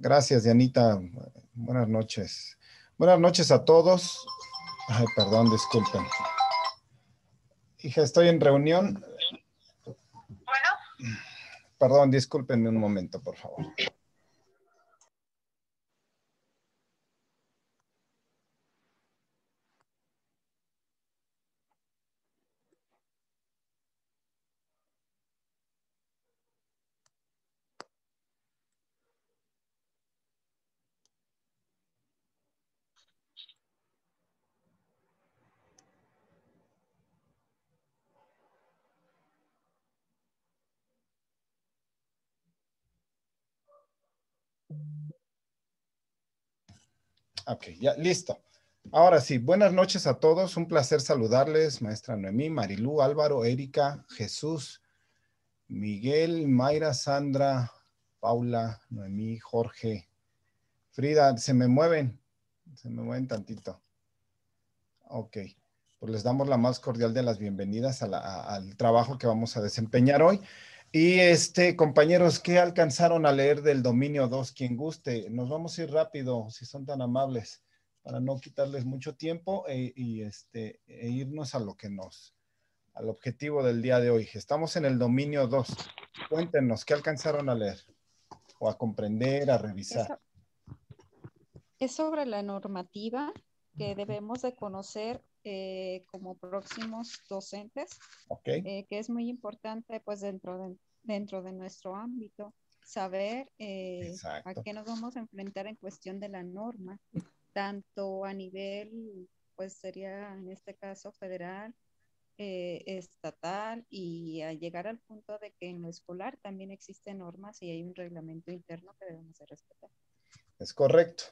Gracias, Dianita. Buenas noches. Buenas noches a todos. Ay, perdón, disculpen. Hija, estoy en reunión. Bueno. Perdón, discúlpenme un momento, por favor. Ok, ya, listo. Ahora sí, buenas noches a todos. Un placer saludarles, maestra Noemí, Marilú, Álvaro, Erika, Jesús, Miguel, Mayra, Sandra, Paula, Noemí, Jorge, Frida. Se me mueven, se me mueven tantito. Ok, pues les damos la más cordial de las bienvenidas al trabajo que vamos a desempeñar hoy. Y este, compañeros, ¿qué alcanzaron a leer del dominio 2? Quien guste, nos vamos a ir rápido, si son tan amables, para no quitarles mucho tiempo eh, y este, e irnos a lo que nos, al objetivo del día de hoy. Estamos en el dominio 2. Cuéntenos, ¿qué alcanzaron a leer? O a comprender, a revisar. Es sobre la normativa que debemos de conocer eh, como próximos docentes, eh, que es muy importante pues dentro de, dentro de nuestro ámbito, saber eh, a qué nos vamos a enfrentar en cuestión de la norma, tanto a nivel, pues sería en este caso federal, estatal y a llegar al punto de que en lo escolar también existen normas y hay un reglamento interno que debemos respetar. Es correcto.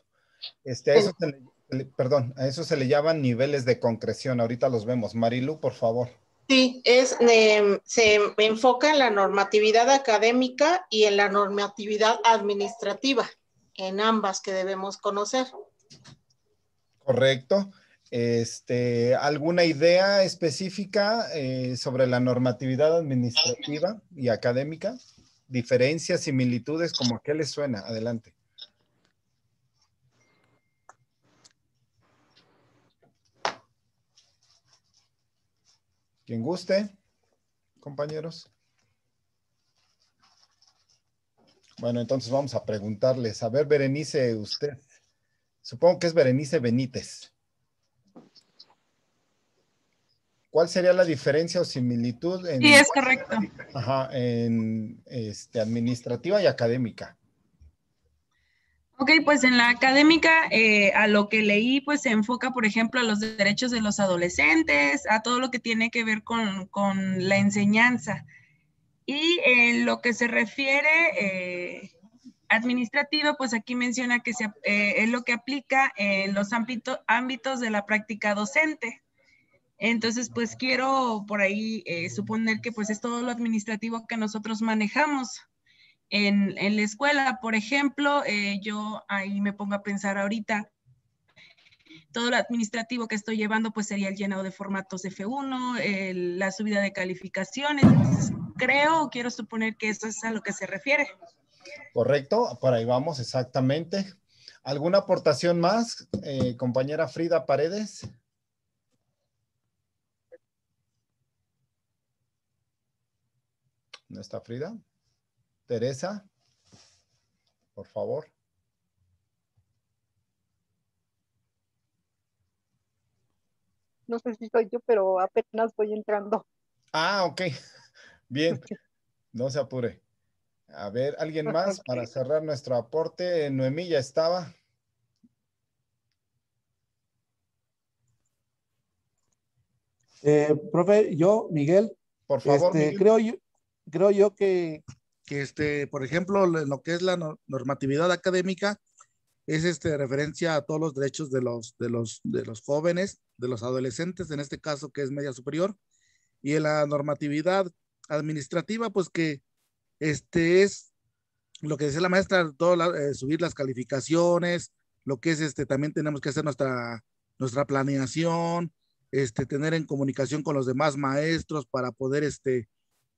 Este, a eso se le, perdón, a eso se le llaman niveles de concreción. Ahorita los vemos. Marilu, por favor. Sí, es, em, se enfoca en la normatividad académica y en la normatividad administrativa, en ambas que debemos conocer. Correcto. Este, ¿Alguna idea específica eh, sobre la normatividad administrativa y académica? Diferencias, similitudes, como a qué les suena. Adelante. Quien guste, compañeros. Bueno, entonces vamos a preguntarles. A ver, Berenice, usted. Supongo que es Berenice Benítez. ¿Cuál sería la diferencia o similitud? En, es correcto. en este, administrativa y académica. Ok, pues en la académica, eh, a lo que leí, pues se enfoca, por ejemplo, a los derechos de los adolescentes, a todo lo que tiene que ver con, con la enseñanza. Y en lo que se refiere eh, administrativo, pues aquí menciona que eh, es lo que aplica en los ámbitos de la práctica docente. Entonces, pues quiero por ahí eh, suponer que pues es todo lo administrativo que nosotros manejamos en, la escuela. Por ejemplo, eh, yo ahí me pongo a pensar ahorita, todo lo administrativo que estoy llevando pues sería el llenado de formatos F1, la subida de calificaciones. Entonces, creo, quiero suponer que eso es a lo que se refiere. Correcto, por ahí vamos exactamente. ¿Alguna aportación más, eh, compañera Frida Paredes? ¿No está Frida? Teresa, por favor. No sé si soy yo, pero apenas voy entrando. Ah, ok. Bien. No se apure. A ver, ¿alguien más para cerrar nuestro aporte? Noemí ya estaba. Eh, profe, yo, Miguel. Por favor. Este, creo, creo yo que que este, por ejemplo, en lo que es la normatividad académica, es este, referencia a todos los derechos de los, de, los, de los jóvenes, de los adolescentes, en este caso que es media superior, y en la normatividad administrativa, pues que este es lo que dice la maestra, todo eh, subir las calificaciones, lo que es este, también tenemos que hacer nuestra, nuestra planeación, este, tener en comunicación con los demás maestros para poder este,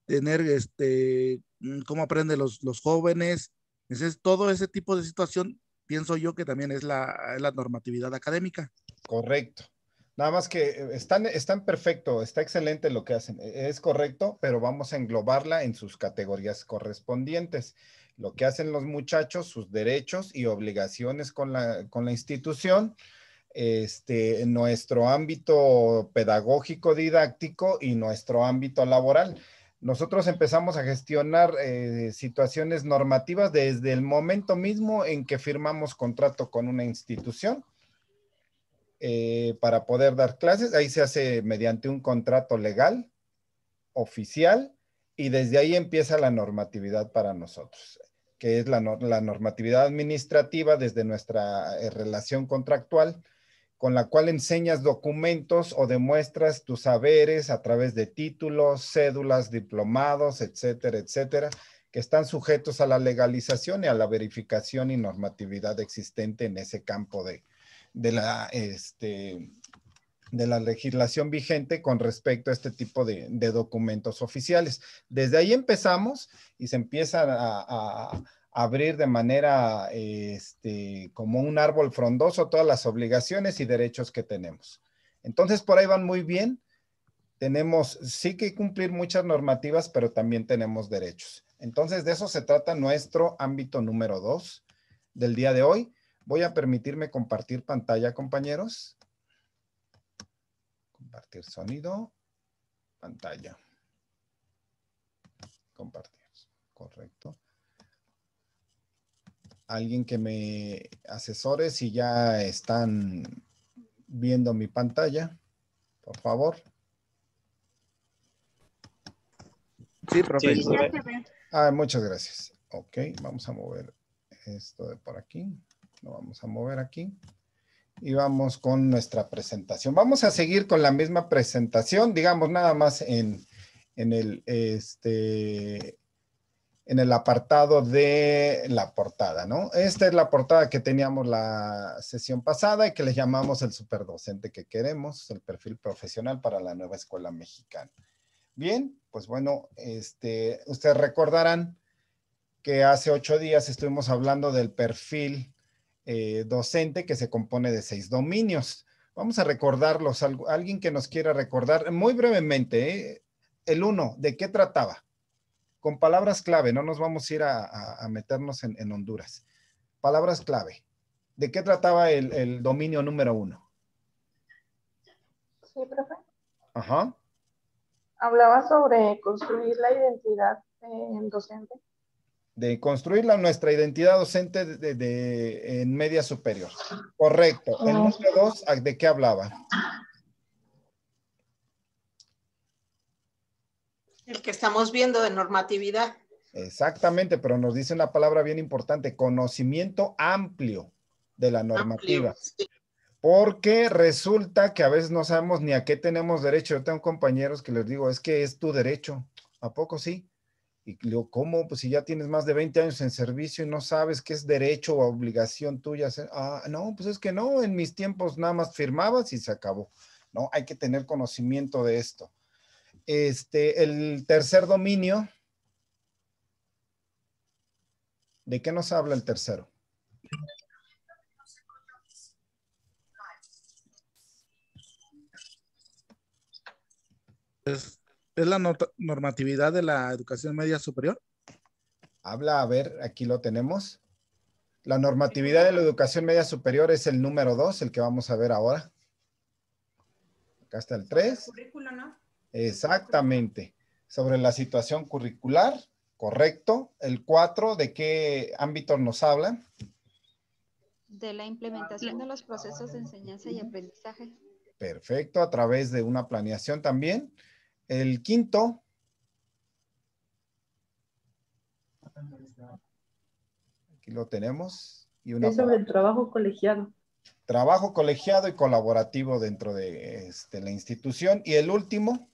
tener este, Mm, cómo aprenden los, jóvenes. Entonces, todo ese tipo de situación, pienso yo que también es la, normatividad académica. Correcto. Nada más que eh, están, están perfecto, está excelente lo que hacen, e, es correcto, pero vamos a englobarla en sus categorías correspondientes. Lo que hacen los muchachos, sus derechos y obligaciones con la, con la institución, este, nuestro ámbito pedagógico didáctico y nuestro ámbito laboral. Nosotros empezamos a gestionar eh, situaciones normativas desde el momento mismo en que firmamos contrato con una institución eh, para poder dar clases. Ahí se hace mediante un contrato legal, oficial, y desde ahí empieza la normatividad para nosotros, que es la, normatividad administrativa desde nuestra eh, relación contractual con la cual enseñas documentos o demuestras tus saberes a través de títulos, cédulas, diplomados, etcétera, etcétera, que están sujetos a la legalización y a la verificación y normatividad existente en ese campo de, la, este, de la legislación vigente con respecto a este tipo de, documentos oficiales. Desde ahí empezamos y se empieza a abrir de manera este, como un árbol frondoso todas las obligaciones y derechos que tenemos. Entonces, por ahí van muy bien. Tenemos sí que cumplir muchas normativas, pero también tenemos derechos. Entonces, de eso se trata nuestro ámbito número dos del día de hoy. Voy a permitirme compartir pantalla, compañeros. Compartir sonido, pantalla. Compartir, correcto alguien que me asesore si ya están viendo mi pantalla, por favor. Sí, profesor. Ah, muchas gracias. Ok, vamos a mover esto de por aquí. Lo vamos a mover aquí. Y vamos con nuestra presentación. Vamos a seguir con la misma presentación, digamos, nada más en, en el, este, en el apartado de la portada, ¿no? Esta es la portada que teníamos la sesión pasada y que le llamamos el superdocente que queremos, el perfil profesional para la nueva escuela mexicana. Bien, pues bueno, este, ustedes recordarán que hace ocho días estuvimos hablando del perfil eh, docente que se compone de seis dominios. Vamos a recordarlos, alguien que nos quiera recordar muy brevemente, ¿eh? el uno, ¿de qué trataba? con palabras clave, no nos vamos a ir a, meternos en, Honduras. Palabras clave. ¿De qué trataba el, dominio número uno? Sí, profe. Ajá. Hablaba sobre construir la identidad docente. De construir la, nuestra identidad docente de, en media superior. Correcto. El número dos, ¿de qué hablaba? El que estamos viendo de normatividad. Exactamente, pero nos dice una palabra bien importante, conocimiento amplio de la normativa. Porque resulta que a veces no sabemos ni a qué tenemos derecho. Yo tengo compañeros que les digo, es que es tu derecho. ¿A poco sí? Y digo, ¿cómo? Pues si ya tienes más de 20 años en servicio y no sabes qué es derecho o obligación tuya. ah, no, pues es que no, en mis tiempos nada más firmabas y se acabó. No, hay que tener conocimiento de esto. Este, el tercer dominio. ¿De qué nos habla el tercero? Es, la normatividad de la educación media superior. Habla, a ver, aquí lo tenemos. La normatividad de la educación media superior es el número dos, el que vamos a ver ahora. Acá está el tres. ¿no? Exactamente. Sobre la situación curricular, correcto. El cuatro, ¿de qué ámbito nos habla? De la implementación de los procesos de enseñanza y aprendizaje. Perfecto, a través de una planeación también. El quinto. Aquí lo tenemos. Y es sobre el trabajo colegiado. Trabajo colegiado y colaborativo dentro de este, la institución. Y el último.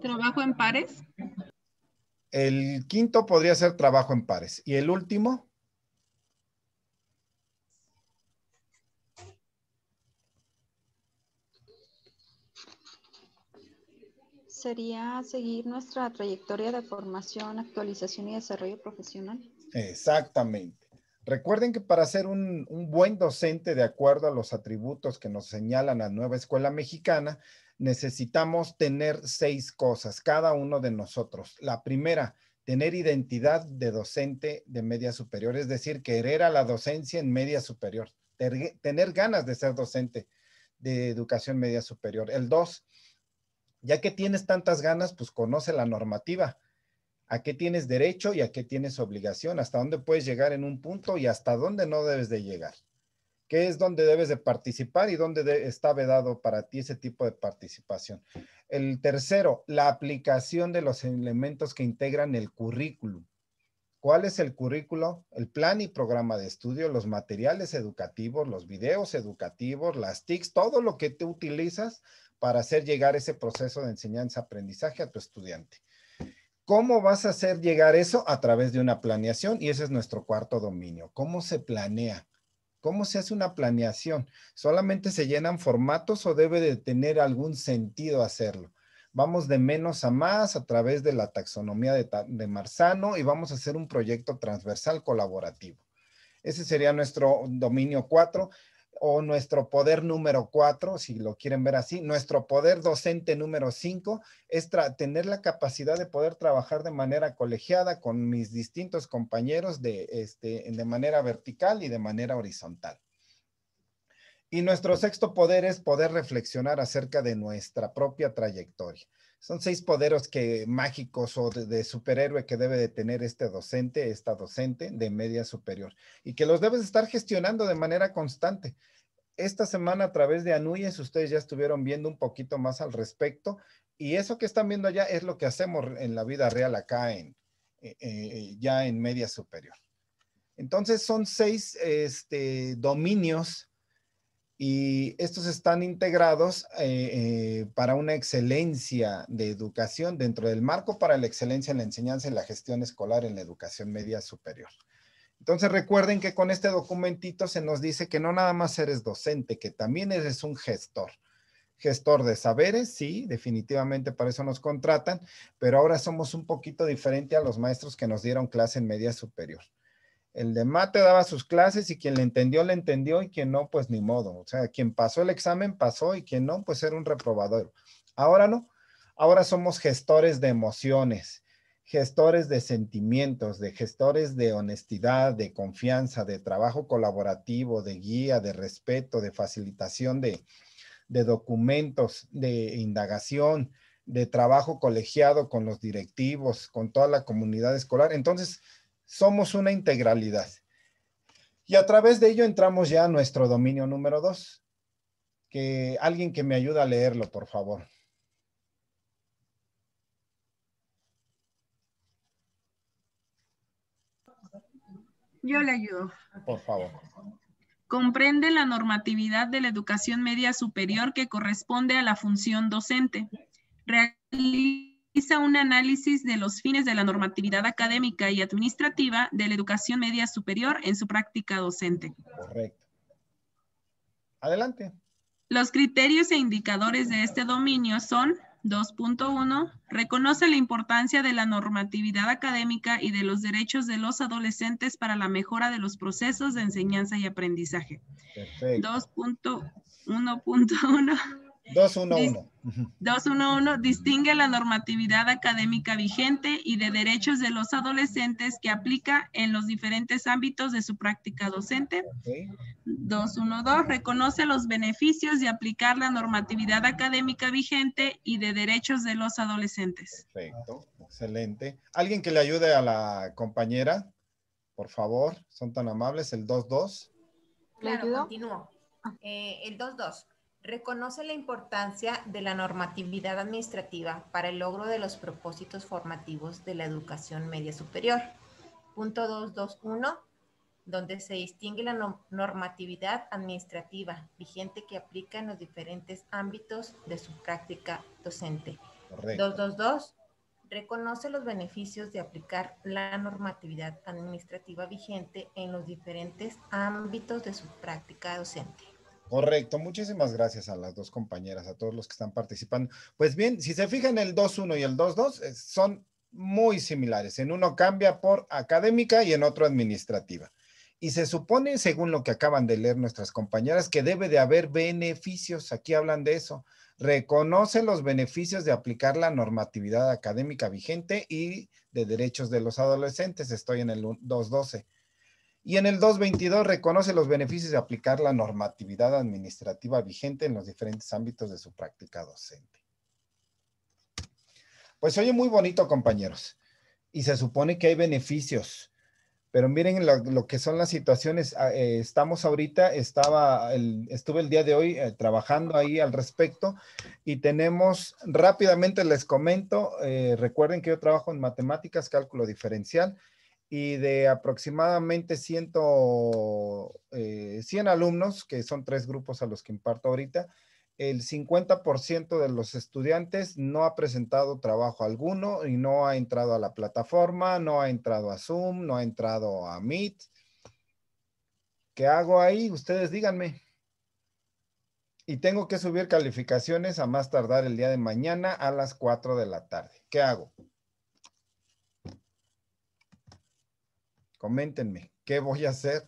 ¿Trabajo en pares? El quinto podría ser trabajo en pares. ¿Y el último? Sería seguir nuestra trayectoria de formación, actualización y desarrollo profesional. Exactamente. Recuerden que para ser un, un buen docente, de acuerdo a los atributos que nos señalan la nueva escuela mexicana, necesitamos tener seis cosas, cada uno de nosotros. La primera, tener identidad de docente de media superior, es decir, querer a la docencia en media superior, tener ganas de ser docente de educación media superior. El dos, ya que tienes tantas ganas, pues conoce la normativa, a qué tienes derecho y a qué tienes obligación, hasta dónde puedes llegar en un punto y hasta dónde no debes de llegar. ¿Qué es donde debes de participar y dónde está vedado para ti ese tipo de participación. El tercero, la aplicación de los elementos que integran el currículum. ¿Cuál es el currículo? El plan y programa de estudio, los materiales educativos, los videos educativos, las TICs, todo lo que tú utilizas para hacer llegar ese proceso de enseñanza-aprendizaje a tu estudiante. ¿Cómo vas a hacer llegar eso? A través de una planeación y ese es nuestro cuarto dominio. ¿Cómo se planea? ¿Cómo se hace una planeación? ¿Solamente se llenan formatos o debe de tener algún sentido hacerlo? Vamos de menos a más a través de la taxonomía de, Marzano y vamos a hacer un proyecto transversal colaborativo. Ese sería nuestro dominio 4 o nuestro poder número cuatro, si lo quieren ver así, nuestro poder docente número cinco es tener la capacidad de poder trabajar de manera colegiada con mis distintos compañeros de, este, de manera vertical y de manera horizontal. Y nuestro sexto poder es poder reflexionar acerca de nuestra propia trayectoria son seis poderes que, mágicos o de, superhéroe que debe de tener este docente, esta docente de media superior y que los debes estar gestionando de manera constante. Esta semana a través de Anuyes ustedes ya estuvieron viendo un poquito más al respecto y eso que están viendo allá es lo que hacemos en la vida real acá en eh, eh, ya en media superior. Entonces son seis este, dominios y estos están integrados eh, eh, para una excelencia de educación dentro del marco para la excelencia en la enseñanza y la gestión escolar en la educación media superior. Entonces recuerden que con este documentito se nos dice que no nada más eres docente, que también eres un gestor. Gestor de saberes, sí, definitivamente para eso nos contratan, pero ahora somos un poquito diferente a los maestros que nos dieron clase en media superior el de mate daba sus clases y quien le entendió, le entendió y quien no, pues ni modo. O sea, quien pasó el examen, pasó y quien no, pues era un reprobador. Ahora no. Ahora somos gestores de emociones, gestores de sentimientos, de gestores de honestidad, de confianza, de trabajo colaborativo, de guía, de respeto, de facilitación de, de documentos, de indagación, de trabajo colegiado con los directivos, con toda la comunidad escolar. Entonces, somos una integralidad. Y a través de ello entramos ya a nuestro dominio número dos. Que alguien que me ayude a leerlo, por favor. Yo le ayudo. Por favor. Comprende la normatividad de la educación media superior que corresponde a la función docente realiza un análisis de los fines de la normatividad académica y administrativa de la educación media superior en su práctica docente. Correcto. Adelante. Los criterios e indicadores de este dominio son 2.1. Reconoce la importancia de la normatividad académica y de los derechos de los adolescentes para la mejora de los procesos de enseñanza y aprendizaje. 2.1.1 211. 211 distingue la normatividad académica vigente y de derechos de los adolescentes que aplica en los diferentes ámbitos de su práctica docente. uno 212 reconoce los beneficios de aplicar la normatividad académica vigente y de derechos de los adolescentes. Perfecto, excelente. ¿Alguien que le ayude a la compañera? Por favor, son tan amables. El 22. Claro, continúo. Ah. Eh, el 22 Reconoce la importancia de la normatividad administrativa para el logro de los propósitos formativos de la educación media superior. Punto 221, donde se distingue la normatividad administrativa vigente que aplica en los diferentes ámbitos de su práctica docente. 222, reconoce los beneficios de aplicar la normatividad administrativa vigente en los diferentes ámbitos de su práctica docente. Correcto, muchísimas gracias a las dos compañeras, a todos los que están participando. Pues bien, si se fijan, el 2.1 y el 2.2 eh, son muy similares. En uno cambia por académica y en otro administrativa. Y se supone, según lo que acaban de leer nuestras compañeras, que debe de haber beneficios. Aquí hablan de eso. Reconoce los beneficios de aplicar la normatividad académica vigente y de derechos de los adolescentes. Estoy en el 212. Y en el 222 reconoce los beneficios de aplicar la normatividad administrativa vigente en los diferentes ámbitos de su práctica docente. Pues oye muy bonito, compañeros. Y se supone que hay beneficios. Pero miren lo, que son las situaciones. Ah, eh, estamos ahorita, estaba estuve el día de hoy eh, trabajando ahí al respecto y tenemos, rápidamente les comento, eh, recuerden que yo trabajo en matemáticas, cálculo diferencial y de aproximadamente 100, eh, alumnos, que son tres grupos a los que imparto ahorita, el 50% de los estudiantes no ha presentado trabajo alguno y no ha entrado a la plataforma, no ha entrado a Zoom, no ha entrado a Meet. ¿Qué hago ahí? Ustedes díganme. Y tengo que subir calificaciones a más tardar el día de mañana a las 4 de la tarde. ¿Qué hago? Coméntenme, ¿qué voy a hacer?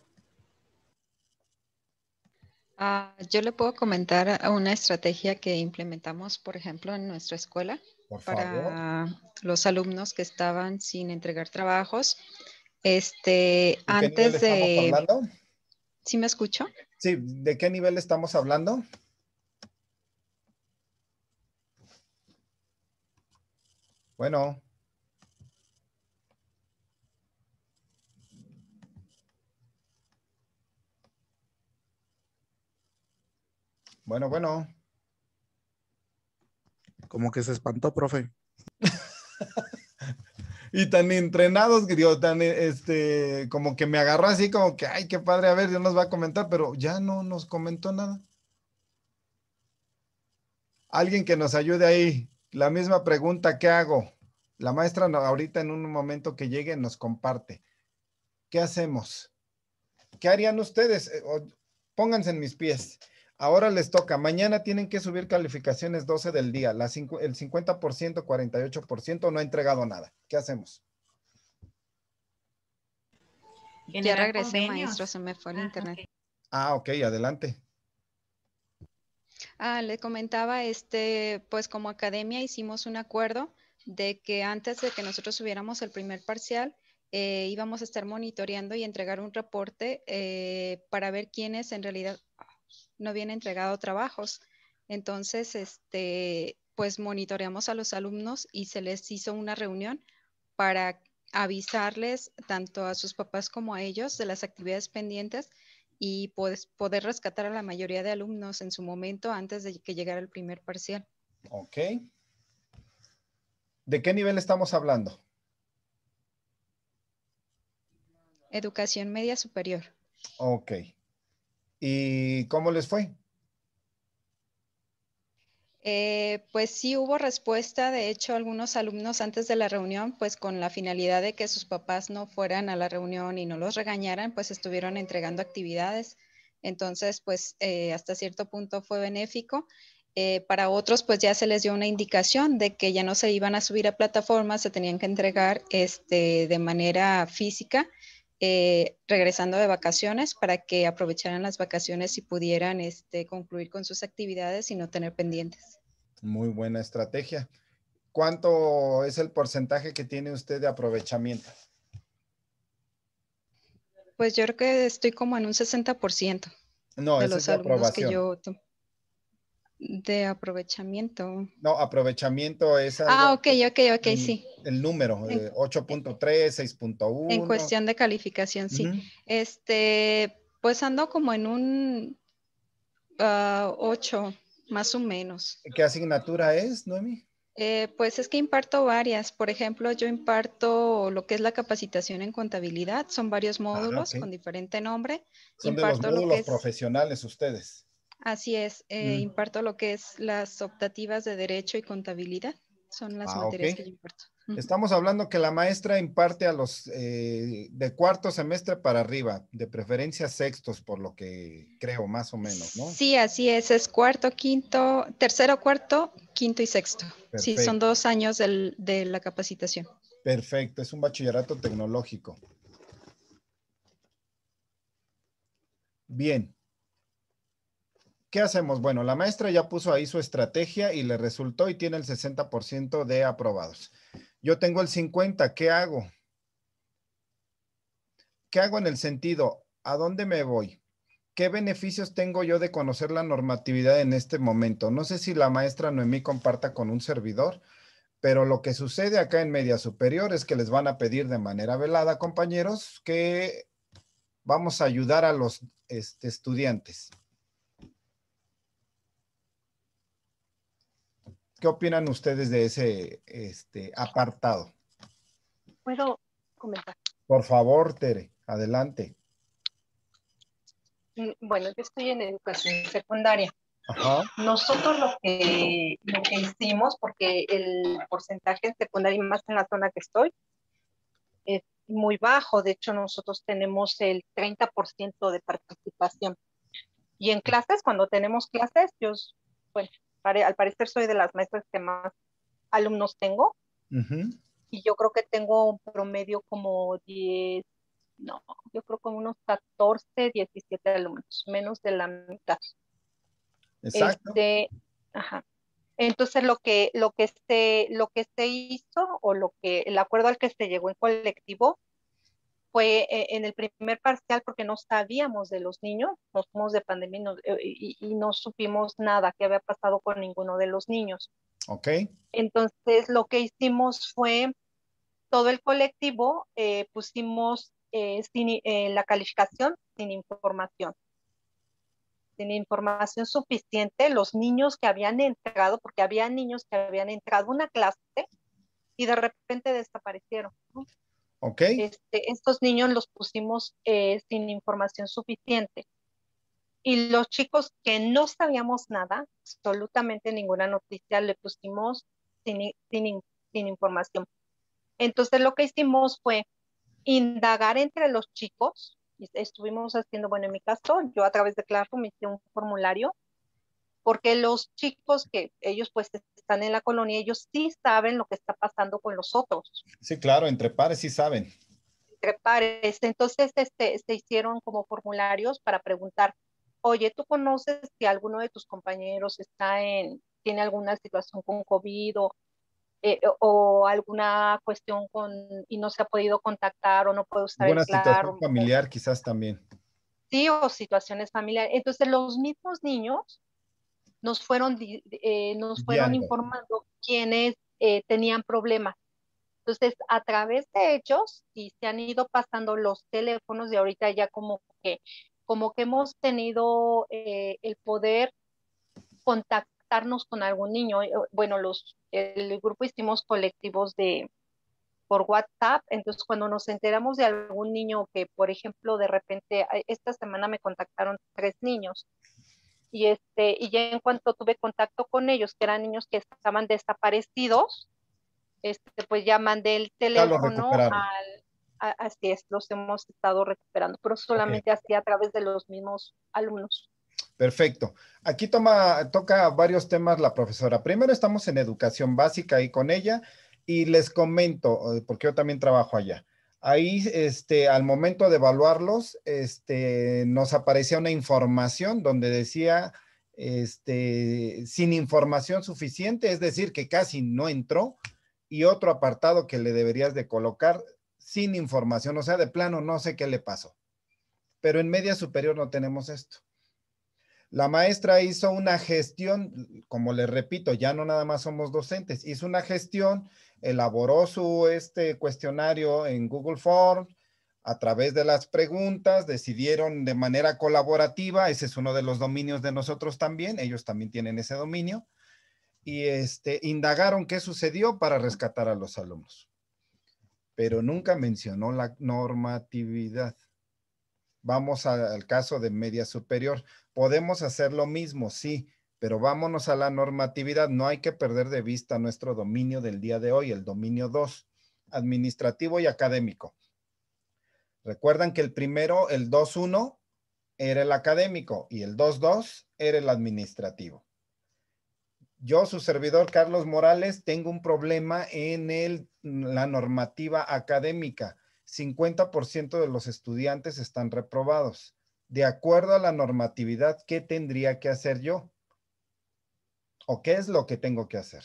Ah, yo le puedo comentar una estrategia que implementamos, por ejemplo, en nuestra escuela para los alumnos que estaban sin entregar trabajos. Este, antes de... Hablando? ¿Sí me escucho? Sí, ¿de qué nivel estamos hablando? Bueno. Bueno, bueno. Como que se espantó, profe. y tan entrenados, digo, tan, este, como que me agarró así, como que, ay, qué padre, a ver, Dios nos va a comentar, pero ya no nos comentó nada. Alguien que nos ayude ahí. La misma pregunta que hago. La maestra ahorita en un momento que llegue nos comparte. ¿Qué hacemos? ¿Qué harían ustedes? Eh, pónganse en mis pies. Ahora les toca, mañana tienen que subir calificaciones 12 del día, el 50%, 48% no ha entregado nada. ¿Qué hacemos? Ya regresé, maestro, se me fue el ah, internet. Ah, ok, adelante. Ah, le comentaba, este, pues como academia hicimos un acuerdo de que antes de que nosotros subiéramos el primer parcial, eh, íbamos a estar monitoreando y entregar un reporte eh, para ver quiénes en realidad no habían entregado trabajos. Entonces, este, pues monitoreamos a los alumnos y se les hizo una reunión para avisarles tanto a sus papás como a ellos de las actividades pendientes y pues, poder rescatar a la mayoría de alumnos en su momento antes de que llegara el primer parcial. Ok. ¿De qué nivel estamos hablando? Educación media superior. Ok. ¿Y cómo les fue? Eh, pues sí hubo respuesta, de hecho algunos alumnos antes de la reunión, pues con la finalidad de que sus papás no fueran a la reunión y no los regañaran, pues estuvieron entregando actividades. Entonces, pues eh, hasta cierto punto fue benéfico. Eh, para otros, pues ya se les dio una indicación de que ya no se iban a subir a plataformas, se tenían que entregar este, de manera física eh, regresando de vacaciones para que aprovecharan las vacaciones y pudieran este, concluir con sus actividades y no tener pendientes. Muy buena estrategia. ¿Cuánto es el porcentaje que tiene usted de aprovechamiento? Pues yo creo que estoy como en un 60%. No, de los alumnos Que yo de aprovechamiento. No, aprovechamiento es. ah, ok, ok, ok, sí. El número, 8.3, 6.1. Eh, en cuestión de calificación, sí. Este, pues ando como en un 8, ah, más o menos. ¿Qué asignatura es, Noemi? Eh, pues es que imparto varias. Por ejemplo, yo imparto lo que es la capacitación en contabilidad. Son varios ah, módulos con diferente nombre. Son los módulos profesionales ustedes. Así es, eh, mm. imparto lo que es las optativas de Derecho y Contabilidad, son las ah, materias que yo imparto. Estamos hablando que la maestra imparte a los eh, de cuarto semestre para arriba, de preferencia sextos, por lo que creo, más o menos, ¿no? Sí, así es, es cuarto, quinto, tercero, cuarto, quinto y sexto. Sí, son dos años de la capacitación. Perfecto, es un bachillerato tecnológico. Bien, ¿qué hacemos? Bueno, la maestra ya puso ahí su estrategia y le resultó y tiene el 60% de aprobados. Yo tengo el 50, ¿qué hago? ¿Qué hago en el sentido? ¿A dónde me voy? ¿Qué beneficios tengo yo de conocer la normatividad en este momento? No sé si la maestra Noemí comparta con un servidor, pero lo que sucede acá en media superior es que les van a pedir de manera velada, compañeros, que vamos a ayudar a los este, estudiantes. ¿Qué opinan ustedes de ese este, apartado? ¿Puedo comentar? Por favor, Tere, adelante. Mm, bueno, yo estoy en educación secundaria. Ajá. Nosotros lo que, lo que hicimos, porque el porcentaje en secundaria, más en la zona que estoy, es muy bajo. De hecho, nosotros tenemos el 30% de participación. Y en clases, cuando tenemos clases, yo, bueno, pues, al parecer soy de las maestras que más alumnos tengo. Y yo creo que tengo un promedio como 10, no, yo creo que unos 14, 17 alumnos, menos de la mitad. Exacto. Este, ajá. Entonces lo que, lo, que se, lo que se hizo o lo que el acuerdo al que se llegó en colectivo fue eh, en el primer parcial porque no sabíamos de los niños, nos fuimos de pandemia eh, y no, supimos nada que había pasado con ninguno de los niños. Ok. Entonces lo que hicimos fue todo el colectivo eh, pusimos la calificación sin información. Sin información suficiente, los niños que habían entrado, porque había niños que habían entrado a una clase y de repente desaparecieron. Este, estos niños los pusimos eh, sin información suficiente. Y los chicos que no sabíamos nada, absolutamente ninguna noticia, le pusimos sin, sin, sin información. Entonces lo que hicimos fue indagar entre los chicos. Estuvimos haciendo, bueno, en mi caso, yo a través de Classroom hice un formulario porque los chicos que ellos pues están en la colonia, ellos sí saben lo que está pasando con los otros. Sí, claro, entre pares sí saben. Entre pares. Entonces este, se hicieron como formularios para preguntar, oye, ¿tú conoces si alguno de tus compañeros está en, tiene alguna situación con COVID o, eh, alguna cuestión con, y no se ha podido contactar o no puede usar claro Una situación familiar quizás también. Sí, o situaciones familiares. Entonces los mismos niños nos fueron, eh, nos fueron informando quienes eh, tenían problemas. Entonces, a través de ellos, y se han ido pasando los teléfonos de ahorita ya como que, como que hemos tenido eh, el poder contactarnos con algún niño. Bueno, los, el grupo hicimos colectivos de por WhatsApp, entonces cuando nos enteramos de algún niño que, por ejemplo, de repente, esta semana me contactaron tres niños, y, este, y ya en cuanto tuve contacto con ellos, que eran niños que estaban desaparecidos, este, pues ya mandé el teléfono así es, los hemos estado recuperando, pero solamente así a través de los mismos alumnos. Perfecto. Aquí toma, toca varios temas la profesora. Primero estamos en educación básica y con ella, y les comento, eh, porque yo también trabajo allá. Ahí, este, al momento de evaluarlos, este, nos aparecía una información donde decía, este, sin información suficiente, es decir, que casi no entró, y otro apartado que le deberías de colocar sin información, o sea, de plano no sé qué le pasó. Pero en media superior no tenemos esto. La maestra hizo una gestión, como les repito, ya no nada más somos docentes, hizo una gestión elaboró su este cuestionario en Google Form a través de las preguntas decidieron de manera colaborativa, ese es uno de los dominios de nosotros también, ellos también tienen ese dominio, y este, indagaron qué sucedió para rescatar a los alumnos. Pero nunca mencionó la normatividad. Vamos al caso de media superior. Podemos hacer lo mismo, sí, pero vámonos a la normatividad. No hay que perder de vista nuestro dominio del día de hoy, el dominio 2, administrativo y académico. Recuerdan que el primero, el 2-1, era el académico y el 2-2 era el administrativo. Yo, su servidor Carlos Morales, tengo un problema en el, la normativa académica. 50% de los estudiantes están reprobados. De acuerdo a la normatividad, ¿qué tendría que hacer yo? o qué es lo que tengo que hacer.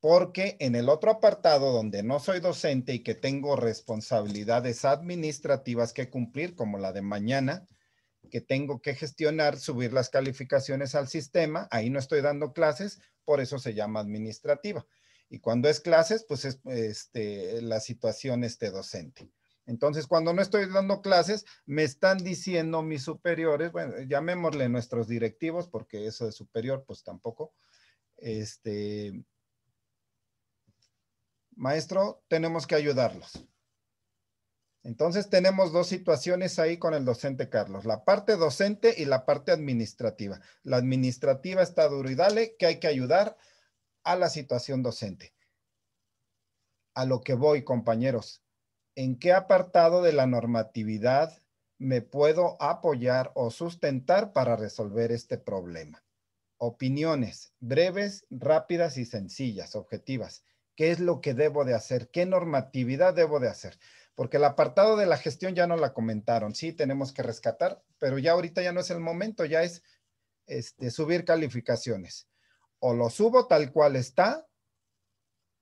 Porque en el otro apartado donde no soy docente y que tengo responsabilidades administrativas que cumplir, como la de mañana, que tengo que gestionar, subir las calificaciones al sistema, ahí no estoy dando clases, por eso se llama administrativa. Y cuando es clases, pues es este, la situación este docente. Entonces, cuando no estoy dando clases, me están diciendo mis superiores, bueno, llamémosle nuestros directivos, porque eso de superior, pues tampoco, este, maestro, tenemos que ayudarlos. Entonces tenemos dos situaciones ahí con el docente Carlos, la parte docente y la parte administrativa. La administrativa está duro y dale que hay que ayudar a la situación docente. A lo que voy, compañeros, ¿en qué apartado de la normatividad me puedo apoyar o sustentar para resolver este problema? opiniones breves, rápidas y sencillas, objetivas. ¿Qué es lo que debo de hacer? ¿Qué normatividad debo de hacer? Porque el apartado de la gestión ya no la comentaron. Sí, tenemos que rescatar, pero ya ahorita ya no es el momento, ya es este, subir calificaciones. O lo subo tal cual está,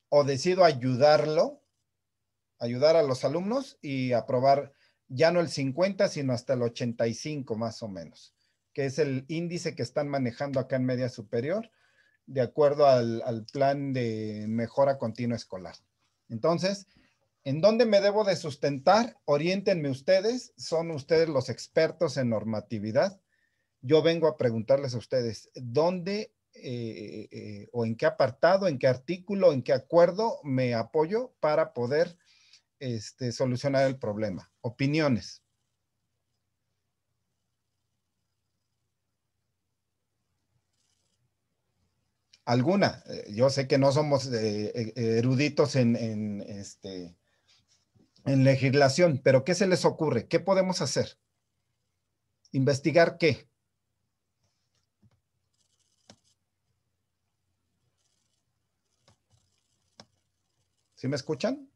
o decido ayudarlo, ayudar a los alumnos y aprobar ya no el 50, sino hasta el 85 más o menos que es el índice que están manejando acá en media superior, de acuerdo al, plan de mejora continua escolar. Entonces, ¿en dónde me debo de sustentar? Oriéntenme ustedes, son ustedes los expertos en normatividad. Yo vengo a preguntarles a ustedes, ¿dónde eh, eh, o en qué apartado, en qué artículo, en qué acuerdo me apoyo para poder este, solucionar el problema. Opiniones. alguna. Eh, yo sé que no somos eh, eh, eruditos en, este, en legislación, pero ¿qué se les ocurre? ¿Qué podemos hacer? ¿Investigar qué? ¿Sí me escuchan?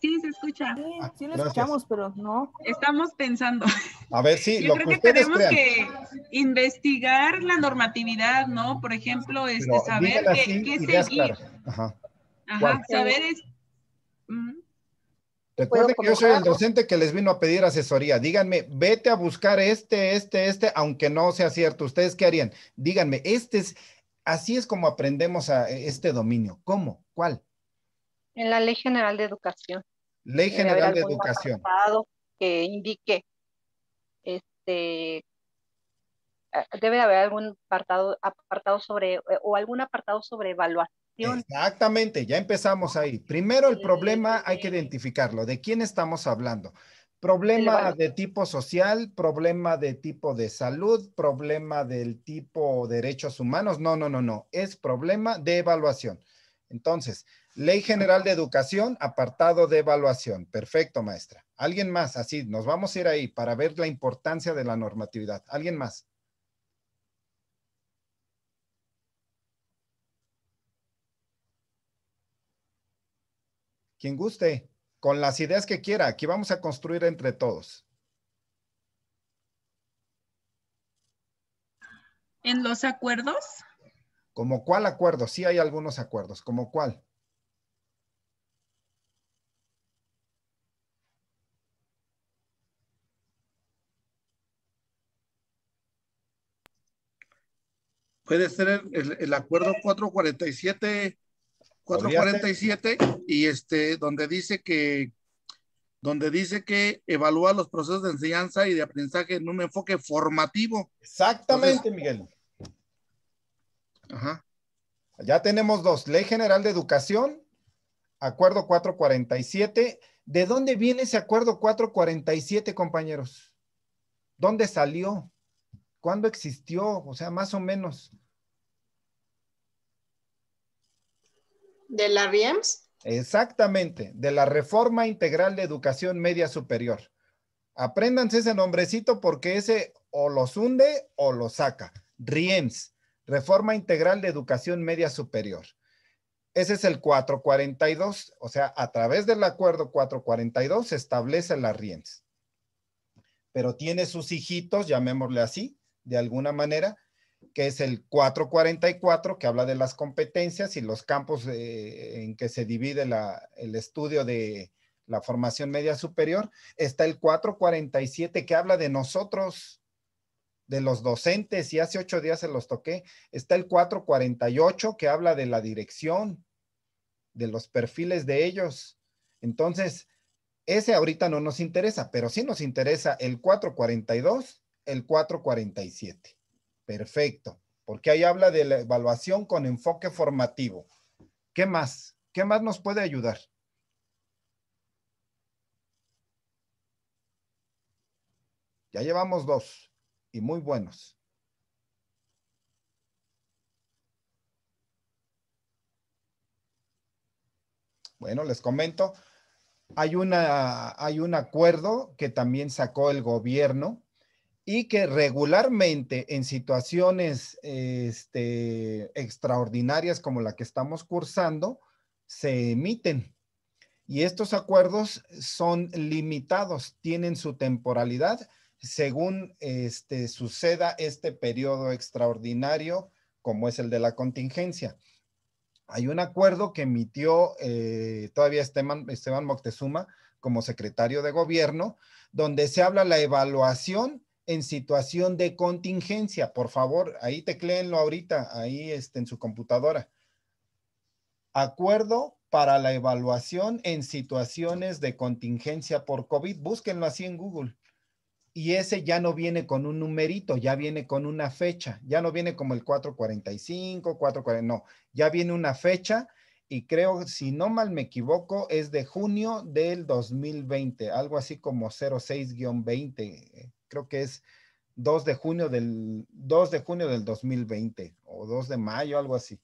Sí, se escucha. Sí, ah, lo escuchamos, pero no. Estamos pensando. A ver sí, Yo lo creo que, tenemos que investigar la normatividad, ¿no? Por ejemplo, este, saber qué, seguir. Ajá. Ajá, saber es... Recuerden mm. que yo soy el docente que les vino a pedir asesoría. Díganme, vete a buscar este, este, este, aunque no sea cierto. ¿Ustedes qué harían? Díganme, este es, así es como aprendemos a este dominio. ¿Cómo? ¿Cuál? En la Ley General de Educación. Ley General de Educación. Que indique, este, eh, debe haber algún apartado, apartado sobre, eh, o algún apartado sobre evaluación. Exactamente, ya empezamos ahí. Primero el problema hay que identificarlo, de quién estamos hablando. Problema de tipo social, problema de tipo de salud, problema del tipo derechos humanos. No, no, no, no. Es problema de evaluación. Entonces, Ley General de Educación, apartado de evaluación. Perfecto, maestra. ¿Alguien más? Así, nos vamos a ir ahí para ver la importancia de la normatividad. ¿Alguien más? Quien guste, con las ideas que quiera. Aquí vamos a construir entre todos. ¿En los acuerdos? ¿Como cuál acuerdo? Sí hay algunos acuerdos. ¿Como cuál? puede ser el, acuerdo 447, 447 y este, donde dice que donde dice que evalúa los procesos de enseñanza y de aprendizaje en un enfoque formativo. Exactamente, Miguel. Ajá. Ya tenemos dos, Ley General de Educación, Acuerdo 447. ¿De dónde viene ese Acuerdo 447, compañeros? ¿Dónde salió? ¿Cuándo existió? O sea, más o menos. ¿De la RIEMS? Exactamente, de la Reforma Integral de Educación Media Superior. Apréndanse ese nombrecito porque ese o los hunde o los saca. RIEMS, Reforma Integral de Educación Media Superior. Ese es el 442, o sea, a través del acuerdo 442 se establece la RIEMS. Pero tiene sus hijitos, llamémosle así, de alguna manera, que es el 444, que habla de las competencias y los campos en que se divide el estudio de la formación media superior. Está el 447, que habla de nosotros, de los docentes, y hace ocho días se los toqué. Está el 448, que habla de la dirección, de los perfiles de ellos. Entonces, ese ahorita no nos interesa, pero sí nos interesa el 442, el 447. Perfecto, porque ahí habla de la evaluación con enfoque formativo. ¿Qué más? ¿Qué más nos puede ayudar? Ya llevamos dos y muy buenos. Bueno, les comento, hay, una, hay un acuerdo que también sacó el gobierno y que regularmente en situaciones este, extraordinarias como la que estamos cursando, se emiten. Y estos acuerdos son limitados, tienen su temporalidad según este, suceda este periodo extraordinario como es el de la contingencia. Hay un acuerdo que emitió eh, todavía Esteban, Esteban Moctezuma como secretario de gobierno, donde se habla la evaluación en situación de contingencia. Por favor, ahí tecleenlo ahorita, ahí este, en su computadora. Acuerdo para la evaluación en situaciones de contingencia por COVID. Búsquenlo así en Google. Y ese ya no viene con un numerito, ya viene con una fecha. Ya no viene como el 445, 440, no. Ya viene una fecha y creo, si no mal me equivoco, es de junio del 2020, algo así como 06-20 creo que es 2 de junio del de junio del 2020 o 2 de mayo, algo así.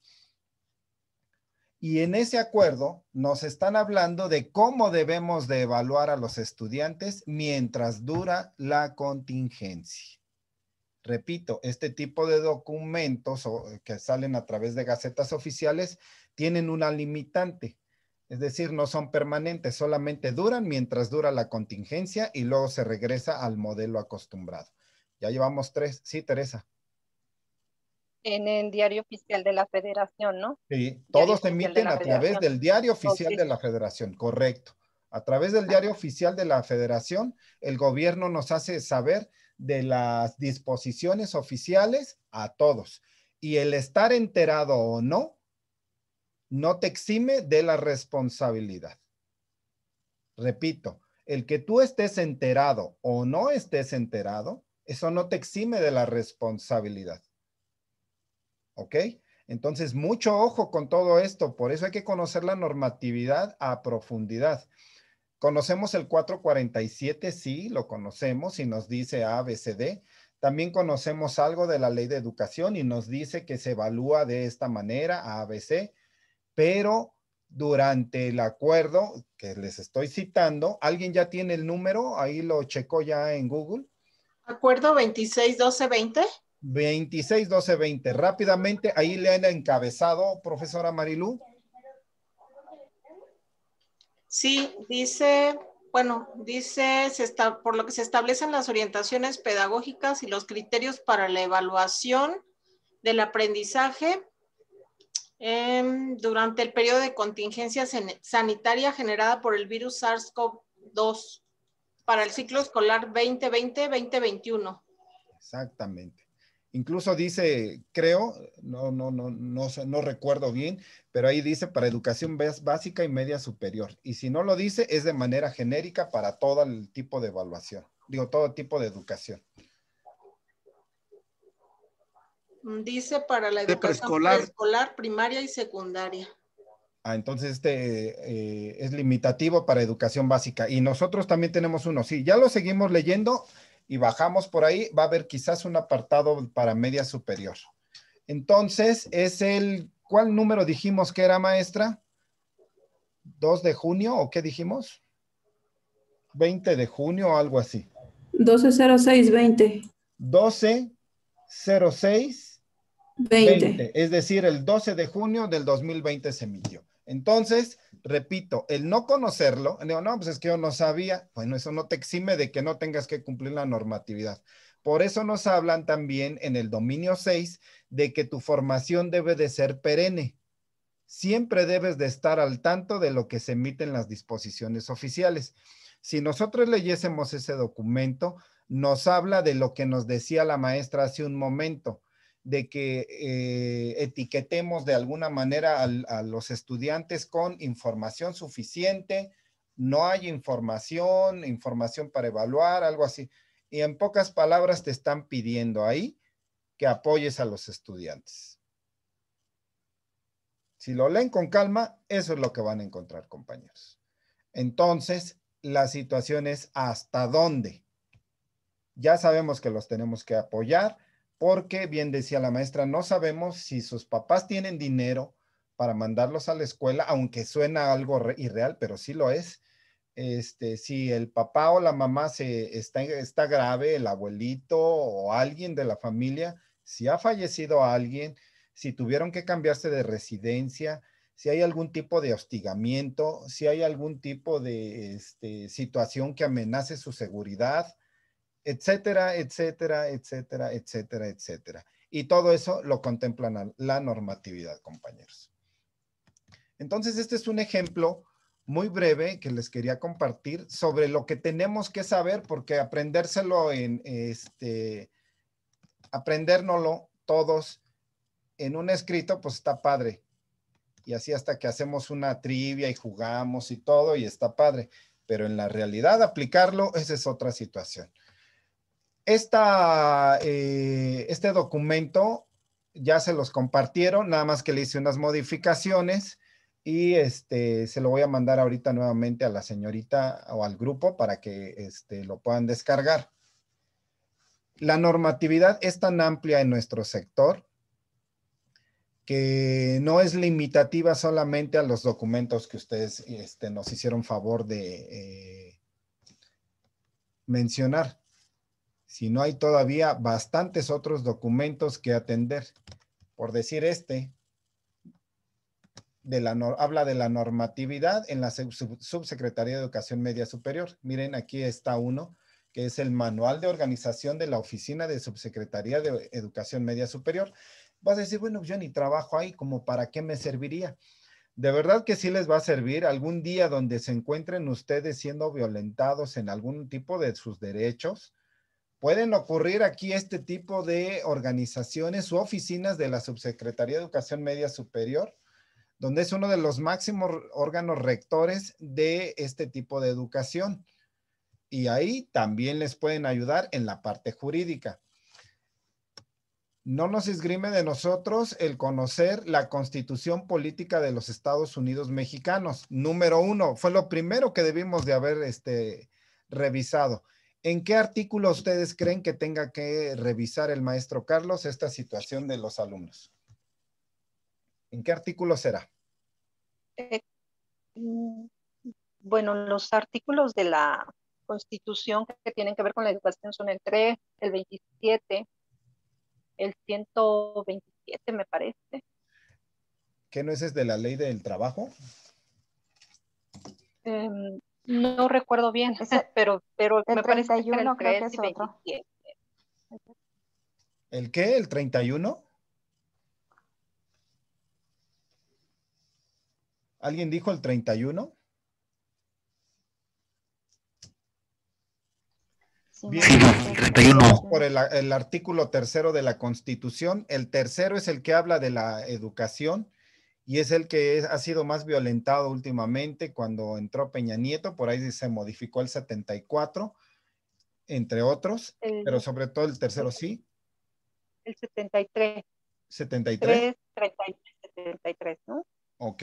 Y en ese acuerdo nos están hablando de cómo debemos de evaluar a los estudiantes mientras dura la contingencia. Repito, este tipo de documentos eh, que salen a través de gacetas oficiales tienen una limitante es decir, no son permanentes, solamente duran mientras dura la contingencia y luego se regresa al modelo acostumbrado. Ya llevamos tres. Sí, Teresa. En el diario oficial de la federación, ¿no? Sí, todos se emiten a través del diario oficial de la federación, correcto. A través del diario oficial de la federación, el gobierno nos hace saber de las disposiciones oficiales a todos. Y el estar enterado o no no te exime de la responsabilidad. Repito, el que tú estés enterado o no estés enterado, eso no te exime de la responsabilidad. ¿Ok? Entonces, mucho ojo con todo esto. Por eso hay que conocer la normatividad a profundidad. Conocemos el 447, sí, lo conocemos y nos dice ABCD. También conocemos algo de la ley de educación y nos dice que se evalúa de esta manera, ABC pero durante el acuerdo que les estoy citando, ¿alguien ya tiene el número? Ahí lo checo ya en Google. Acuerdo 261220. 261220. Rápidamente, ahí le han encabezado, profesora Marilú. Sí, dice, bueno, dice, se está, por lo que se establecen las orientaciones pedagógicas y los criterios para la evaluación del aprendizaje Em, durante el periodo de contingencia sanitaria generada por el virus SARS-CoV-2 para el ciclo escolar 2020-2021. Exactamente. Incluso dice, creo, no, no, no, no, no recuerdo bien, pero ahí dice para educación básica y media superior. Y si no lo dice, es de manera genérica para todo el tipo de evaluación, digo, todo tipo de educación. Dice para la educación preescolar. primaria y secundaria. Ah, entonces este eh, es limitativo para educación básica. Y nosotros también tenemos uno. Sí, ya lo seguimos leyendo y bajamos por ahí. Va a haber quizás un apartado para media superior. Entonces es el, ¿cuál número dijimos que era maestra? ¿2 de junio o qué dijimos? 20 de junio o algo así. 120620. 1206 20. Es decir, el 12 de junio del 2020 se emitió. Entonces, repito, el no conocerlo, no, no, pues es que yo no sabía, bueno, eso no te exime de que no tengas que cumplir la normatividad. Por eso nos hablan también en el dominio 6 de que tu formación debe de ser perenne. Siempre debes de estar al tanto de lo que se emiten las disposiciones oficiales. Si nosotros leyésemos ese documento, nos habla de lo que nos decía la maestra hace un momento de que eh, etiquetemos de alguna manera a los estudiantes con información suficiente, no hay información, información para evaluar, algo así. Y en pocas palabras te están pidiendo ahí que apoyes a los estudiantes. Si lo leen con calma, eso es lo que van a encontrar, compañeros. Entonces, la situación es hasta dónde. Ya sabemos que los tenemos que apoyar, porque, bien decía la maestra, no sabemos si sus papás tienen dinero para mandarlos a la escuela, aunque suena algo irreal, pero sí lo es. Este, si el papá o la mamá está, grave, el abuelito o alguien de la familia, si ha fallecido alguien, si tuvieron que cambiarse de residencia, si hay algún tipo de hostigamiento, si hay algún tipo de este, situación que amenace su seguridad, etcétera, etcétera, etcétera, etcétera, etcétera. Y todo eso lo contemplan la normatividad, compañeros. Entonces, este es un ejemplo muy breve que les quería compartir sobre lo que tenemos que saber, porque aprendérselo en este, aprendérnoslo todos en un escrito, pues está padre. Y así hasta que hacemos una trivia y jugamos y todo, y está padre. Pero en la realidad, aplicarlo, esa es otra situación. Esta, eh, este documento ya se los compartieron, nada más que le hice unas modificaciones y este, se lo voy a mandar ahorita nuevamente a la señorita o al grupo para que este, lo puedan descargar. La normatividad es tan amplia en nuestro sector que no es limitativa solamente a los documentos que ustedes este, nos hicieron favor de eh, mencionar. Si no hay todavía bastantes otros documentos que atender. Por decir este, de la, habla de la normatividad en la Subsecretaría de Educación Media Superior. Miren, aquí está uno, que es el Manual de Organización de la Oficina de Subsecretaría de Educación Media Superior. Vas a decir, bueno, yo ni trabajo ahí, como para qué me serviría. De verdad que sí les va a servir algún día donde se encuentren ustedes siendo violentados en algún tipo de sus derechos, pueden ocurrir aquí este tipo de organizaciones u oficinas de la Subsecretaría de Educación Media Superior, donde es uno de los máximos órganos rectores de este tipo de educación. Y ahí también les pueden ayudar en la parte jurídica. No nos esgrime de nosotros el conocer la constitución política de los Estados Unidos mexicanos. Número uno, fue lo primero que debimos de haber este, revisado ¿En qué artículo ustedes creen que tenga que revisar el maestro Carlos esta situación de los alumnos? ¿En qué artículo será? Eh, mm, bueno, los artículos de la Constitución que tienen que ver con la educación son el 3, el 27, el 127 me parece. ¿Qué no es de la ley del trabajo? Em, no recuerdo bien, pero, pero el me 31 parece que el 3 creo que es otro. ¿El qué? ¿El 31? ¿Alguien dijo el 31? Bien, sí, el 31. Por el, el, artículo tercero de la Constitución. El tercero es el que habla de la educación y es el que ha sido más violentado últimamente cuando entró Peña Nieto, por ahí se modificó el 74, entre otros, pero sobre todo el tercero sí. El 73. 73. 73, ¿no? Ok,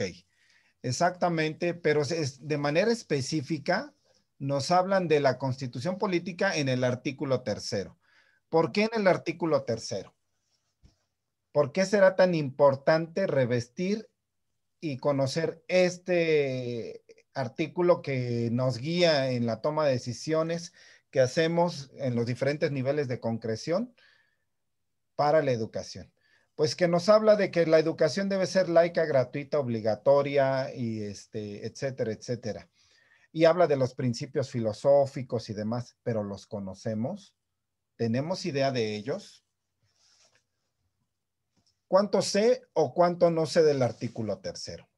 exactamente, pero de manera específica nos hablan de la constitución política en el artículo tercero. ¿Por qué en el artículo tercero? ¿Por qué será tan importante revestir y conocer este artículo que nos guía en la toma de decisiones que hacemos en los diferentes niveles de concreción para la educación. Pues que nos habla de que la educación debe ser laica, gratuita, obligatoria y este, etcétera, etcétera. Y habla de los principios filosóficos y demás, pero los conocemos, tenemos idea de ellos, ¿Cuánto sé o cuánto no sé del artículo tercero?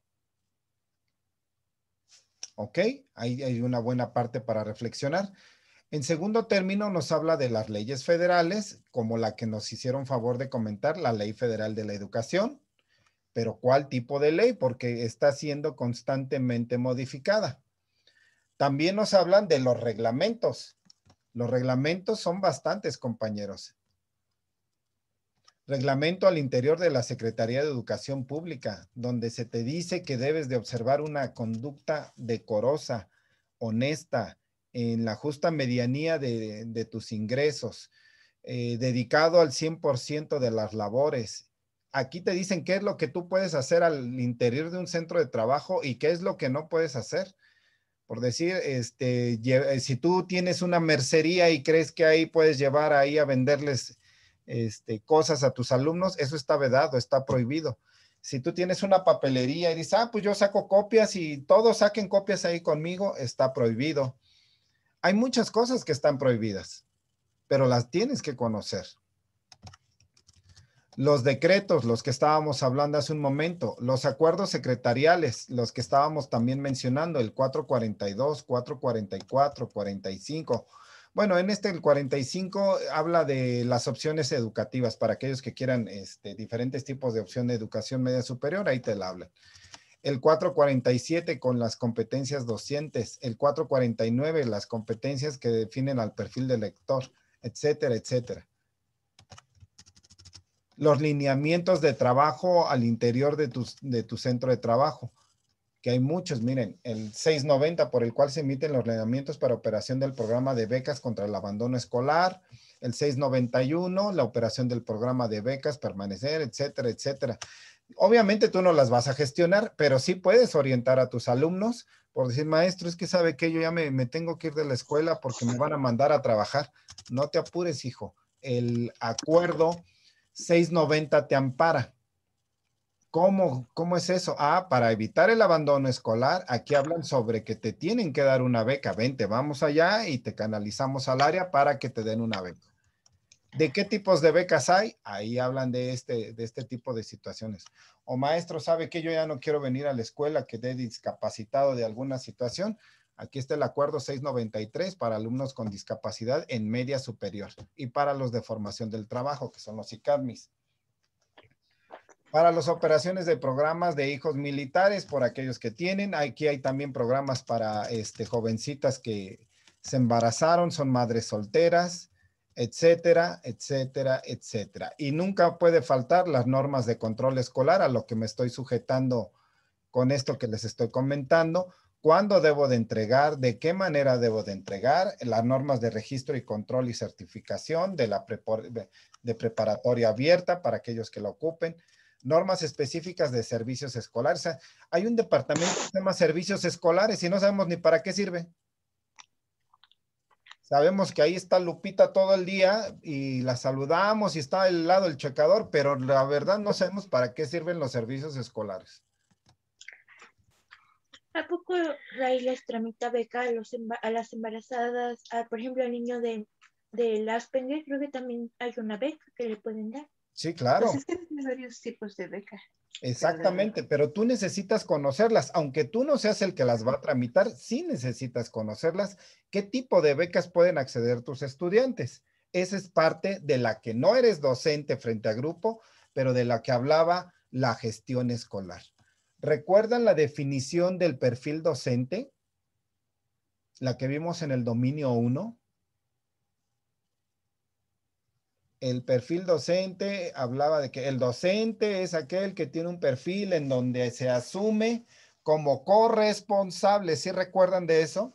¿Ok? Ahí hay una buena parte para reflexionar. En segundo término, nos habla de las leyes federales, como la que nos hicieron favor de comentar, la Ley Federal de la Educación, pero ¿cuál tipo de ley? Porque está siendo constantemente modificada. También nos hablan de los reglamentos. Los reglamentos son bastantes, compañeros reglamento al interior de la Secretaría de Educación Pública, donde se te dice que debes de observar una conducta decorosa, honesta, en la justa medianía de, tus ingresos, eh, dedicado al 100% de las labores. Aquí te dicen qué es lo que tú puedes hacer al interior de un centro de trabajo y qué es lo que no puedes hacer. Por decir, este, si tú tienes una mercería y crees que ahí puedes llevar ahí a venderles este, cosas a tus alumnos, eso está vedado, está prohibido. Si tú tienes una papelería y dices, ah, pues yo saco copias y todos saquen copias ahí conmigo, está prohibido. Hay muchas cosas que están prohibidas, pero las tienes que conocer. Los decretos, los que estábamos hablando hace un momento, los acuerdos secretariales, los que estábamos también mencionando, el 442, 444, 45 bueno, en este, el 45, habla de las opciones educativas para aquellos que quieran este, diferentes tipos de opción de educación media superior, ahí te la hablan. El 447 con las competencias docentes, el 449 las competencias que definen al perfil del lector, etcétera, etcétera. Los lineamientos de trabajo al interior de de tu centro de trabajo que hay muchos, miren, el 690 por el cual se emiten los ordenamientos para operación del programa de becas contra el abandono escolar, el 691, la operación del programa de becas, permanecer, etcétera, etcétera. Obviamente tú no las vas a gestionar, pero sí puedes orientar a tus alumnos por decir, maestro, es que sabe que yo ya me, tengo que ir de la escuela porque me van a mandar a trabajar. No te apures, hijo. El acuerdo 690 te ampara. ¿Cómo, es eso? Ah, para evitar el abandono escolar, aquí hablan sobre que te tienen que dar una beca. Vente, vamos allá y te canalizamos al área para que te den una beca. ¿De qué tipos de becas hay? Ahí hablan de este, de este tipo de situaciones. O maestro, ¿sabe que yo ya no quiero venir a la escuela, quedé discapacitado de alguna situación? Aquí está el acuerdo 693 para alumnos con discapacidad en media superior y para los de formación del trabajo, que son los ICADMIS. Para las operaciones de programas de hijos militares, por aquellos que tienen, aquí hay también programas para este, jovencitas que se embarazaron, son madres solteras, etcétera, etcétera, etcétera. Y nunca puede faltar las normas de control escolar a lo que me estoy sujetando con esto que les estoy comentando, cuándo debo de entregar, de qué manera debo de entregar, las normas de registro y control y certificación de la de preparatoria abierta para aquellos que la ocupen, normas específicas de servicios escolares. hay un departamento que se llama servicios escolares y no sabemos ni para qué sirve. Sabemos que ahí está Lupita todo el día y la saludamos y está al lado el checador, pero la verdad no sabemos para qué sirven los servicios escolares. ¿A poco Ray les tramita beca a, los, a las embarazadas? por ejemplo, al niño de, de Aspenger, creo que también hay una beca que le pueden dar. Sí, pues claro. tipos de Exactamente, pero tú necesitas conocerlas, aunque tú no seas el que las va a tramitar, sí necesitas conocerlas, qué tipo de becas pueden acceder tus estudiantes. Esa es parte de la que no eres docente frente a grupo, pero de la que hablaba la gestión escolar. ¿Recuerdan la definición del perfil docente? La que vimos en el dominio 1. el perfil docente hablaba de que el docente es aquel que tiene un perfil en donde se asume como corresponsable. si recuerdan de eso?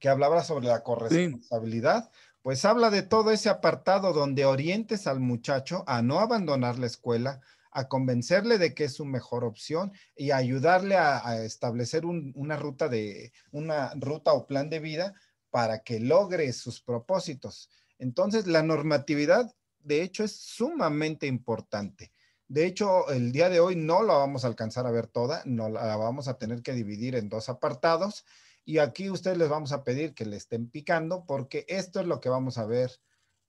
Que hablaba sobre la corresponsabilidad. Pues habla de todo ese apartado donde orientes al muchacho a no abandonar la escuela, a convencerle de que es su mejor opción y ayudarle a, establecer una ruta de una ruta o plan de vida para que logre sus propósitos. Entonces, la normatividad, de hecho, es sumamente importante. De hecho, el día de hoy no la vamos a alcanzar a ver toda, no la vamos a tener que dividir en dos apartados. Y aquí ustedes les vamos a pedir que le estén picando porque esto es lo que vamos a ver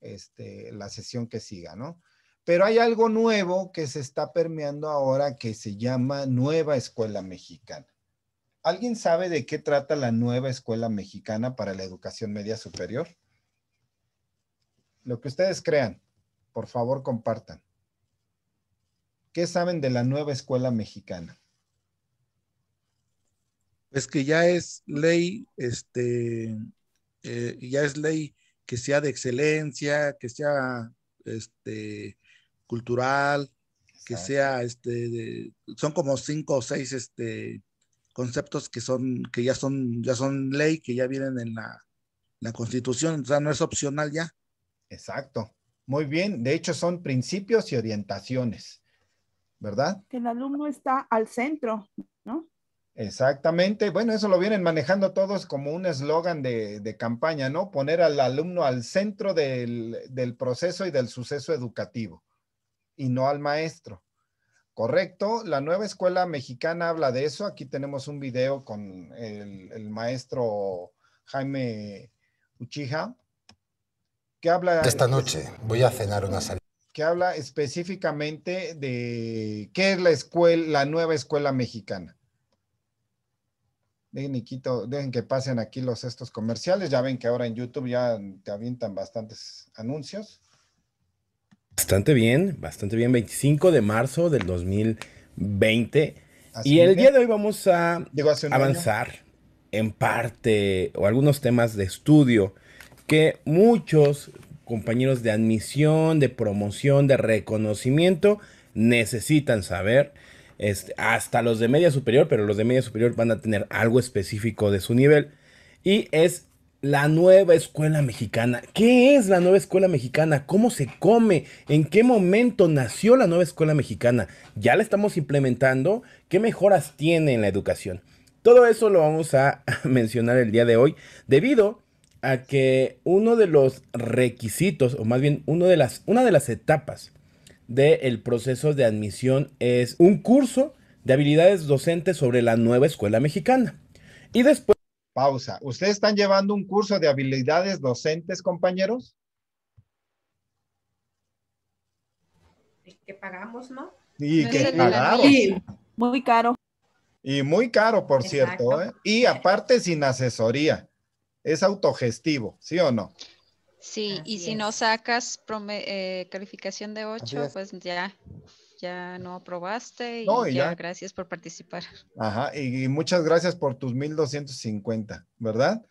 este, la sesión que siga, ¿no? Pero hay algo nuevo que se está permeando ahora que se llama Nueva Escuela Mexicana. ¿Alguien sabe de qué trata la Nueva Escuela Mexicana para la Educación Media Superior? lo que ustedes crean, por favor compartan. ¿Qué saben de la nueva escuela mexicana? Es que ya es ley, este, eh, ya es ley que sea de excelencia, que sea este, cultural, que sea, este, son como cinco o seis este, conceptos que son, que ya son, ya son ley, que ya vienen en la, la constitución, o sea, no es opcional ya. Exacto. Muy bien. De hecho, son principios y orientaciones, ¿verdad? Que el alumno está al centro, ¿no? Exactamente. Bueno, eso lo vienen manejando todos como un eslogan de, campaña, ¿no? Poner al alumno al centro del, proceso y del suceso educativo y no al maestro. Correcto, la nueva escuela mexicana habla de eso. Aquí tenemos un video con el, el maestro Jaime Uchija, que habla... Esta noche voy a cenar una salida. Que habla específicamente de qué es la escuela, la nueva escuela mexicana. Dejen, dejen que pasen aquí los estos comerciales. Ya ven que ahora en YouTube ya te avientan bastantes anuncios. Bastante bien, bastante bien. 25 de marzo del 2020. y el día de hoy vamos a avanzar en parte o algunos temas de estudio que muchos compañeros de admisión, de promoción, de reconocimiento necesitan saber. Este, hasta los de media superior, pero los de media superior van a tener algo específico de su nivel. Y es la nueva escuela mexicana. ¿Qué es la nueva escuela mexicana? ¿Cómo se come? ¿En qué momento nació la nueva escuela mexicana? ¿Ya la estamos implementando? ¿Qué mejoras tiene en la educación? Todo eso lo vamos a mencionar el día de hoy debido a a que uno de los requisitos, o más bien uno de las, una de las etapas del proceso de admisión es un curso de habilidades docentes sobre la nueva escuela mexicana. Y después... Pausa. ¿Ustedes están llevando un curso de habilidades docentes, compañeros? Y que pagamos, ¿no? Y que pagamos. muy caro. Y muy caro, por cierto. ¿eh? Y aparte sin asesoría es autogestivo, ¿sí o no? Sí, y si no sacas eh, calificación de 8, pues ya, ya no aprobaste y ya, gracias por participar. Ajá, y, y muchas gracias por tus 1250, ¿verdad?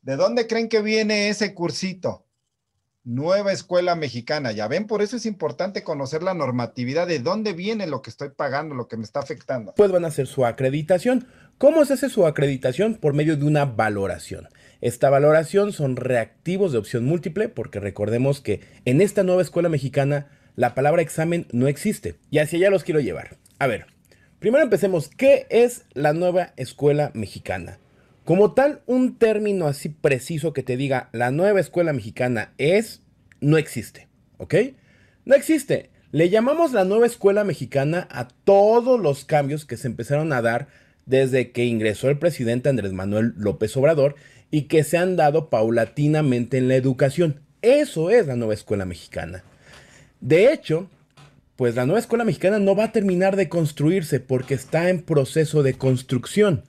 ¿De dónde creen que viene ese cursito? Nueva Escuela Mexicana. Ya ven, por eso es importante conocer la normatividad de dónde viene lo que estoy pagando, lo que me está afectando. Pues van a hacer su acreditación. ¿Cómo se hace su acreditación? Por medio de una valoración esta valoración son reactivos de opción múltiple, porque recordemos que en esta nueva escuela mexicana la palabra examen no existe. Y hacia allá los quiero llevar. A ver, primero empecemos. ¿Qué es la nueva escuela mexicana? Como tal, un término así preciso que te diga la nueva escuela mexicana es, no existe. ¿Ok? No existe. Le llamamos la nueva escuela mexicana a todos los cambios que se empezaron a dar desde que ingresó el presidente Andrés Manuel López Obrador y que se han dado paulatinamente en la educación. Eso es la nueva escuela mexicana. De hecho, pues la nueva escuela mexicana no va a terminar de construirse porque está en proceso de construcción.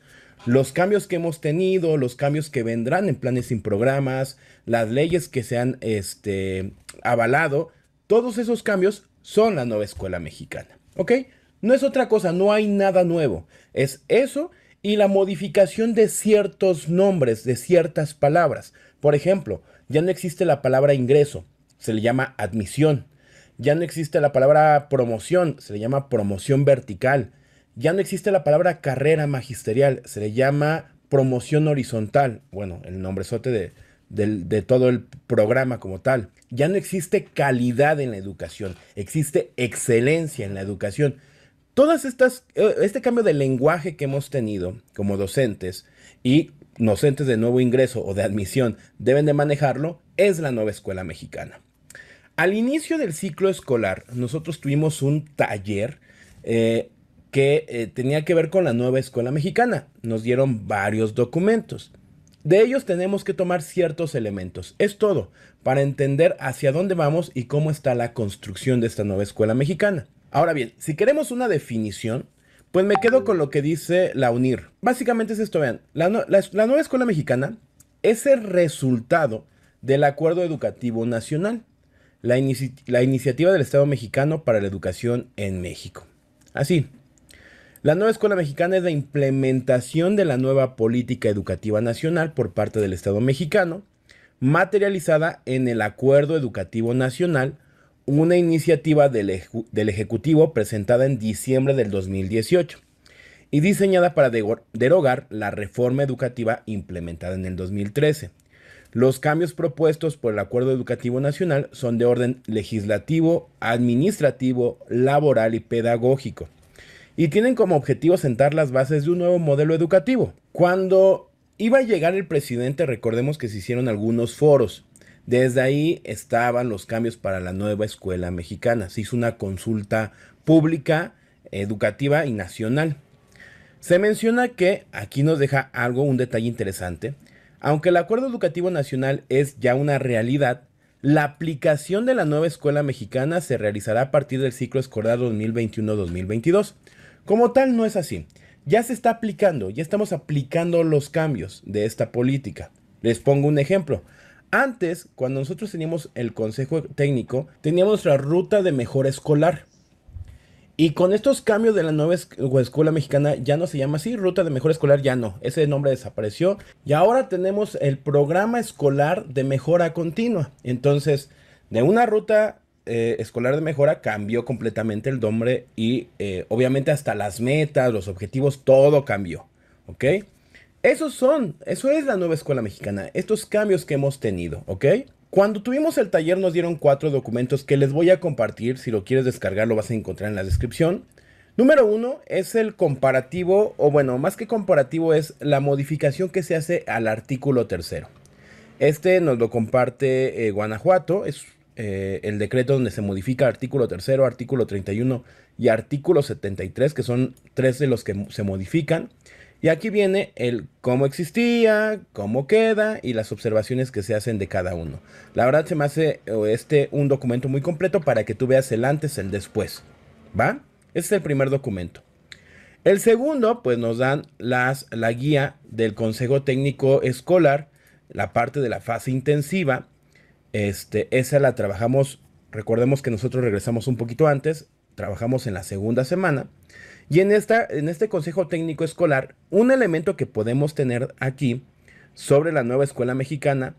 Los cambios que hemos tenido, los cambios que vendrán en planes sin programas, las leyes que se han este, avalado, todos esos cambios son la nueva escuela mexicana. ¿Ok? No es otra cosa, no hay nada nuevo. Es eso y la modificación de ciertos nombres, de ciertas palabras. Por ejemplo, ya no existe la palabra ingreso, se le llama admisión. Ya no existe la palabra promoción, se le llama promoción vertical. Ya no existe la palabra carrera magisterial, se le llama promoción horizontal. Bueno, el nombrezote de, de todo el programa como tal. Ya no existe calidad en la educación, existe excelencia en la educación. Todas estas, eh, este cambio de lenguaje que hemos tenido como docentes y docentes de nuevo ingreso o de admisión deben de manejarlo es la nueva escuela mexicana. Al inicio del ciclo escolar, nosotros tuvimos un taller eh, que eh, tenía que ver con la nueva escuela mexicana. Nos dieron varios documentos. De ellos tenemos que tomar ciertos elementos. Es todo, para entender hacia dónde vamos y cómo está la construcción de esta nueva escuela mexicana. Ahora bien, si queremos una definición, pues me quedo con lo que dice la UNIR. Básicamente es esto, vean, la, nueva escuela mexicana es el resultado del Acuerdo Educativo Nacional, la, la, iniciativa del Estado mexicano para la educación en México. Así, la nueva escuela mexicana es la implementación de la nueva política educativa nacional por parte del Estado mexicano, materializada en el Acuerdo Educativo Nacional una iniciativa del, Ejecutivo presentada en diciembre del 2018 y diseñada para derogar la reforma educativa implementada en el 2013. Los cambios propuestos por el Acuerdo Educativo Nacional son de orden legislativo, administrativo, laboral y pedagógico, y tienen como objetivo sentar las bases de un nuevo modelo educativo. Cuando iba a llegar el presidente, recordemos que se hicieron algunos foros, desde ahí estaban los cambios para la nueva escuela mexicana. Se hizo una consulta pública, educativa y nacional. Se menciona que, aquí nos deja algo, un detalle interesante, aunque el acuerdo educativo nacional es ya una realidad, la aplicación de la nueva escuela mexicana se realizará a partir del ciclo escolar 2021-2022. Como tal, no es así. Ya se está aplicando, ya estamos aplicando los cambios de esta política. Les pongo un ejemplo. Antes, cuando nosotros teníamos el consejo técnico, teníamos la ruta de mejora escolar. Y con estos cambios de la nueva escuela mexicana ya no se llama así, ruta de mejora escolar ya no, ese nombre desapareció. Y ahora tenemos el programa escolar de mejora continua. Entonces, de una ruta eh, escolar de mejora cambió completamente el nombre y eh, obviamente hasta las metas, los objetivos, todo cambió. ¿Ok? Esos son, eso es la nueva escuela mexicana, estos cambios que hemos tenido, ¿ok? Cuando tuvimos el taller nos dieron cuatro documentos que les voy a compartir, si lo quieres descargar lo vas a encontrar en la descripción. Número uno es el comparativo, o bueno, más que comparativo es la modificación que se hace al artículo tercero. Este nos lo comparte eh, Guanajuato, es eh, el decreto donde se modifica artículo tercero, artículo 31 y artículo 73, que son tres de los que se modifican. Y aquí viene el cómo existía, cómo queda y las observaciones que se hacen de cada uno. La verdad se me hace eh, este un documento muy completo para que tú veas el antes, el después. ¿Va? Este es el primer documento. El segundo, pues nos dan las, la guía del Consejo Técnico Escolar, la parte de la fase intensiva. Este, esa la trabajamos, recordemos que nosotros regresamos un poquito antes, trabajamos en la segunda semana. Y en, esta, en este Consejo Técnico Escolar, un elemento que podemos tener aquí sobre la nueva escuela mexicana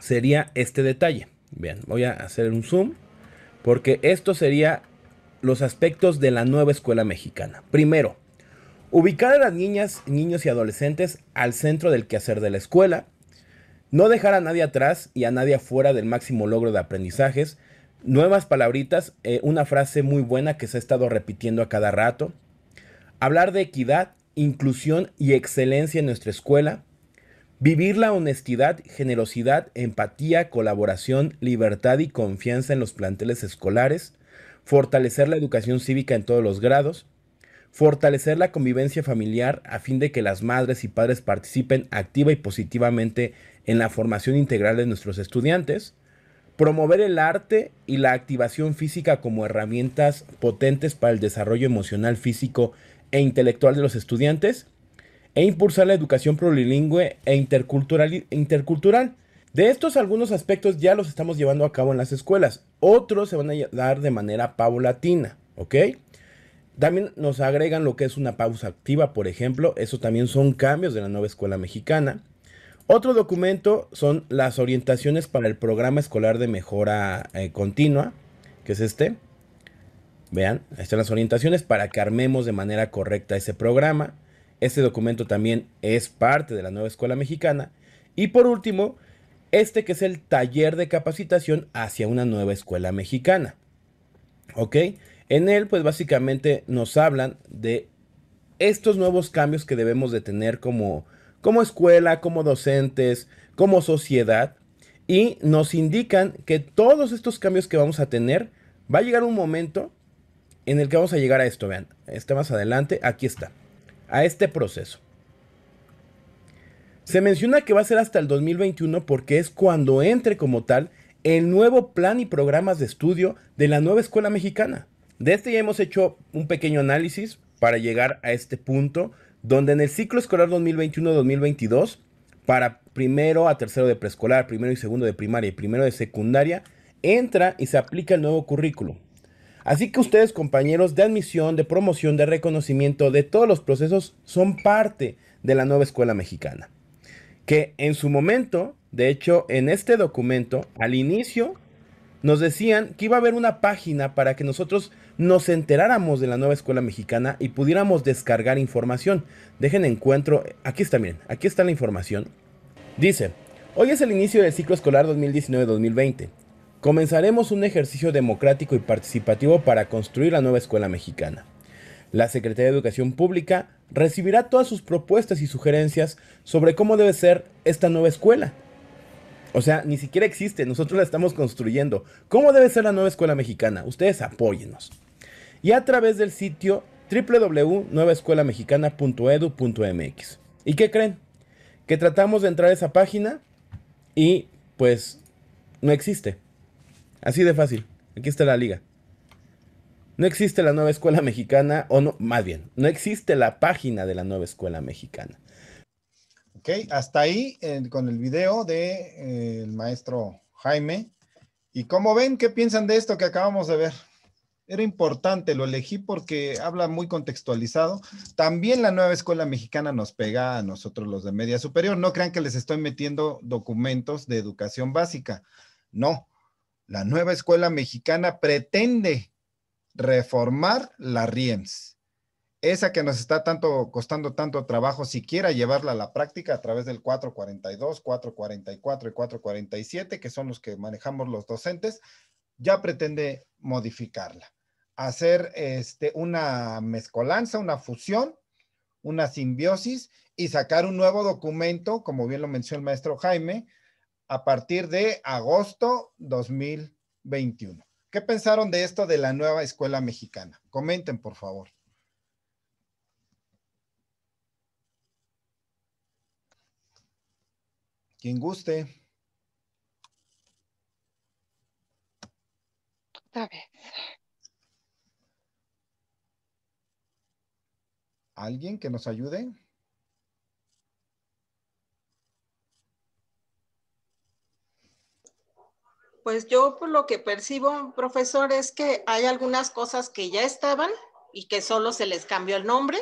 sería este detalle. Bien, voy a hacer un zoom porque esto sería los aspectos de la nueva escuela mexicana. Primero, ubicar a las niñas, niños y adolescentes al centro del quehacer de la escuela, no dejar a nadie atrás y a nadie afuera del máximo logro de aprendizajes, Nuevas palabritas, eh, una frase muy buena que se ha estado repitiendo a cada rato. Hablar de equidad, inclusión y excelencia en nuestra escuela. Vivir la honestidad, generosidad, empatía, colaboración, libertad y confianza en los planteles escolares. Fortalecer la educación cívica en todos los grados. Fortalecer la convivencia familiar a fin de que las madres y padres participen activa y positivamente en la formación integral de nuestros estudiantes Promover el arte y la activación física como herramientas potentes para el desarrollo emocional, físico e intelectual de los estudiantes. E impulsar la educación plurilingüe e intercultural, intercultural. De estos algunos aspectos ya los estamos llevando a cabo en las escuelas. Otros se van a dar de manera paulatina, ¿ok? También nos agregan lo que es una pausa activa, por ejemplo. Eso también son cambios de la nueva escuela mexicana. Otro documento son las orientaciones para el programa escolar de mejora eh, continua, que es este. Vean, ahí están las orientaciones para que armemos de manera correcta ese programa. Este documento también es parte de la nueva escuela mexicana. Y por último, este que es el taller de capacitación hacia una nueva escuela mexicana. ¿Ok? En él, pues básicamente nos hablan de estos nuevos cambios que debemos de tener como como escuela, como docentes, como sociedad, y nos indican que todos estos cambios que vamos a tener, va a llegar un momento en el que vamos a llegar a esto, vean, está más adelante, aquí está, a este proceso. Se menciona que va a ser hasta el 2021 porque es cuando entre como tal el nuevo plan y programas de estudio de la nueva escuela mexicana. De este ya hemos hecho un pequeño análisis para llegar a este punto, donde en el ciclo escolar 2021-2022, para primero a tercero de preescolar, primero y segundo de primaria y primero de secundaria, entra y se aplica el nuevo currículo. Así que ustedes, compañeros de admisión, de promoción, de reconocimiento, de todos los procesos, son parte de la nueva escuela mexicana. Que en su momento, de hecho, en este documento, al inicio, nos decían que iba a haber una página para que nosotros nos enteráramos de la nueva escuela mexicana y pudiéramos descargar información. Dejen encuentro, aquí está, miren, aquí está la información. Dice, hoy es el inicio del ciclo escolar 2019-2020. Comenzaremos un ejercicio democrático y participativo para construir la nueva escuela mexicana. La Secretaría de Educación Pública recibirá todas sus propuestas y sugerencias sobre cómo debe ser esta nueva escuela o sea, ni siquiera existe, nosotros la estamos construyendo. ¿Cómo debe ser la nueva escuela mexicana? Ustedes apóyennos. Y a través del sitio www.nuevaescuelamexicana.edu.mx. ¿Y qué creen? Que tratamos de entrar a esa página y pues no existe. Así de fácil. Aquí está la liga. No existe la nueva escuela mexicana, o no, más bien, no existe la página de la nueva escuela mexicana. Ok, hasta ahí con el video del de, eh, maestro Jaime. ¿Y como ven? ¿Qué piensan de esto que acabamos de ver? Era importante, lo elegí porque habla muy contextualizado. También la nueva escuela mexicana nos pega a nosotros los de media superior. No crean que les estoy metiendo documentos de educación básica. No, la nueva escuela mexicana pretende reformar la RIEMS esa que nos está tanto costando tanto trabajo, siquiera llevarla a la práctica a través del 442, 444 y 447, que son los que manejamos los docentes, ya pretende modificarla, hacer este, una mezcolanza, una fusión, una simbiosis y sacar un nuevo documento, como bien lo mencionó el maestro Jaime, a partir de agosto 2021. ¿Qué pensaron de esto de la nueva escuela mexicana? Comenten, por favor. Quien guste. vez. ¿Alguien que nos ayude? Pues yo por lo que percibo, profesor, es que hay algunas cosas que ya estaban y que solo se les cambió el nombre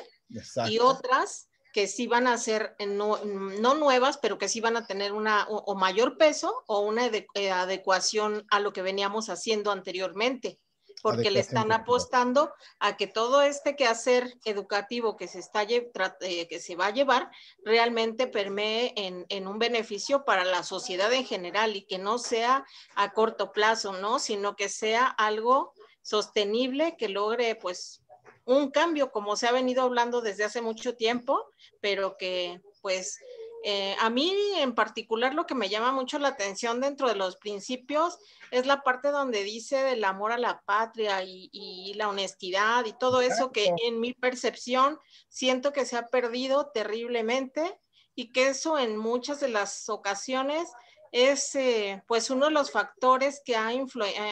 y otras que sí van a ser eh, mm, no, nuevas, pero que sí van a tener una o, mayor peso o una eh, adecuación a lo que veníamos haciendo anteriormente, porque le están apostando a que todo este quehacer educativo que se, está, eh, que se va a llevar realmente permee en, en un beneficio para la sociedad en general y que no sea a corto plazo, ¿no? Sino que sea algo sostenible que logre pues un cambio, como se ha venido hablando desde hace mucho tiempo, pero que pues eh, a mí en particular lo que me llama mucho la atención dentro de los principios es la parte donde dice del amor a la patria y, la honestidad y todo eso que en mi percepción siento que se ha perdido terriblemente y que eso en muchas de las ocasiones es eh, pues uno de los factores que ha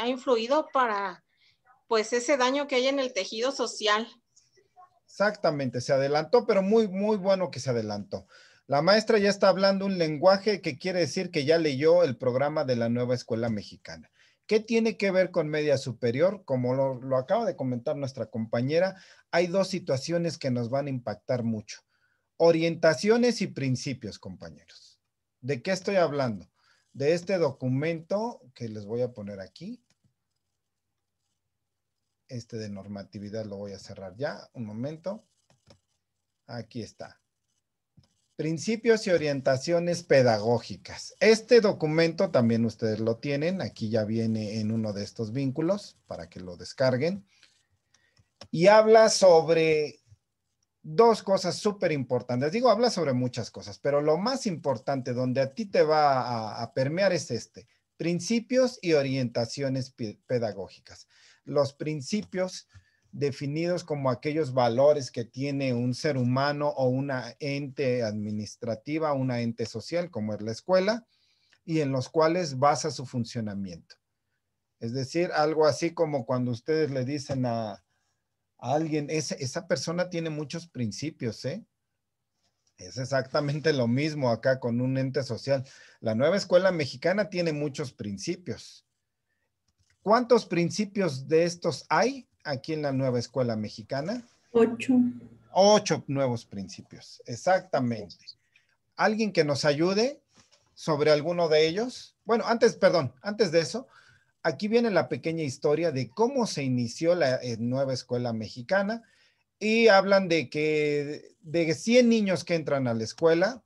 influido para pues ese daño que hay en el tejido social. Exactamente, se adelantó, pero muy, muy bueno que se adelantó. La maestra ya está hablando un lenguaje que quiere decir que ya leyó el programa de la nueva escuela mexicana. ¿Qué tiene que ver con media superior? Como lo, acaba de comentar nuestra compañera, hay dos situaciones que nos van a impactar mucho. Orientaciones y principios, compañeros. ¿De qué estoy hablando? De este documento que les voy a poner aquí, este de normatividad lo voy a cerrar ya, un momento. Aquí está. Principios y orientaciones pedagógicas. Este documento también ustedes lo tienen. Aquí ya viene en uno de estos vínculos para que lo descarguen. Y habla sobre dos cosas súper importantes. Digo, habla sobre muchas cosas, pero lo más importante donde a ti te va a, a permear es este. Principios y orientaciones pedagógicas los principios definidos como aquellos valores que tiene un ser humano o una ente administrativa, una ente social como es la escuela, y en los cuales basa su funcionamiento. Es decir, algo así como cuando ustedes le dicen a, alguien, esa, esa persona tiene muchos principios, ¿eh? Es exactamente lo mismo acá con un ente social. La nueva escuela mexicana tiene muchos principios ¿Cuántos principios de estos hay aquí en la nueva escuela mexicana? Ocho. Ocho nuevos principios, exactamente. ¿Alguien que nos ayude sobre alguno de ellos? Bueno, antes, perdón, antes de eso, aquí viene la pequeña historia de cómo se inició la eh, nueva escuela mexicana y hablan de que de 100 niños que entran a la escuela,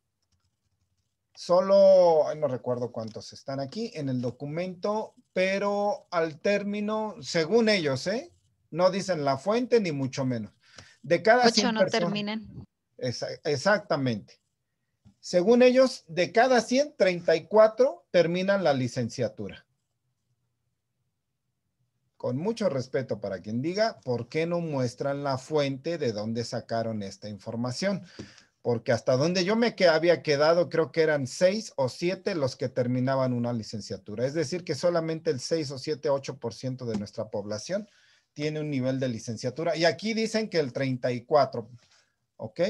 solo, no recuerdo cuántos están aquí, en el documento pero al término, según ellos, ¿eh? no dicen la fuente ni mucho menos. De cada Ocho no terminan. exactamente. Según ellos, de cada 134 terminan la licenciatura. Con mucho respeto para quien diga, ¿por qué no muestran la fuente de dónde sacaron esta información? porque hasta donde yo me había quedado, creo que eran seis o siete los que terminaban una licenciatura. Es decir, que solamente el 6 o siete ocho por ciento de nuestra población tiene un nivel de licenciatura. Y aquí dicen que el 34, ¿ok?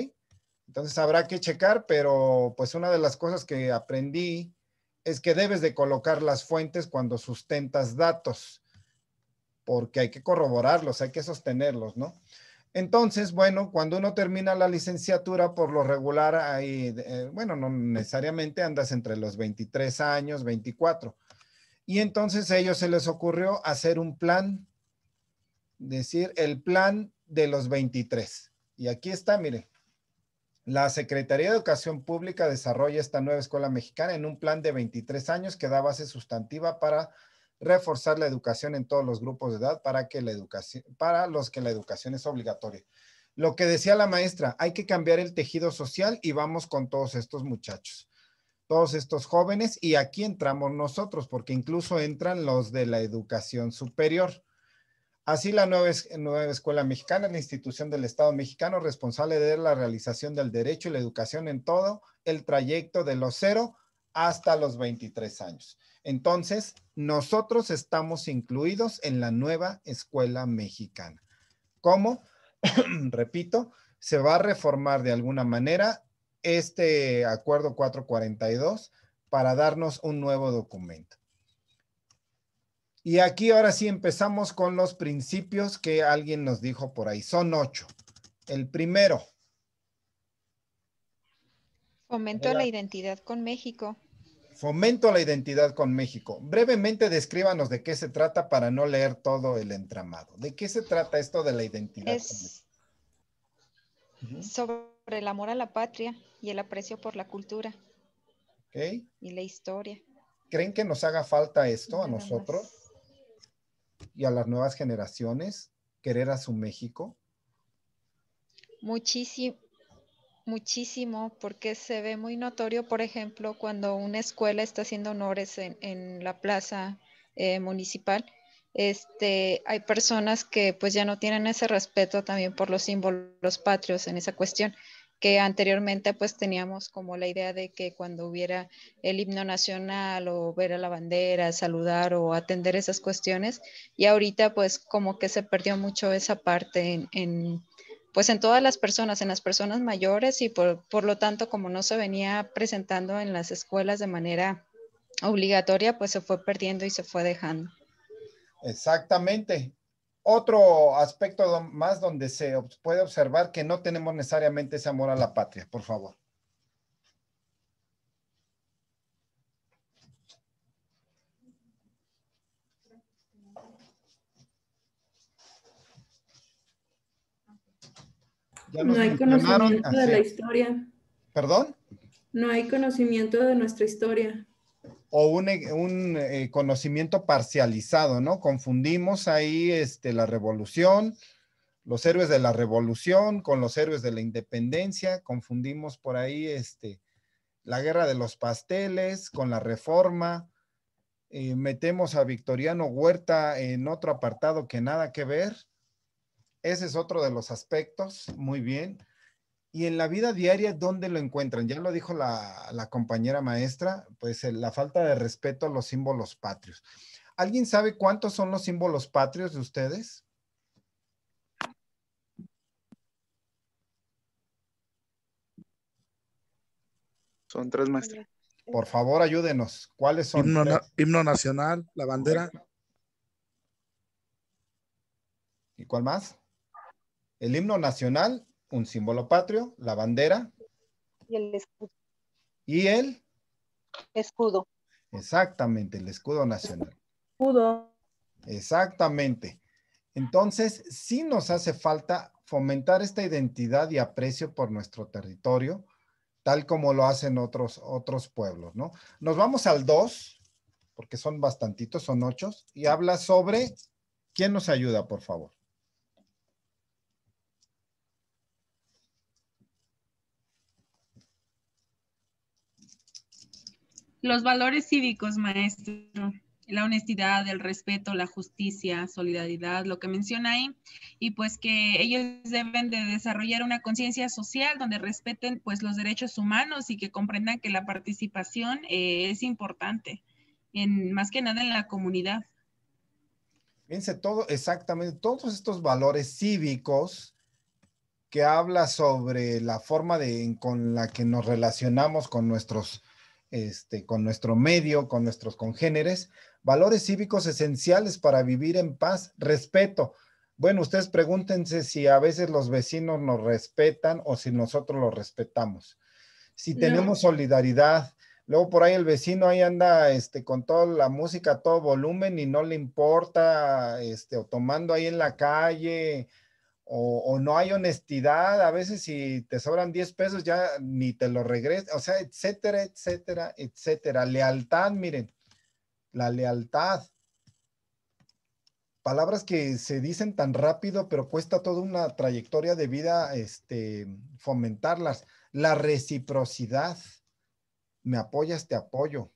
Entonces habrá que checar, pero pues una de las cosas que aprendí es que debes de colocar las fuentes cuando sustentas datos, porque hay que corroborarlos, hay que sostenerlos, ¿no? Entonces, bueno, cuando uno termina la licenciatura, por lo regular, ahí, eh, bueno, no necesariamente andas entre los 23 años, 24. Y entonces a ellos se les ocurrió hacer un plan, decir, el plan de los 23. Y aquí está, mire, la Secretaría de Educación Pública desarrolla esta nueva escuela mexicana en un plan de 23 años que da base sustantiva para reforzar la educación en todos los grupos de edad para, que la educación, para los que la educación es obligatoria. Lo que decía la maestra, hay que cambiar el tejido social y vamos con todos estos muchachos, todos estos jóvenes y aquí entramos nosotros porque incluso entran los de la educación superior. Así, la nueva, Escuela Mexicana la institución del Estado mexicano responsable de la realización del derecho y la educación en todo el trayecto de los cero hasta los 23 años. Entonces, nosotros estamos incluidos en la nueva escuela mexicana. ¿Cómo? Repito, se va a reformar de alguna manera este acuerdo 442 para darnos un nuevo documento. Y aquí ahora sí empezamos con los principios que alguien nos dijo por ahí. Son ocho. El primero. Fomento la identidad con México. Fomento la identidad con México. Brevemente descríbanos de qué se trata para no leer todo el entramado. ¿De qué se trata esto de la identidad? con México? sobre el amor a la patria y el aprecio por la cultura. Y la historia. ¿Creen que nos haga falta esto a nosotros y a las nuevas generaciones? Querer a su México. Muchísimo, muchísimo porque se ve muy notorio, por ejemplo, cuando una escuela está haciendo honores en, la plaza eh, municipal. Este, hay personas que pues ya no tienen ese respeto también por los símbolos patrios en esa cuestión que anteriormente pues teníamos como la idea de que cuando hubiera el himno nacional o ver a la bandera, saludar o atender esas cuestiones y ahorita pues como que se perdió mucho esa parte en pues en todas las personas, en las personas mayores y por, por, lo tanto como no se venía presentando en las escuelas de manera obligatoria, pues se fue perdiendo y se fue dejando. Exactamente. Otro aspecto más donde se puede observar que no tenemos necesariamente ese amor a la patria, por favor. no hay conocimiento de la historia. ¿Perdón? No hay conocimiento de nuestra historia. O un, eh, eh, conocimiento parcializado, ¿no? Confundimos ahí este, la revolución, los héroes de la revolución con los héroes de la independencia, confundimos por ahí este, la guerra de los pasteles con la reforma, eh, metemos a Victoriano Huerta en otro apartado que nada que ver ese es otro de los aspectos. Muy bien. Y en la vida diaria, ¿dónde lo encuentran? Ya lo dijo la, compañera maestra, pues eh, la falta de respeto a los símbolos patrios. ¿Alguien sabe cuántos son los símbolos patrios de ustedes? Son tres maestros. Por favor, ayúdenos. ¿Cuáles son? himno nacional, la bandera. ¿Y cuál más? El himno nacional, un símbolo patrio, la bandera. Y el escudo. Y el escudo. Exactamente, el escudo nacional. Escudo. Exactamente. Entonces, sí nos hace falta fomentar esta identidad y aprecio por nuestro territorio, tal como lo hacen otros, otros pueblos, ¿no? Nos vamos al 2, porque son bastantitos, son ocho, y habla sobre, ¿quién nos ayuda, por favor? Los valores cívicos, maestro, la honestidad, el respeto, la justicia, solidaridad, lo que menciona ahí, y pues que ellos deben de desarrollar una conciencia social donde respeten pues los derechos humanos y que comprendan que la participación eh, es importante, en, más que nada en la comunidad. Fíjense, todo, exactamente, todos estos valores cívicos que habla sobre la forma de, con la que nos relacionamos con nuestros este, con nuestro medio, con nuestros congéneres, valores cívicos esenciales para vivir en paz, respeto. Bueno, ustedes pregúntense si a veces los vecinos nos respetan o si nosotros los respetamos. Si tenemos solidaridad, luego por ahí el vecino ahí anda este, con toda la música a todo volumen y no le importa, este, o tomando ahí en la calle, o, no hay honestidad, a veces si te sobran 10 pesos ya ni te lo regresas, o sea, etcétera, etcétera, etcétera. Lealtad, miren, la lealtad. Palabras que se dicen tan rápido, pero cuesta toda una trayectoria de vida este, fomentarlas. La reciprocidad. Me apoyas, te apoyo.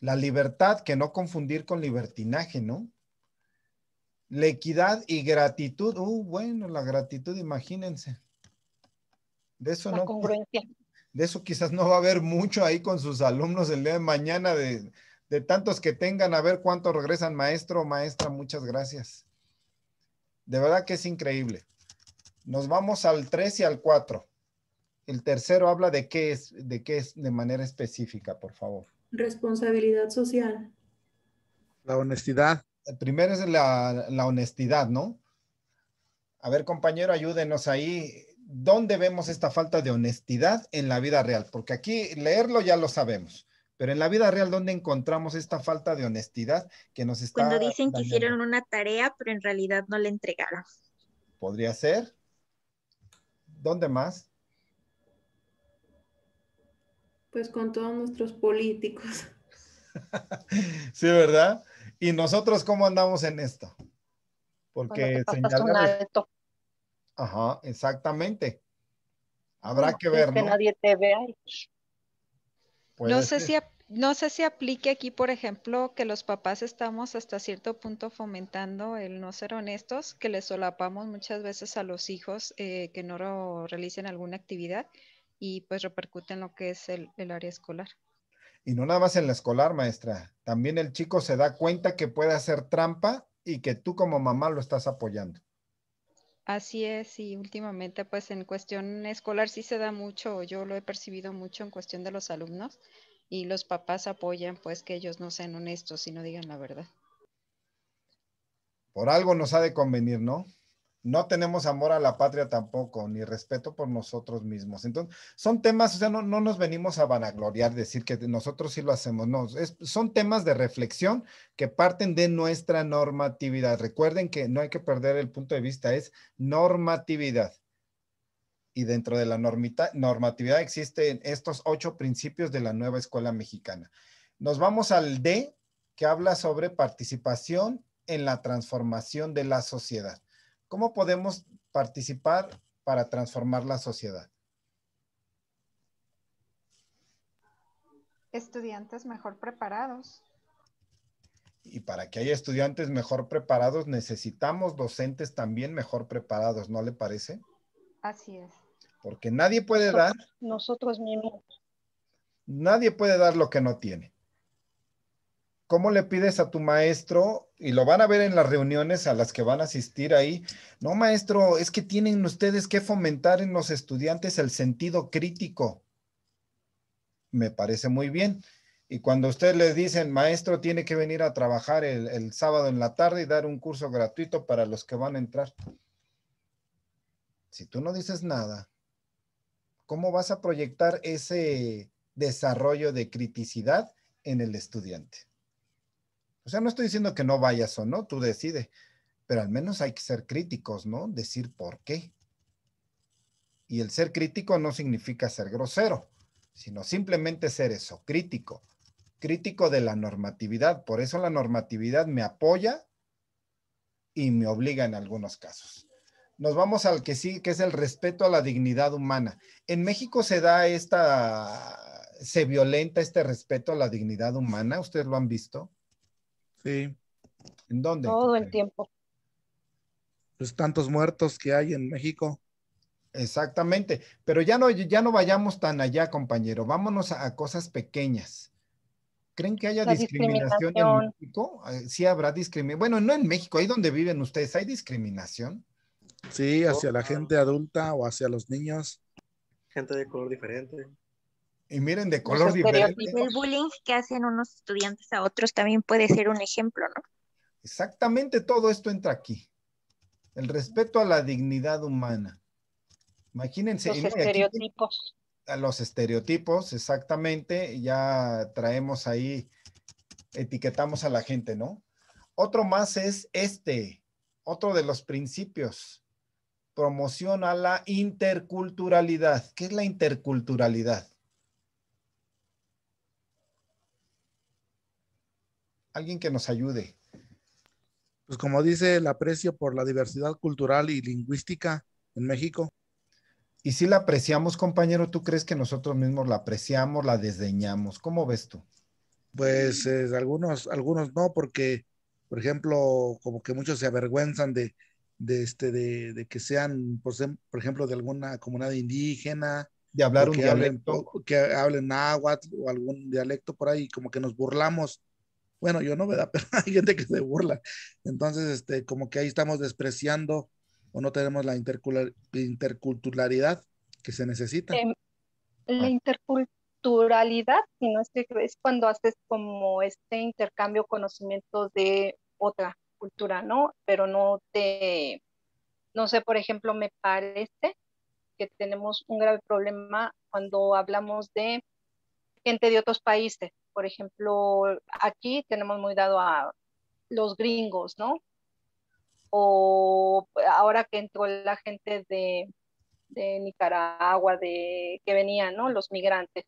La libertad, que no confundir con libertinaje, ¿no? La equidad y gratitud. Uh, bueno, la gratitud, imagínense. De eso no. De eso quizás no va a haber mucho ahí con sus alumnos el día de mañana, de, tantos que tengan, a ver cuánto regresan, maestro o maestra, muchas gracias. De verdad que es increíble. Nos vamos al 3 y al 4. El tercero habla de qué es, de qué es de manera específica, por favor. Responsabilidad social. La honestidad primero es la, honestidad, ¿no? A ver, compañero, ayúdenos ahí. ¿Dónde vemos esta falta de honestidad en la vida real? Porque aquí leerlo ya lo sabemos, pero en la vida real, ¿dónde encontramos esta falta de honestidad que nos está... Cuando dicen que hicieron una tarea, pero en realidad no la entregaron. Podría ser. ¿Dónde más? Pues con todos nuestros políticos. sí, ¿verdad? ¿Y nosotros cómo andamos en esto? Porque señalar... Ajá, exactamente. Habrá que ver. que nadie te vea. No sé, si, no sé si aplique aquí, por ejemplo, que los papás estamos hasta cierto punto fomentando el no ser honestos, que les solapamos muchas veces a los hijos eh, que no realicen alguna actividad y pues repercuten lo que es el área escolar. Y no nada más en la escolar, maestra. También el chico se da cuenta que puede hacer trampa y que tú como mamá lo estás apoyando. Así es, y últimamente pues en cuestión escolar sí se da mucho, yo lo he percibido mucho en cuestión de los alumnos y los papás apoyan pues que ellos no sean honestos y no digan la verdad. Por algo nos ha de convenir, ¿no? no tenemos amor a la patria tampoco, ni respeto por nosotros mismos. Entonces, son temas, o sea, no, nos venimos a vanagloriar, decir que nosotros sí lo hacemos, no, son temas de reflexión que parten de nuestra normatividad. Recuerden que no hay que perder el punto de vista, es normatividad. Y dentro de la normita, normatividad existen estos ocho principios de la nueva escuela mexicana. Nos vamos al D, que habla sobre participación en la transformación de la sociedad ¿Cómo podemos participar para transformar la sociedad? Estudiantes mejor preparados. Y para que haya estudiantes mejor preparados, necesitamos docentes también mejor preparados, ¿no le parece? Así es. Porque nadie puede dar. Nosotros mismos. Nadie puede dar lo que no tiene. ¿cómo le pides a tu maestro? Y lo van a ver en las reuniones a las que van a asistir ahí. No, maestro, es que tienen ustedes que fomentar en los estudiantes el sentido crítico. Me parece muy bien. Y cuando ustedes les dicen, maestro, tiene que venir a trabajar el, el sábado en la tarde y dar un curso gratuito para los que van a entrar. Si tú no dices nada, ¿cómo vas a proyectar ese desarrollo de criticidad en el estudiante? O sea, no estoy diciendo que no vayas o no, tú decides, pero al menos hay que ser críticos, ¿no? Decir por qué. Y el ser crítico no significa ser grosero, sino simplemente ser eso, crítico, crítico de la normatividad. Por eso la normatividad me apoya y me obliga en algunos casos. Nos vamos al que sí, que es el respeto a la dignidad humana. En México se da esta, se violenta este respeto a la dignidad humana, ustedes lo han visto. Sí. ¿En dónde? Todo el tiempo. Los pues tantos muertos que hay en México. Exactamente, pero ya no, ya no vayamos tan allá, compañero. Vámonos a, cosas pequeñas. ¿Creen que haya discriminación, discriminación, en México? Ah, sí habrá discriminación. Bueno, no en México, ahí donde viven ustedes, ¿hay discriminación? Sí, hacia la oh. gente adulta o hacia los niños. Gente de color diferente. Y miren, de color diferente. El bullying que hacen unos estudiantes a otros también puede ser un ejemplo, ¿no? Exactamente todo esto entra aquí. El respeto a la dignidad humana. Imagínense. Los estereotipos. a los estereotipos, exactamente. Ya traemos ahí, etiquetamos a la gente, ¿no? Otro más es este, otro de los principios. Promoción a la interculturalidad. ¿Qué es la interculturalidad? alguien que nos ayude. Pues como dice, el aprecio por la diversidad cultural y lingüística en México. Y si la apreciamos, compañero, ¿tú crees que nosotros mismos la apreciamos, la desdeñamos? ¿Cómo ves tú? Pues eh, algunos, algunos no, porque, por ejemplo, como que muchos se avergüenzan de, este, de, de que sean, por, ejemplo, de alguna comunidad indígena. De hablar un dialecto. que hablen náhuatl o algún dialecto por ahí, como que nos burlamos bueno, yo no, ¿verdad? Pero hay gente que se burla. Entonces, este, como que ahí estamos despreciando o no tenemos la interculturalidad que se necesita. Em, la ah. interculturalidad, si no es, que es cuando haces como este intercambio conocimientos de otra cultura, ¿no? Pero no te, no sé, por ejemplo, me parece que tenemos un grave problema cuando hablamos de gente de otros países, por ejemplo, aquí tenemos muy dado a los gringos, ¿no? O pues, ahora que entró la gente de, Nicaragua, de que venían, ¿no? Los migrantes.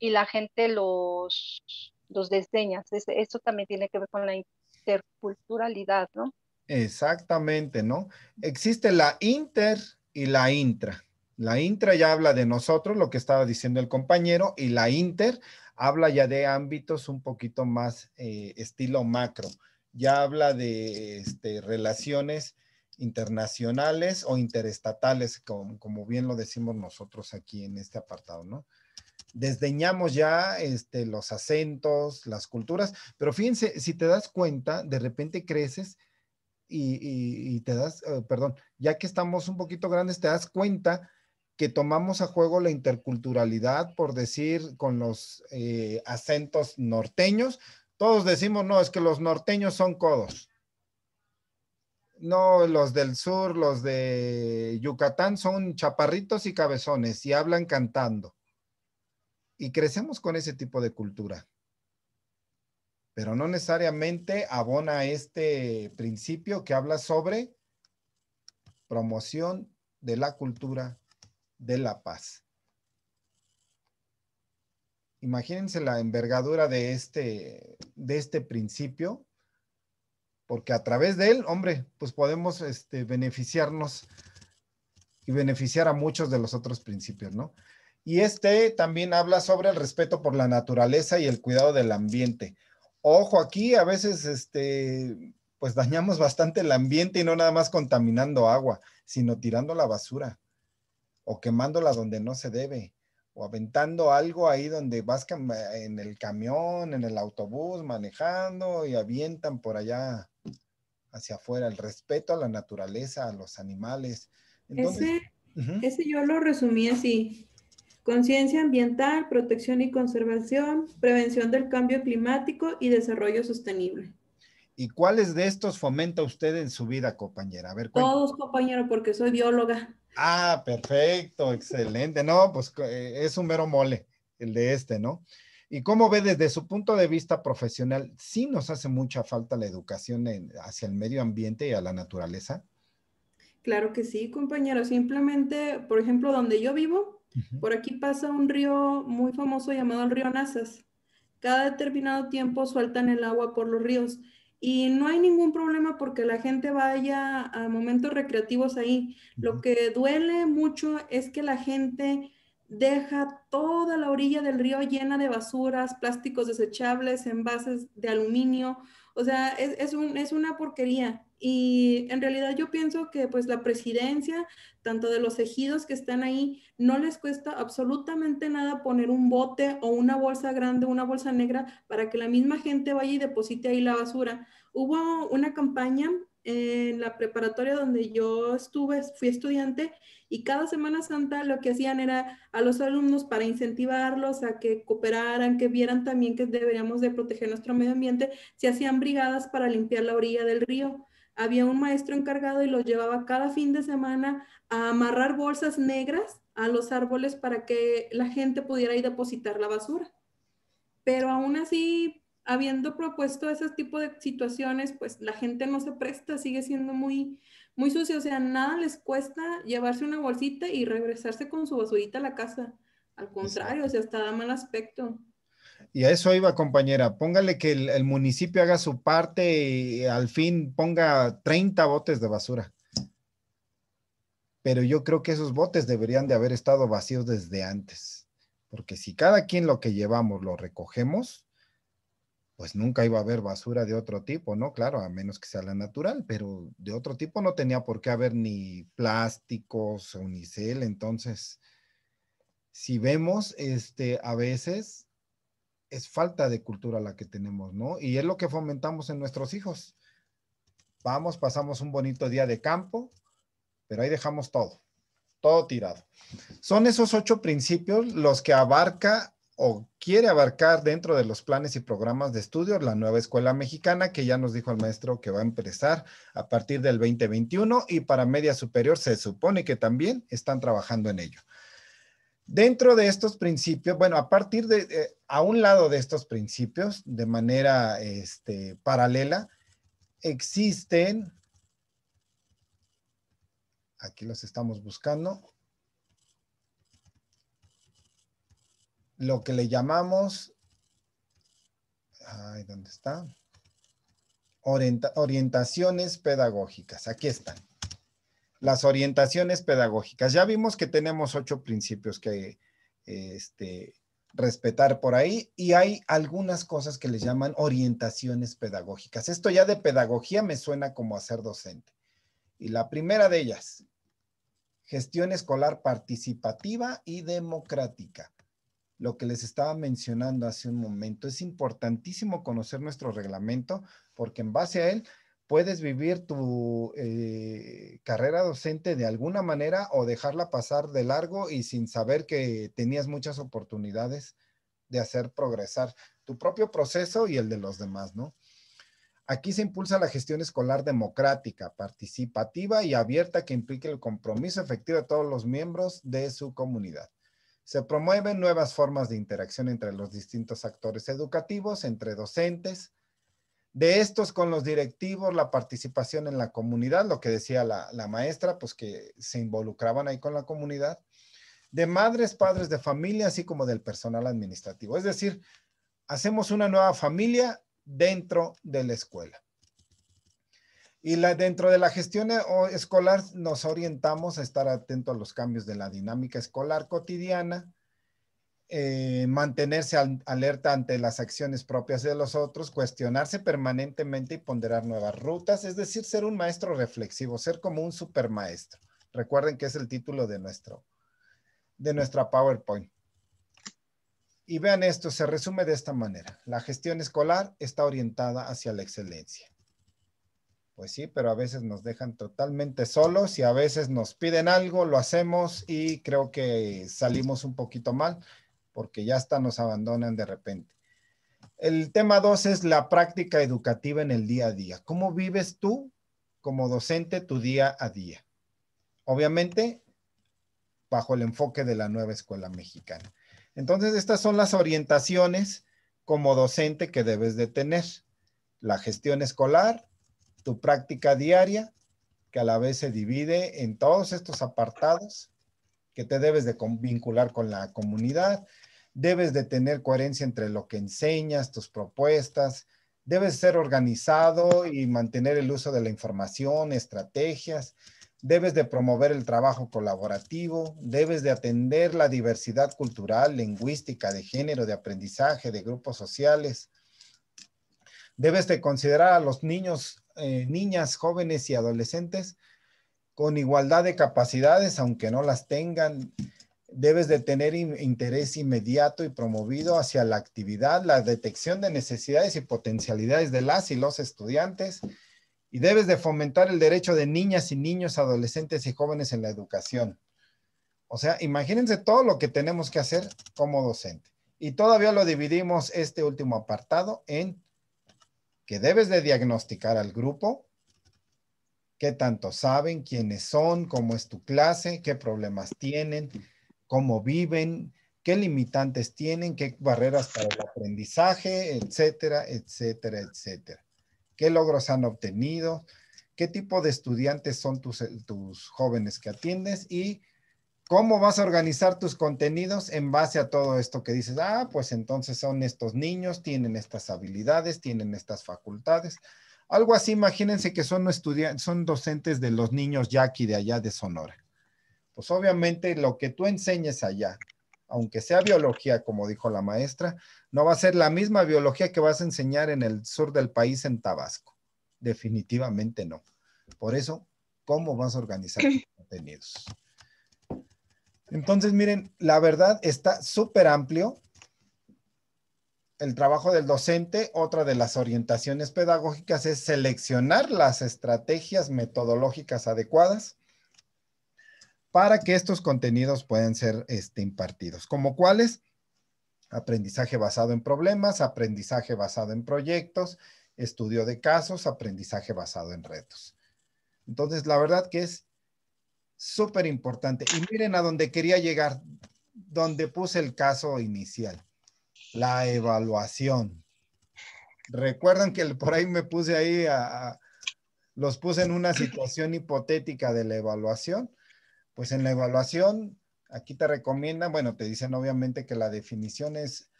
Y la gente los, los Eso también tiene que ver con la interculturalidad, ¿no? Exactamente, ¿no? Existe la inter y la intra. La intra ya habla de nosotros, lo que estaba diciendo el compañero, y la inter habla ya de ámbitos un poquito más eh, estilo macro, ya habla de este, relaciones internacionales o interestatales, como, bien lo decimos nosotros aquí en este apartado, ¿no? Desdeñamos ya este, los acentos, las culturas, pero fíjense, si te das cuenta, de repente creces y, te das, eh, perdón, ya que estamos un poquito grandes, te das cuenta que tomamos a juego la interculturalidad, por decir, con los eh, acentos norteños. Todos decimos, no, es que los norteños son codos. No, los del sur, los de Yucatán son chaparritos y cabezones y hablan cantando. Y crecemos con ese tipo de cultura. Pero no necesariamente abona este principio que habla sobre promoción de la cultura de La Paz. Imagínense la envergadura de este, de este principio, porque a través de él, hombre, pues podemos este, beneficiarnos y beneficiar a muchos de los otros principios, ¿no? Y este también habla sobre el respeto por la naturaleza y el cuidado del ambiente. Ojo aquí, a veces este, pues dañamos bastante el ambiente y no nada más contaminando agua, sino tirando la basura o quemándola donde no se debe, o aventando algo ahí donde vas en el camión, en el autobús, manejando y avientan por allá hacia afuera, el respeto a la naturaleza, a los animales. ese, ese yo lo resumí así. Conciencia ambiental, protección y conservación, prevención del cambio climático y desarrollo sostenible. ¿Y cuáles de estos fomenta usted en su vida, compañera? A ver, Todos, compañero, porque soy bióloga. Ah, perfecto, excelente. No, pues eh, es un mero mole el de este, ¿no? Y cómo ve desde su punto de vista profesional, ¿sí nos hace mucha falta la educación hacia el medio ambiente y a la naturaleza? Claro que sí, compañero. Simplemente, por ejemplo, donde yo vivo, por aquí pasa un río muy famoso llamado el río Nazas. Cada determinado tiempo sueltan el agua por los ríos y no hay ningún problema porque la gente vaya a momentos recreativos ahí. Lo que duele mucho es que la gente deja toda la orilla del río llena de basuras, plásticos desechables, envases de aluminio, o sea, es, un, es una porquería. Y en realidad yo pienso que pues la presidencia, tanto de los ejidos que están ahí, no les cuesta absolutamente nada poner un bote o una bolsa grande, una bolsa negra, para que la misma gente vaya y deposite ahí la basura. Hubo una campaña en la preparatoria donde yo estuve, fui estudiante y cada Semana Santa lo que hacían era a los alumnos para incentivarlos a que cooperaran, que vieran también que deberíamos de proteger nuestro medio ambiente, se hacían brigadas para limpiar la orilla del río. Había un maestro encargado y los llevaba cada fin de semana a amarrar bolsas negras a los árboles para que la gente pudiera ir a depositar la basura. Pero aún así, habiendo propuesto ese tipo de situaciones, pues la gente no se presta, sigue siendo muy, muy sucio, o sea, nada les cuesta llevarse una bolsita y regresarse con su basurita a la casa. Al contrario, o sea, hasta da mal aspecto. Y a eso iba, compañera. Póngale que el, municipio haga su parte y al fin ponga 30 botes de basura. Pero yo creo que esos botes deberían de haber estado vacíos desde antes. Porque si cada quien lo que llevamos lo recogemos, pues nunca iba a haber basura de otro tipo, ¿no? Claro, a menos que sea la natural, pero de otro tipo no tenía por qué haber ni plásticos, unicel, entonces, si vemos, este, a veces es falta de cultura la que tenemos, ¿no? Y es lo que fomentamos en nuestros hijos. Vamos, pasamos un bonito día de campo, pero ahí dejamos todo, todo tirado. Son esos ocho principios los que abarca o quiere abarcar dentro de los planes y programas de estudio la nueva escuela mexicana que ya nos dijo el maestro que va a empezar a partir del 2021 y para media superior se supone que también están trabajando en ello. Dentro de estos principios, bueno, a partir de, eh, a un lado de estos principios, de manera este, paralela, existen, aquí los estamos buscando, lo que le llamamos, ay, ¿dónde está? orientaciones pedagógicas. Aquí están. Las orientaciones pedagógicas. Ya vimos que tenemos ocho principios que este, respetar por ahí y hay algunas cosas que le llaman orientaciones pedagógicas. Esto ya de pedagogía me suena como hacer docente. Y la primera de ellas, gestión escolar participativa y democrática lo que les estaba mencionando hace un momento. Es importantísimo conocer nuestro reglamento porque en base a él puedes vivir tu eh, carrera docente de alguna manera o dejarla pasar de largo y sin saber que tenías muchas oportunidades de hacer progresar tu propio proceso y el de los demás, ¿no? Aquí se impulsa la gestión escolar democrática, participativa y abierta que implique el compromiso efectivo de todos los miembros de su comunidad. Se promueven nuevas formas de interacción entre los distintos actores educativos, entre docentes, de estos con los directivos, la participación en la comunidad, lo que decía la, la maestra, pues que se involucraban ahí con la comunidad, de madres, padres de familia, así como del personal administrativo. Es decir, hacemos una nueva familia dentro de la escuela. Y dentro de la gestión eh, escolar nos orientamos a estar atentos a los cambios de la dinámica escolar cotidiana, eh, mantenerse alerta ante las acciones propias de los otros, cuestionarse permanentemente y ponderar nuevas rutas, es decir, ser un maestro reflexivo, ser como un supermaestro. Recuerden que es el título de, nuestro, de nuestra PowerPoint. Y vean esto, se resume de esta manera. La gestión escolar está orientada hacia la excelencia. Pues sí, pero a veces nos dejan totalmente solos y a veces nos piden algo, lo hacemos y creo que salimos un poquito mal porque ya hasta nos abandonan de repente. El tema dos es la práctica educativa en el día a día. ¿Cómo vives tú como docente tu día a día? Obviamente, bajo el enfoque de la nueva escuela mexicana. Entonces, estas son las orientaciones como docente que debes de tener. La gestión escolar, tu práctica diaria, que a la vez se divide en todos estos apartados que te debes de vincular con la comunidad, debes de tener coherencia entre lo que enseñas, tus propuestas, debes ser organizado y mantener el uso de la información, estrategias, debes de promover el trabajo colaborativo, debes de atender la diversidad cultural, lingüística, de género, de aprendizaje, de grupos sociales. Debes de considerar a los niños eh, niñas, jóvenes y adolescentes con igualdad de capacidades, aunque no las tengan. Debes de tener interés inmediato y promovido hacia la actividad, la detección de necesidades y potencialidades de las y los estudiantes. Y debes de fomentar el derecho de niñas y niños, adolescentes y jóvenes en la educación. O sea, imagínense todo lo que tenemos que hacer como docente. Y todavía lo dividimos este último apartado en que debes de diagnosticar al grupo, qué tanto saben, quiénes son, cómo es tu clase, qué problemas tienen, cómo viven, qué limitantes tienen, qué barreras para el aprendizaje, etcétera, etcétera, etcétera. ¿Qué logros han obtenido? ¿Qué tipo de estudiantes son tus, tus jóvenes que atiendes? Y ¿Cómo vas a organizar tus contenidos en base a todo esto que dices? Ah, pues entonces son estos niños, tienen estas habilidades, tienen estas facultades. Algo así, imagínense que son, son docentes de los niños Jackie de allá de Sonora. Pues obviamente lo que tú enseñes allá, aunque sea biología, como dijo la maestra, no va a ser la misma biología que vas a enseñar en el sur del país, en Tabasco. Definitivamente no. Por eso, ¿cómo vas a organizar tus contenidos? Entonces, miren, la verdad está súper amplio el trabajo del docente. Otra de las orientaciones pedagógicas es seleccionar las estrategias metodológicas adecuadas para que estos contenidos puedan ser este, impartidos. ¿Como cuáles? Aprendizaje basado en problemas, aprendizaje basado en proyectos, estudio de casos, aprendizaje basado en retos. Entonces, la verdad que es Súper importante. Y miren a donde quería llegar, donde puse el caso inicial, la evaluación. Recuerdan que por ahí me puse ahí, a, los puse en una situación hipotética de la evaluación. Pues en la evaluación, aquí te recomiendan, bueno, te dicen obviamente que la definición es,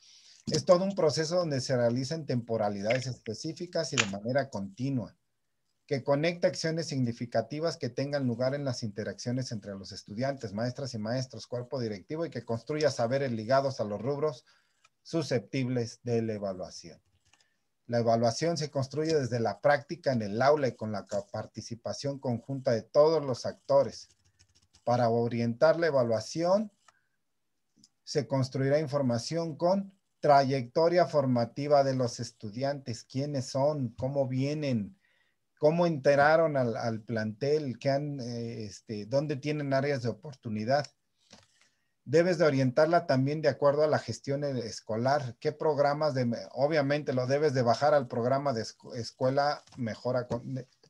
es todo un proceso donde se realizan temporalidades específicas y de manera continua que conecte acciones significativas que tengan lugar en las interacciones entre los estudiantes, maestras y maestros, cuerpo directivo y que construya saberes ligados a los rubros susceptibles de la evaluación. La evaluación se construye desde la práctica en el aula y con la participación conjunta de todos los actores. Para orientar la evaluación, se construirá información con trayectoria formativa de los estudiantes, quiénes son, cómo vienen, cómo enteraron al, plantel, han, eh, este, dónde tienen áreas de oportunidad. Debes de orientarla también de acuerdo a la gestión e-, escolar. ¿Qué programas de, obviamente lo debes de bajar al programa de escuela mejora,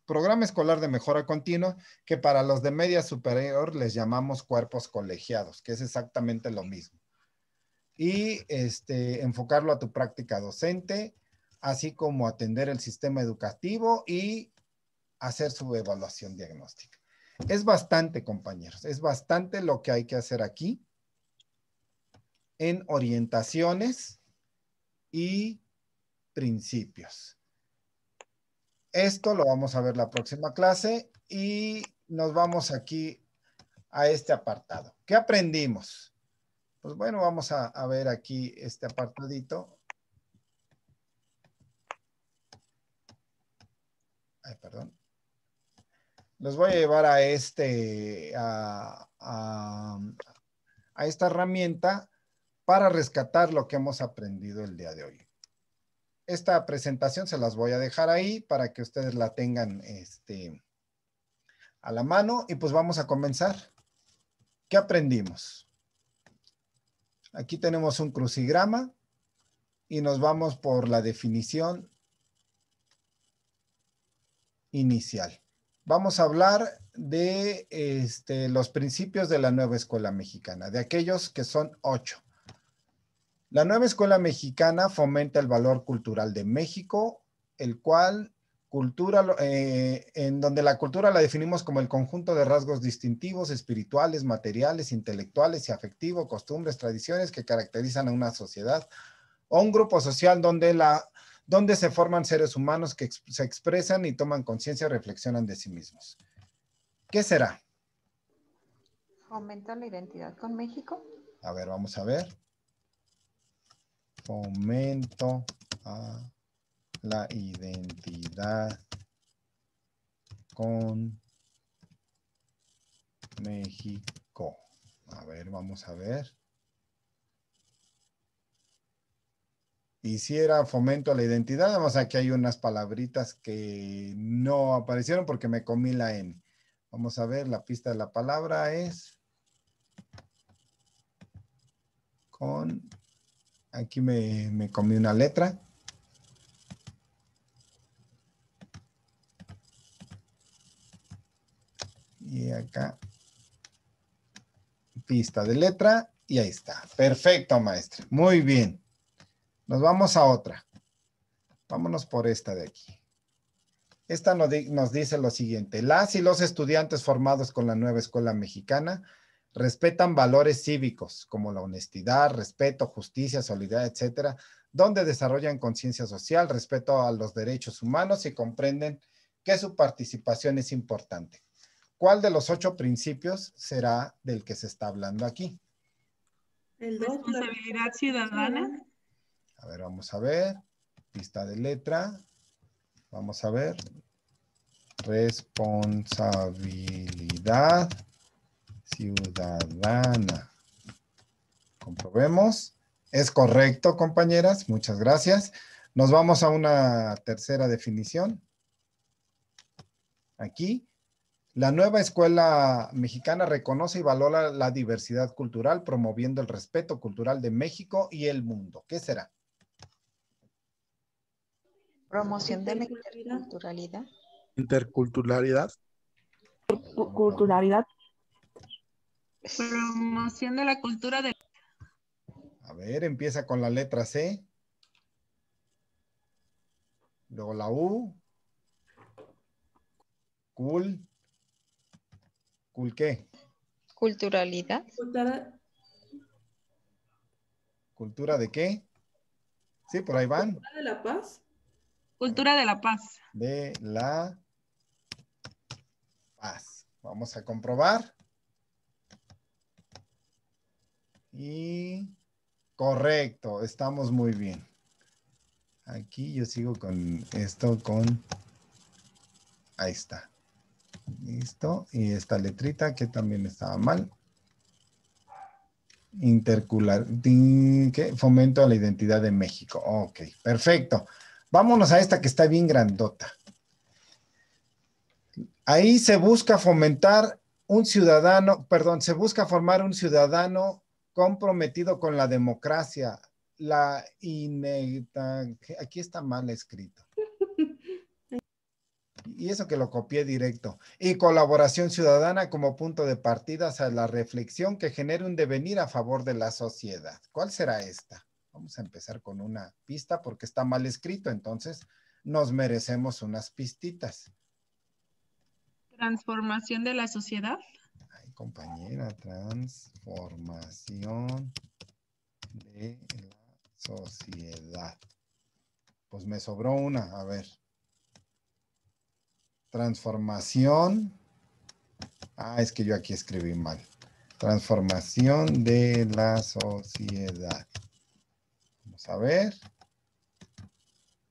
programa escolar de mejora continua, que para los de media superior les llamamos cuerpos colegiados, que es exactamente lo mismo. Y este, enfocarlo a tu práctica docente, así como atender el sistema educativo y hacer su evaluación diagnóstica. Es bastante, compañeros, es bastante lo que hay que hacer aquí en orientaciones y principios. Esto lo vamos a ver la próxima clase y nos vamos aquí a este apartado. ¿Qué aprendimos? Pues bueno, vamos a, ver aquí este apartadito. Ay, perdón los voy a llevar a este, a, esta herramienta para rescatar lo que hemos aprendido el día de hoy. Esta presentación se las voy a dejar ahí para que ustedes la tengan este, a la mano y pues vamos a comenzar. ¿Qué aprendimos? Aquí tenemos un crucigrama y nos vamos por la definición inicial vamos a hablar de este, los principios de la nueva escuela mexicana, de aquellos que son ocho. La nueva escuela mexicana fomenta el valor cultural de México, el cual cultura, eh, en donde la cultura la definimos como el conjunto de rasgos distintivos, espirituales, materiales, intelectuales y afectivos, costumbres, tradiciones que caracterizan a una sociedad o un grupo social donde la ¿Dónde se forman seres humanos que se expresan y toman conciencia y reflexionan de sí mismos. ¿Qué será? Fomento la identidad con México. A ver, vamos a ver. Fomento la identidad con México. A ver, vamos a ver. hiciera fomento a la identidad. Vamos aquí hay unas palabritas que no aparecieron porque me comí la N. Vamos a ver, la pista de la palabra es con, aquí me, me comí una letra. Y acá, pista de letra, y ahí está. Perfecto, maestro, Muy bien. Nos vamos a otra. Vámonos por esta de aquí. Esta nos, dice lo siguiente. Las y los estudiantes formados con la nueva escuela mexicana respetan valores cívicos como la honestidad, respeto, justicia, solidaridad, etcétera, donde desarrollan conciencia social, respeto a los derechos humanos y comprenden que su participación es importante. ¿Cuál de los ocho principios será del que se está hablando aquí? El pues, de responsabilidad ciudadana. A ver, vamos a ver. Pista de letra. Vamos a ver. Responsabilidad ciudadana. Comprobemos. Es correcto, compañeras. Muchas gracias. Nos vamos a una tercera definición. Aquí. La nueva escuela mexicana reconoce y valora la diversidad cultural, promoviendo el respeto cultural de México y el mundo. ¿Qué será? Promoción de la interculturalidad. Interculturalidad. Culturalidad. Promoción de la cultura de. A ver, empieza con la letra C. Luego la U. Cul. Cul qué? Culturalidad. Cultura, ¿Cultura de qué? Sí, por ahí van. Cultura de la paz. Cultura de la paz. De la paz. Vamos a comprobar. Y correcto, estamos muy bien. Aquí yo sigo con esto, con... Ahí está. Listo. Y esta letrita que también estaba mal. Intercular. que Fomento a la identidad de México. Ok, perfecto. Vámonos a esta que está bien grandota. Ahí se busca fomentar un ciudadano, perdón, se busca formar un ciudadano comprometido con la democracia. La aquí está mal escrito. Y eso que lo copié directo. Y colaboración ciudadana como punto de partida hacia la reflexión que genere un devenir a favor de la sociedad. ¿Cuál será esta? Vamos a empezar con una pista porque está mal escrito, entonces nos merecemos unas pistitas. Transformación de la sociedad. Ay, compañera, transformación de la sociedad. Pues me sobró una, a ver. Transformación. Ah, es que yo aquí escribí mal. Transformación de la sociedad a ver.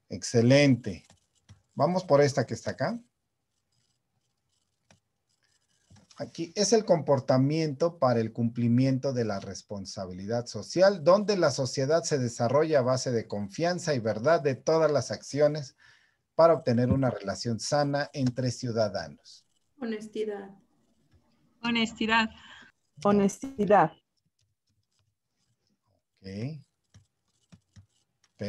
Excelente. Vamos por esta que está acá. Aquí es el comportamiento para el cumplimiento de la responsabilidad social, donde la sociedad se desarrolla a base de confianza y verdad de todas las acciones para obtener una relación sana entre ciudadanos. Honestidad. Honestidad. Honestidad. Ok.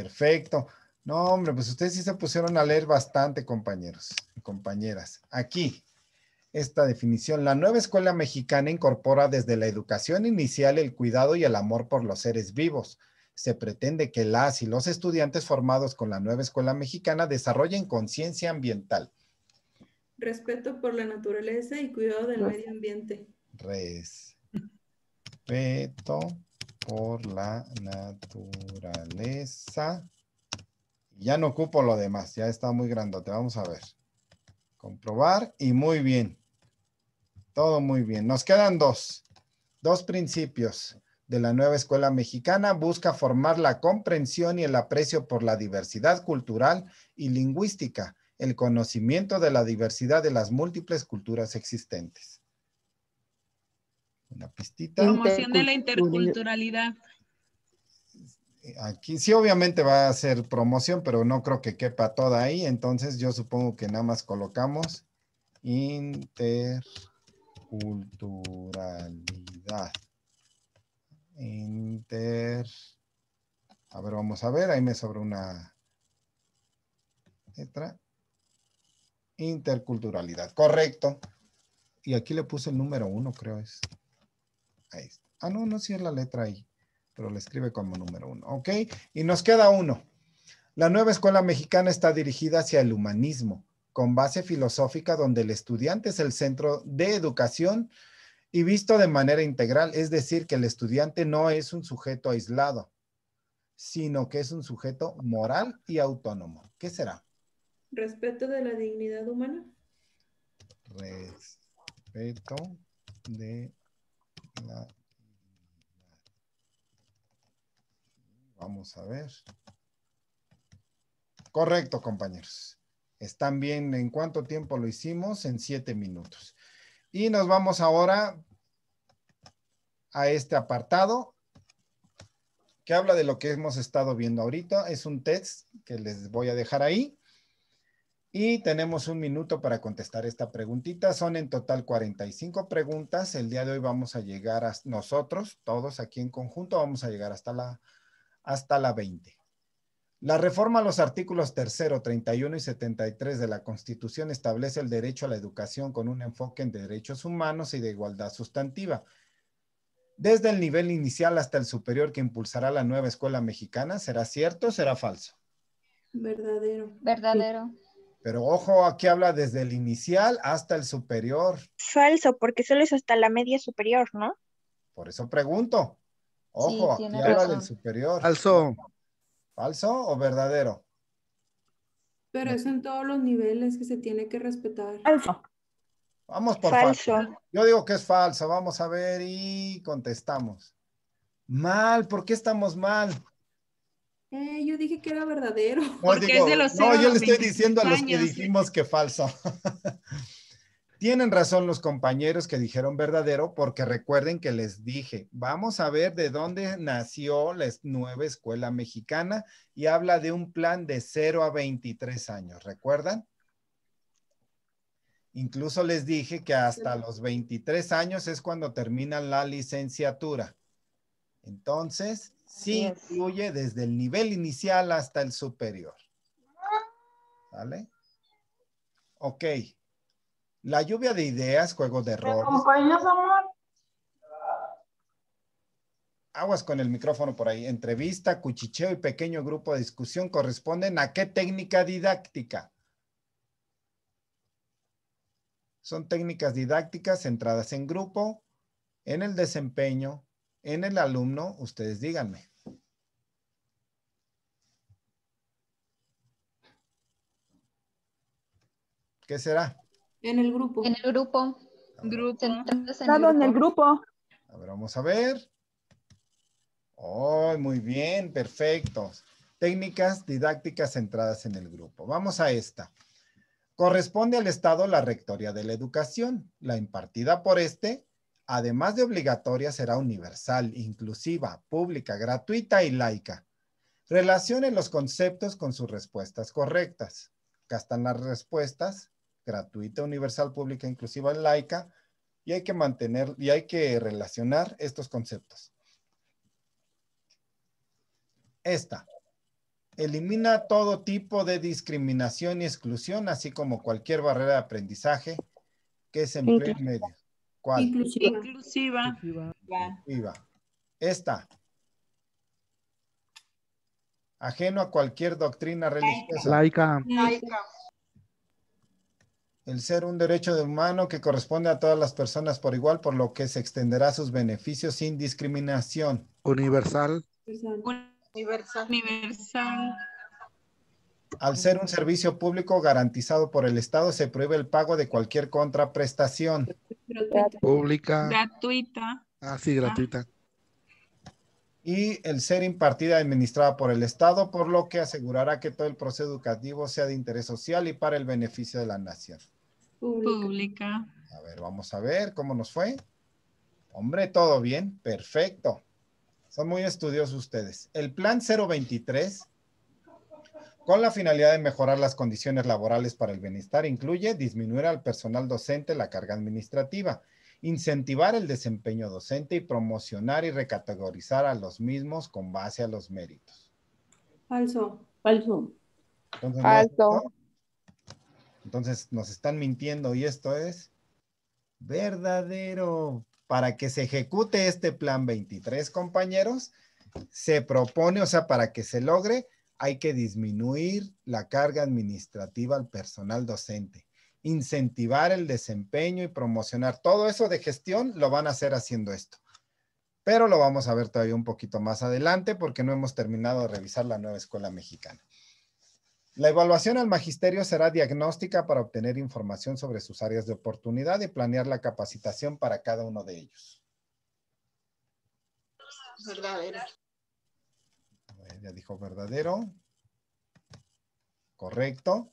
Perfecto. No, hombre, pues ustedes sí se pusieron a leer bastante, compañeros y compañeras. Aquí, esta definición. La nueva escuela mexicana incorpora desde la educación inicial el cuidado y el amor por los seres vivos. Se pretende que las y los estudiantes formados con la nueva escuela mexicana desarrollen conciencia ambiental. Respeto por la naturaleza y cuidado del medio ambiente. Respeto por la naturaleza. Ya no ocupo lo demás, ya está muy grandote. Vamos a ver. Comprobar y muy bien. Todo muy bien. Nos quedan dos. Dos principios de la nueva escuela mexicana. Busca formar la comprensión y el aprecio por la diversidad cultural y lingüística, el conocimiento de la diversidad de las múltiples culturas existentes. Una pistita. Este, promoción de la interculturalidad. Aquí sí, obviamente va a ser promoción, pero no creo que quepa toda ahí. Entonces, yo supongo que nada más colocamos interculturalidad. Inter. A ver, vamos a ver. Ahí me sobra una letra. Interculturalidad. Correcto. Y aquí le puse el número uno, creo es. Ah, no, no, sí es la letra I, pero la escribe como número uno. Ok, y nos queda uno. La nueva escuela mexicana está dirigida hacia el humanismo, con base filosófica donde el estudiante es el centro de educación y visto de manera integral, es decir, que el estudiante no es un sujeto aislado, sino que es un sujeto moral y autónomo. ¿Qué será? Respeto de la dignidad humana. Respeto de Vamos a ver. Correcto, compañeros. Están bien. ¿En cuánto tiempo lo hicimos? En siete minutos. Y nos vamos ahora a este apartado que habla de lo que hemos estado viendo ahorita. Es un test que les voy a dejar ahí. Y tenemos un minuto para contestar esta preguntita. Son en total 45 preguntas. El día de hoy vamos a llegar a nosotros, todos aquí en conjunto, vamos a llegar hasta la, hasta la 20. La reforma a los artículos 3, 31 y 73 de la Constitución establece el derecho a la educación con un enfoque en derechos humanos y de igualdad sustantiva. Desde el nivel inicial hasta el superior que impulsará la nueva escuela mexicana, ¿será cierto o será falso? Verdadero. Verdadero. Pero ojo, aquí habla desde el inicial hasta el superior. Falso, porque solo es hasta la media superior, ¿no? Por eso pregunto. Ojo, aquí habla del superior. Falso. ¿Falso o verdadero? Pero es en todos los niveles que se tiene que respetar. Falso. Vamos por falso. falso. Yo digo que es falso. Vamos a ver y contestamos. Mal, ¿por qué estamos mal? Eh, yo dije que era verdadero. No, yo le estoy diciendo a los que dijimos que falso. Tienen razón los compañeros que dijeron verdadero porque recuerden que les dije, vamos a ver de dónde nació la nueva escuela mexicana y habla de un plan de 0 a 23 años, ¿recuerdan? Incluso les dije que hasta los 23 años es cuando terminan la licenciatura. Entonces, sí incluye desde el nivel inicial hasta el superior. ¿Vale? Ok. La lluvia de ideas, juego de rol. amor? Aguas con el micrófono por ahí. Entrevista, cuchicheo y pequeño grupo de discusión corresponden a qué técnica didáctica. Son técnicas didácticas centradas en grupo, en el desempeño, en el alumno, ustedes díganme. ¿Qué será? En el grupo. En el grupo. grupo. en el grupo. A ver, vamos a ver. Oh, muy bien, perfecto. Técnicas didácticas centradas en el grupo. Vamos a esta. Corresponde al Estado la Rectoría de la Educación, la impartida por este además de obligatoria, será universal, inclusiva, pública, gratuita y laica. Relacionen los conceptos con sus respuestas correctas. están las respuestas gratuita, universal, pública, inclusiva, laica, y hay que mantener y hay que relacionar estos conceptos. Esta elimina todo tipo de discriminación y exclusión, así como cualquier barrera de aprendizaje que se en medio. Inclusiva. Esta. Ajeno a cualquier doctrina religiosa. Laica. El ser un derecho humano que corresponde a todas las personas por igual, por lo que se extenderá sus beneficios sin discriminación. Universal. Universal. Universal. Al ser un servicio público garantizado por el Estado, se prohíbe el pago de cualquier contraprestación. Pública. Gratuita. Ah, sí, gratuita. Y el ser impartida y administrada por el Estado, por lo que asegurará que todo el proceso educativo sea de interés social y para el beneficio de la nación. Pública. A ver, vamos a ver cómo nos fue. Hombre, todo bien, perfecto. Son muy estudiosos ustedes. El plan 023 con la finalidad de mejorar las condiciones laborales para el bienestar, incluye disminuir al personal docente la carga administrativa, incentivar el desempeño docente y promocionar y recategorizar a los mismos con base a los méritos. Falso. Falso. Falso. Entonces nos están mintiendo y esto es verdadero. Para que se ejecute este plan 23, compañeros, se propone, o sea, para que se logre, hay que disminuir la carga administrativa al personal docente, incentivar el desempeño y promocionar. Todo eso de gestión lo van a hacer haciendo esto. Pero lo vamos a ver todavía un poquito más adelante porque no hemos terminado de revisar la nueva escuela mexicana. La evaluación al magisterio será diagnóstica para obtener información sobre sus áreas de oportunidad y planear la capacitación para cada uno de ellos ya dijo verdadero. Correcto.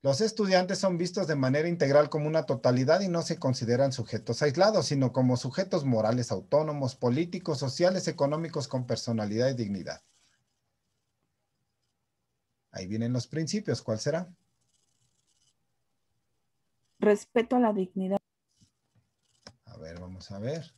Los estudiantes son vistos de manera integral como una totalidad y no se consideran sujetos aislados, sino como sujetos morales autónomos, políticos, sociales, económicos con personalidad y dignidad. Ahí vienen los principios. ¿Cuál será? Respeto a la dignidad. A ver, vamos a ver.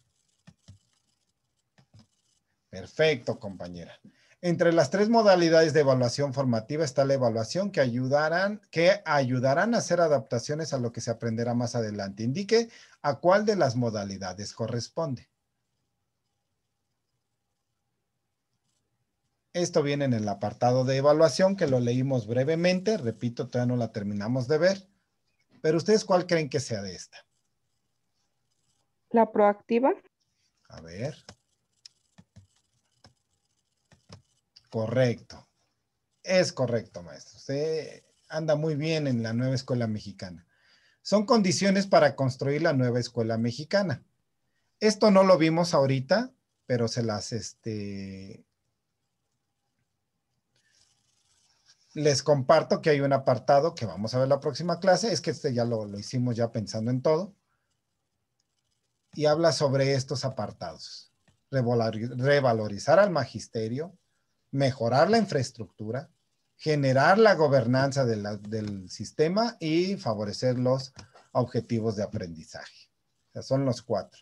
Perfecto, compañera. Entre las tres modalidades de evaluación formativa está la evaluación que ayudarán, que ayudarán a hacer adaptaciones a lo que se aprenderá más adelante. Indique a cuál de las modalidades corresponde. Esto viene en el apartado de evaluación que lo leímos brevemente. Repito, todavía no la terminamos de ver. Pero ustedes, ¿cuál creen que sea de esta? La proactiva. A ver. Correcto. Es correcto, maestro. Usted anda muy bien en la nueva escuela mexicana. Son condiciones para construir la nueva escuela mexicana. Esto no lo vimos ahorita, pero se las este, les comparto que hay un apartado que vamos a ver la próxima clase. Es que este ya lo, lo, hicimos ya pensando en todo. Y habla sobre estos apartados. Revalorizar al magisterio, mejorar la infraestructura, generar la gobernanza del sistema y favorecer los objetivos de aprendizaje. son los cuatro.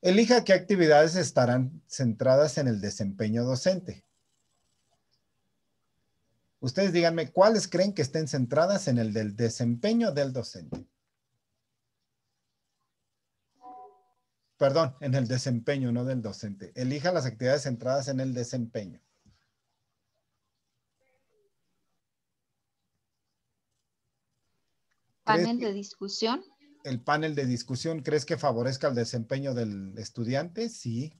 Elija qué actividades estarán centradas en el desempeño docente. Ustedes díganme cuáles creen que estén centradas en el del desempeño del docente. Perdón, en el desempeño, no del docente. Elija las actividades centradas en el desempeño. panel de discusión. El panel de discusión, ¿crees que favorezca el desempeño del estudiante? Sí.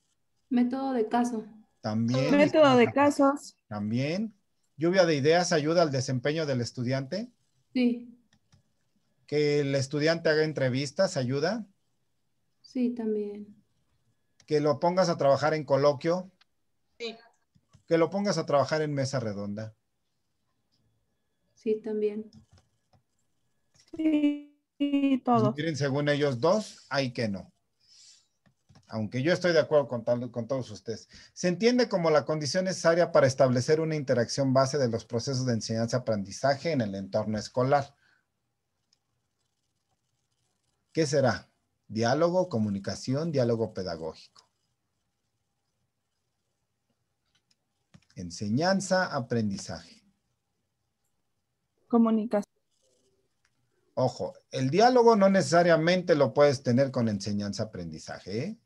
Método de caso. También. Método de casos. También. Lluvia de ideas ayuda al desempeño del estudiante. Sí. Que el estudiante haga entrevistas ayuda. Sí, también. Que lo pongas a trabajar en coloquio. Sí. Que lo pongas a trabajar en mesa redonda. Sí, también. Sí, todo. según ellos, dos, hay que no. Aunque yo estoy de acuerdo con todos ustedes. Se entiende como la condición necesaria para establecer una interacción base de los procesos de enseñanza-aprendizaje en el entorno escolar. ¿Qué será? Diálogo, comunicación, diálogo pedagógico. Enseñanza, aprendizaje. Comunicación. Ojo, el diálogo no necesariamente lo puedes tener con enseñanza-aprendizaje. ¿eh?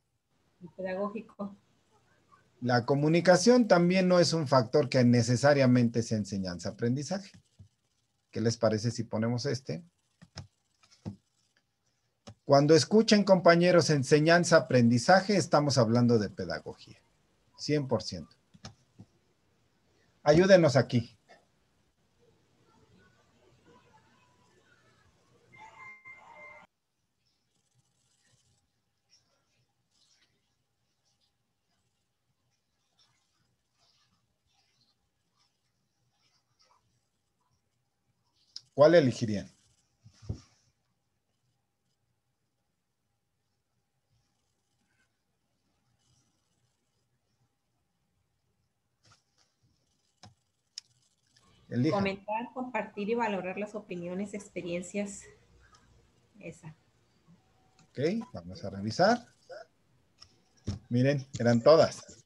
Pedagógico. La comunicación también no es un factor que necesariamente sea enseñanza-aprendizaje. ¿Qué les parece si ponemos este? Cuando escuchen, compañeros, enseñanza-aprendizaje, estamos hablando de pedagogía. 100%. Ayúdenos aquí. ¿Cuál elegirían? Comentar, compartir y valorar las opiniones, experiencias. Esa. Ok, vamos a revisar. Miren, eran todas.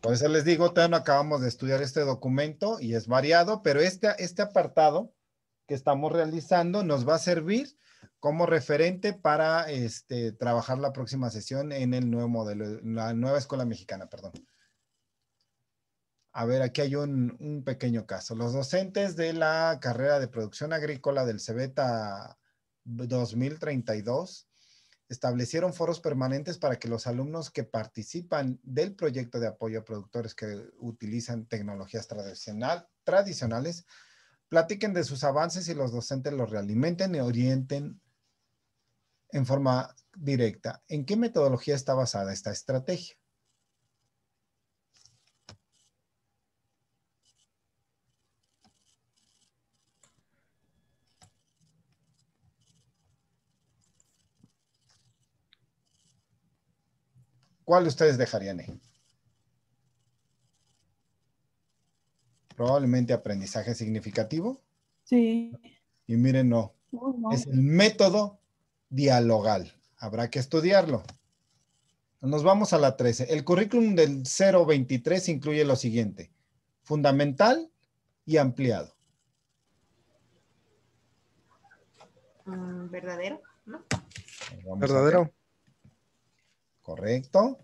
Por eso les digo, todavía no acabamos de estudiar este documento y es variado, pero este, este apartado que estamos realizando nos va a servir como referente para este, trabajar la próxima sesión en el nuevo modelo, la nueva escuela mexicana, perdón. A ver, aquí hay un, un pequeño caso. Los docentes de la carrera de producción agrícola del CEBETA 2032 establecieron foros permanentes para que los alumnos que participan del proyecto de apoyo a productores que utilizan tecnologías tradicional, tradicionales platiquen de sus avances y los docentes los realimenten y orienten en forma directa. ¿En qué metodología está basada esta estrategia? ¿Cuál ustedes dejarían ahí? Probablemente aprendizaje significativo. Sí. Y miren, no. Es el método dialogal. Habrá que estudiarlo. Nos vamos a la 13. El currículum del 023 incluye lo siguiente. Fundamental y ampliado. Mm, ¿Verdadero? ¿No? Verdadero. ¿correcto?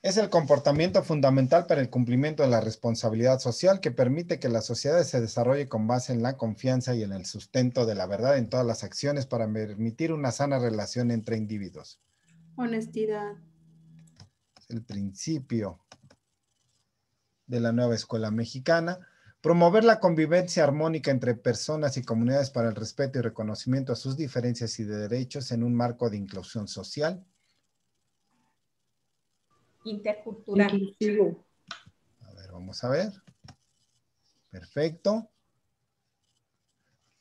Es el comportamiento fundamental para el cumplimiento de la responsabilidad social que permite que la sociedad se desarrolle con base en la confianza y en el sustento de la verdad en todas las acciones para permitir una sana relación entre individuos. Honestidad. Es el principio de la nueva escuela mexicana. Promover la convivencia armónica entre personas y comunidades para el respeto y reconocimiento a sus diferencias y de derechos en un marco de inclusión social intercultural. A ver, vamos a ver. Perfecto.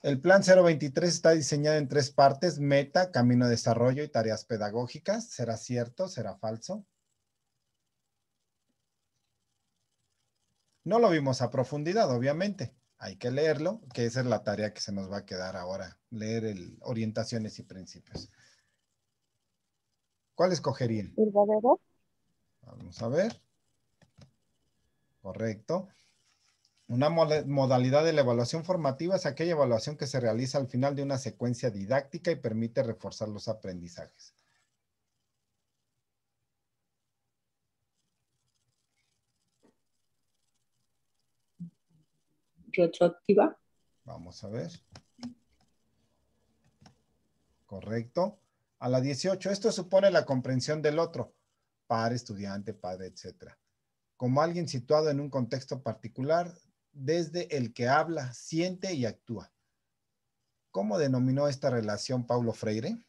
El plan 023 está diseñado en tres partes, meta, camino de desarrollo y tareas pedagógicas. ¿Será cierto? ¿Será falso? No lo vimos a profundidad, obviamente. Hay que leerlo, que esa es la tarea que se nos va a quedar ahora, leer el, orientaciones y principios. ¿Cuál escogerían? ¿Verdadero? Vamos a ver. Correcto. Una modalidad de la evaluación formativa es aquella evaluación que se realiza al final de una secuencia didáctica y permite reforzar los aprendizajes. activa? Vamos a ver. Correcto. A la 18, esto supone la comprensión del otro padre, estudiante, padre, etc. Como alguien situado en un contexto particular desde el que habla, siente y actúa. ¿Cómo denominó esta relación Paulo Freire?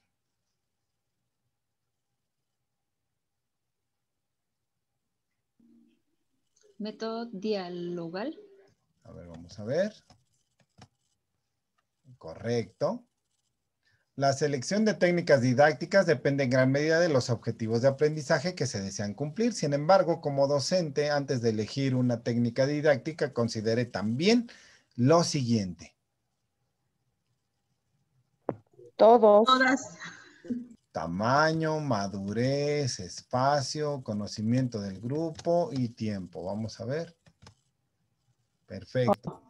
Método dialogal. A ver, vamos a ver. Correcto. La selección de técnicas didácticas depende en gran medida de los objetivos de aprendizaje que se desean cumplir. Sin embargo, como docente, antes de elegir una técnica didáctica, considere también lo siguiente. Todos. Todas. Tamaño, madurez, espacio, conocimiento del grupo y tiempo. Vamos a ver. Perfecto.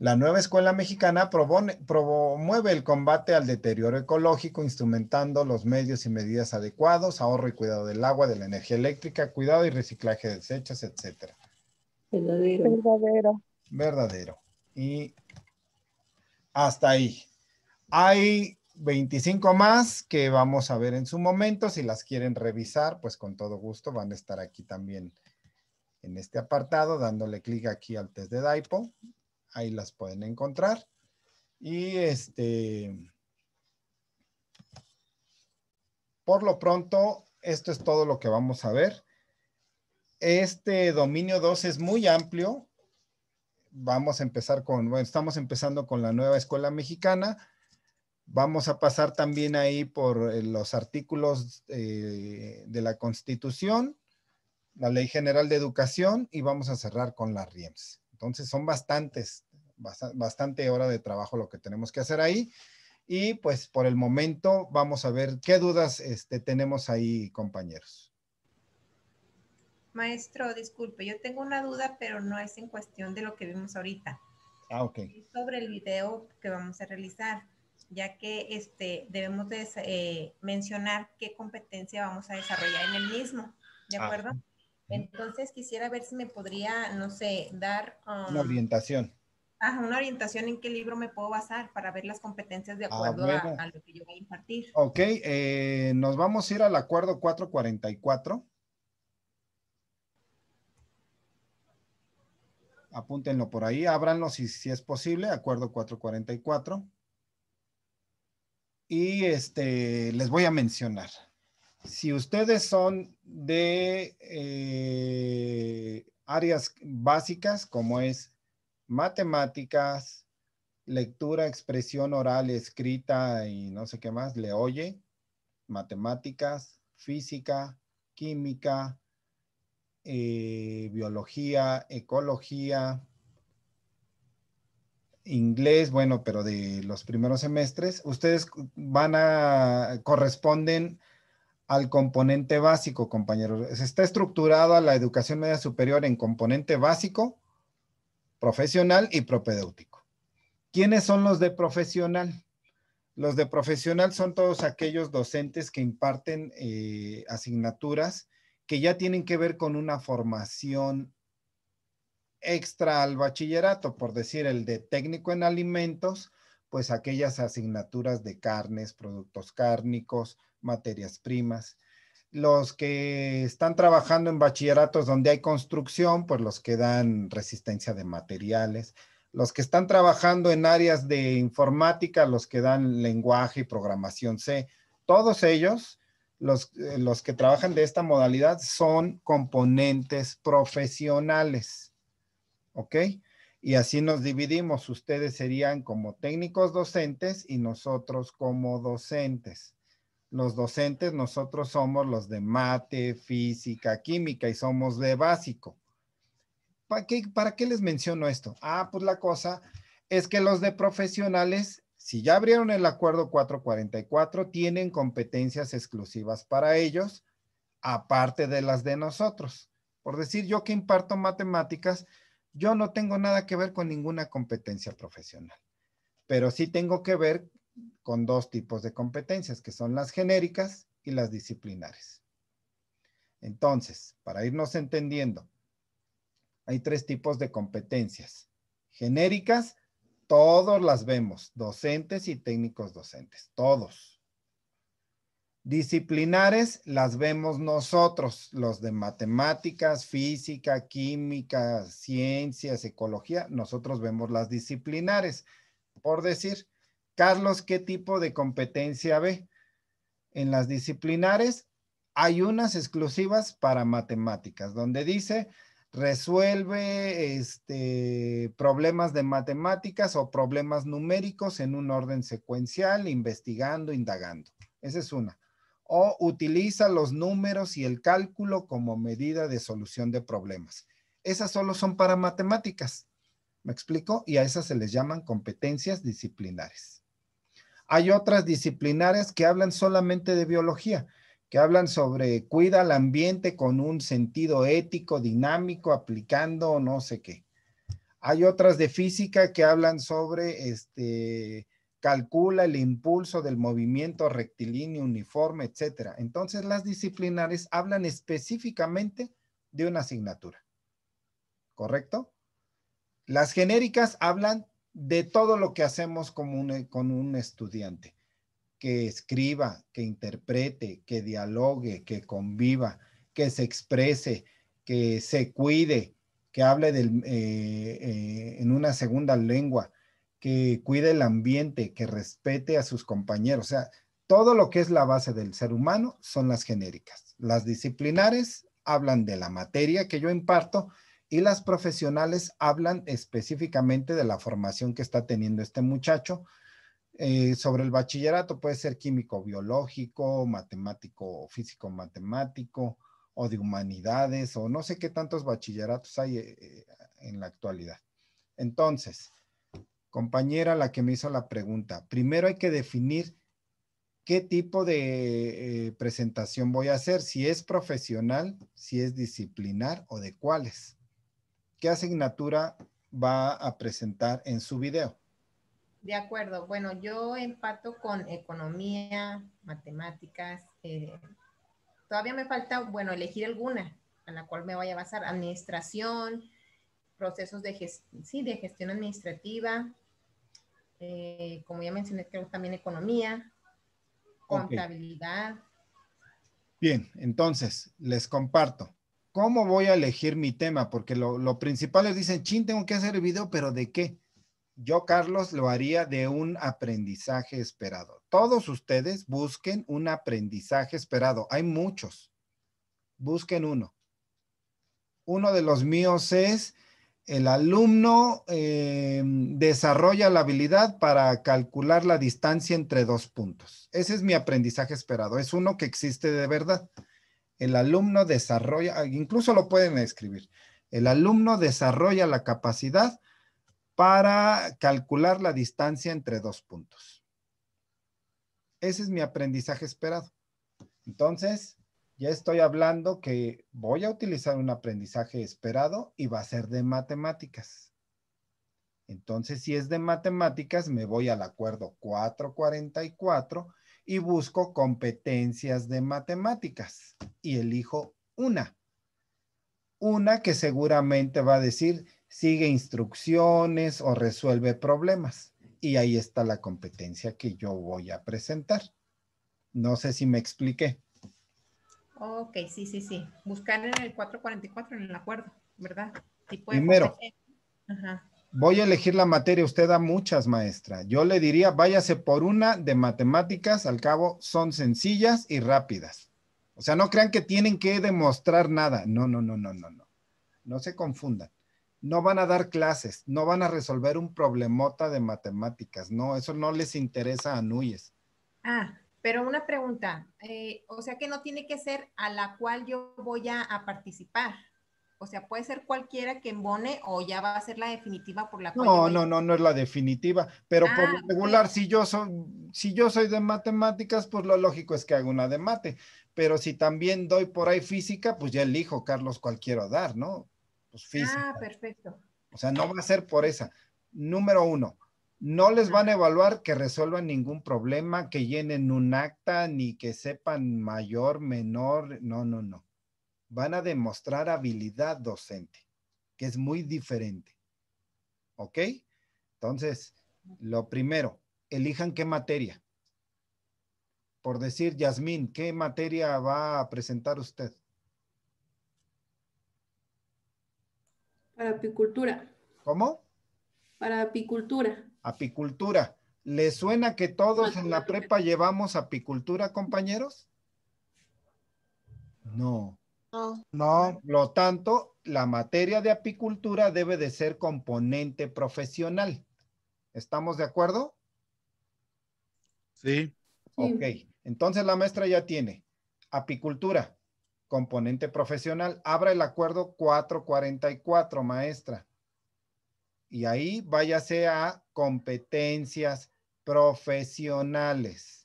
La nueva escuela mexicana promueve el combate al deterioro ecológico, instrumentando los medios y medidas adecuados, ahorro y cuidado del agua, de la energía eléctrica, cuidado y reciclaje de desechos, etc. Verdadero. Verdadero. Y hasta ahí. Hay 25 más que vamos a ver en su momento. Si las quieren revisar, pues con todo gusto van a estar aquí también en este apartado, dándole clic aquí al test de Daipo ahí las pueden encontrar. Y este, por lo pronto, esto es todo lo que vamos a ver. Este dominio 2 es muy amplio. Vamos a empezar con, bueno, estamos empezando con la nueva escuela mexicana. Vamos a pasar también ahí por eh, los artículos eh, de la Constitución, la Ley General de Educación y vamos a cerrar con la RIEMS. Entonces son bastantes, bastante hora de trabajo lo que tenemos que hacer ahí. Y pues por el momento vamos a ver qué dudas este, tenemos ahí, compañeros. Maestro, disculpe, yo tengo una duda, pero no es en cuestión de lo que vimos ahorita. Ah, ok. sobre el video que vamos a realizar, ya que este, debemos eh, mencionar qué competencia vamos a desarrollar en el mismo, ¿de ah. acuerdo? Entonces quisiera ver si me podría, no sé, dar... Um, una orientación. Ah, una orientación en qué libro me puedo basar para ver las competencias de ah, acuerdo a, lo que yo voy a impartir. Ok, eh, nos vamos a ir al acuerdo 444. Apúntenlo por ahí, ábranlo si, es posible, acuerdo 444. Y este, les voy a mencionar si ustedes son de eh, áreas básicas como es matemáticas, lectura, expresión oral, escrita y no sé qué más, le oye, matemáticas, física, química, eh, biología, ecología, inglés, bueno, pero de los primeros semestres, ustedes van a, corresponden al componente básico, compañeros. Está estructurada la educación media superior en componente básico, profesional y propedéutico. ¿Quiénes son los de profesional? Los de profesional son todos aquellos docentes que imparten eh, asignaturas que ya tienen que ver con una formación extra al bachillerato, por decir el de técnico en alimentos, pues aquellas asignaturas de carnes, productos cárnicos, materias primas. Los que están trabajando en bachilleratos donde hay construcción, pues los que dan resistencia de materiales. Los que están trabajando en áreas de informática, los que dan lenguaje y programación C, todos ellos los, eh, los, que trabajan de esta modalidad son componentes profesionales. ¿Ok? Y así nos dividimos. Ustedes serían como técnicos docentes y nosotros como docentes los docentes, nosotros somos los de mate, física, química y somos de básico. ¿Para qué, ¿Para qué les menciono esto? Ah, pues la cosa es que los de profesionales, si ya abrieron el acuerdo 444, tienen competencias exclusivas para ellos, aparte de las de nosotros. Por decir, yo que imparto matemáticas, yo no tengo nada que ver con ninguna competencia profesional, pero sí tengo que ver con dos tipos de competencias, que son las genéricas y las disciplinares. Entonces, para irnos entendiendo, hay tres tipos de competencias. Genéricas, todos las vemos, docentes y técnicos docentes, todos. Disciplinares las vemos nosotros, los de matemáticas, física, química, ciencias, ecología, nosotros vemos las disciplinares. Por decir, Carlos, ¿qué tipo de competencia ve? En las disciplinares hay unas exclusivas para matemáticas, donde dice resuelve este, problemas de matemáticas o problemas numéricos en un orden secuencial, investigando, indagando. Esa es una. O utiliza los números y el cálculo como medida de solución de problemas. Esas solo son para matemáticas. ¿Me explico? Y a esas se les llaman competencias disciplinares. Hay otras disciplinares que hablan solamente de biología, que hablan sobre cuida al ambiente con un sentido ético, dinámico, aplicando no sé qué. Hay otras de física que hablan sobre este, calcula el impulso del movimiento rectilíneo, uniforme, etcétera. Entonces, las disciplinares hablan específicamente de una asignatura. ¿Correcto? Las genéricas hablan de todo lo que hacemos eh, con un, estudiante, que escriba, que interprete, que dialogue, que conviva, que se exprese, que se cuide, que hable eh, eh, en una segunda lengua, que cuide el ambiente, que respete a sus compañeros. O sea, todo lo que es la base del ser humano son las genéricas. Las disciplinares hablan de la materia que yo imparto y las profesionales hablan específicamente de la formación que está teniendo este muchacho. Eh, sobre el bachillerato puede ser químico biológico, matemático físico matemático o de humanidades o no sé qué tantos bachilleratos hay eh, eh, en la actualidad. Entonces, compañera la que me hizo la pregunta, primero hay que definir qué tipo de presentación voy a hacer, si es profesional, si es disciplinar o de cuáles qué asignatura va a presentar en su video. De acuerdo. Bueno, yo empato con economía, matemáticas. Eh, todavía me falta, bueno, elegir alguna a la cual me vaya a basar. Administración, procesos de, sí, de gestión administrativa. Eh, como ya mencioné, creo también economía, contabilidad. Bien, entonces les comparto. ¿cómo voy a elegir mi tema? Porque lo, principal es, dicen, chin, tengo que hacer el video, pero ¿de qué? Yo, Carlos, lo haría de un aprendizaje esperado. Todos ustedes busquen un aprendizaje esperado. Hay muchos. Busquen uno. Uno de los míos es, el alumno eh, desarrolla la habilidad para calcular la distancia entre dos puntos. Ese es mi aprendizaje esperado. Es uno que existe de verdad el alumno desarrolla, incluso lo pueden escribir, el alumno desarrolla la capacidad para calcular la distancia entre dos puntos. Ese es mi aprendizaje esperado. Entonces, ya estoy hablando que voy a utilizar un aprendizaje esperado y va a ser de matemáticas. Entonces, si es de matemáticas, me voy al acuerdo 444 y busco competencias de matemáticas y elijo una. Una que seguramente va a decir sigue instrucciones o resuelve problemas. Y ahí está la competencia que yo voy a presentar. No sé si me expliqué. Ok, sí, sí, sí. Buscar en el 444 en el acuerdo, ¿verdad? Primero, Ajá voy a elegir la materia, usted da muchas, maestra. Yo le diría, váyase por una de matemáticas, al cabo son sencillas y rápidas. O sea, no crean que tienen que demostrar nada. No, no, no, no, no, no. No se confundan. No van a dar clases, no van a resolver un problemota de matemáticas. No, eso no les interesa a Núñez. Ah, pero una pregunta. Eh, o sea que no tiene que ser a la cual yo voy a participar. O sea, puede ser cualquiera que embone o ya va a ser la definitiva por la cual. No, no, no, no es la definitiva. Pero por lo ah, regular, si yo soy, si yo soy de matemáticas, pues lo lógico es que haga una de mate. Pero si también doy por ahí física, pues ya elijo, Carlos, cuál quiero dar, ¿no? Pues ah, física. Ah, perfecto. O sea, no va a ser por esa. Número uno, no les van a evaluar que resuelvan ningún problema, que llenen un acta, ni que sepan mayor, menor, no, no, no van a demostrar habilidad docente, que es muy diferente. ¿Ok? Entonces, lo primero, elijan qué materia. Por decir, Yasmín, ¿qué materia va a presentar usted? Para apicultura. ¿Cómo? Para apicultura. Apicultura. ¿Le suena que todos en la prepa llevamos apicultura, compañeros? No. No. No, lo tanto, la materia de apicultura debe de ser componente profesional. ¿Estamos de acuerdo? Sí. Ok, entonces la maestra ya tiene apicultura, componente profesional. Abra el acuerdo 444, maestra. Y ahí váyase a competencias profesionales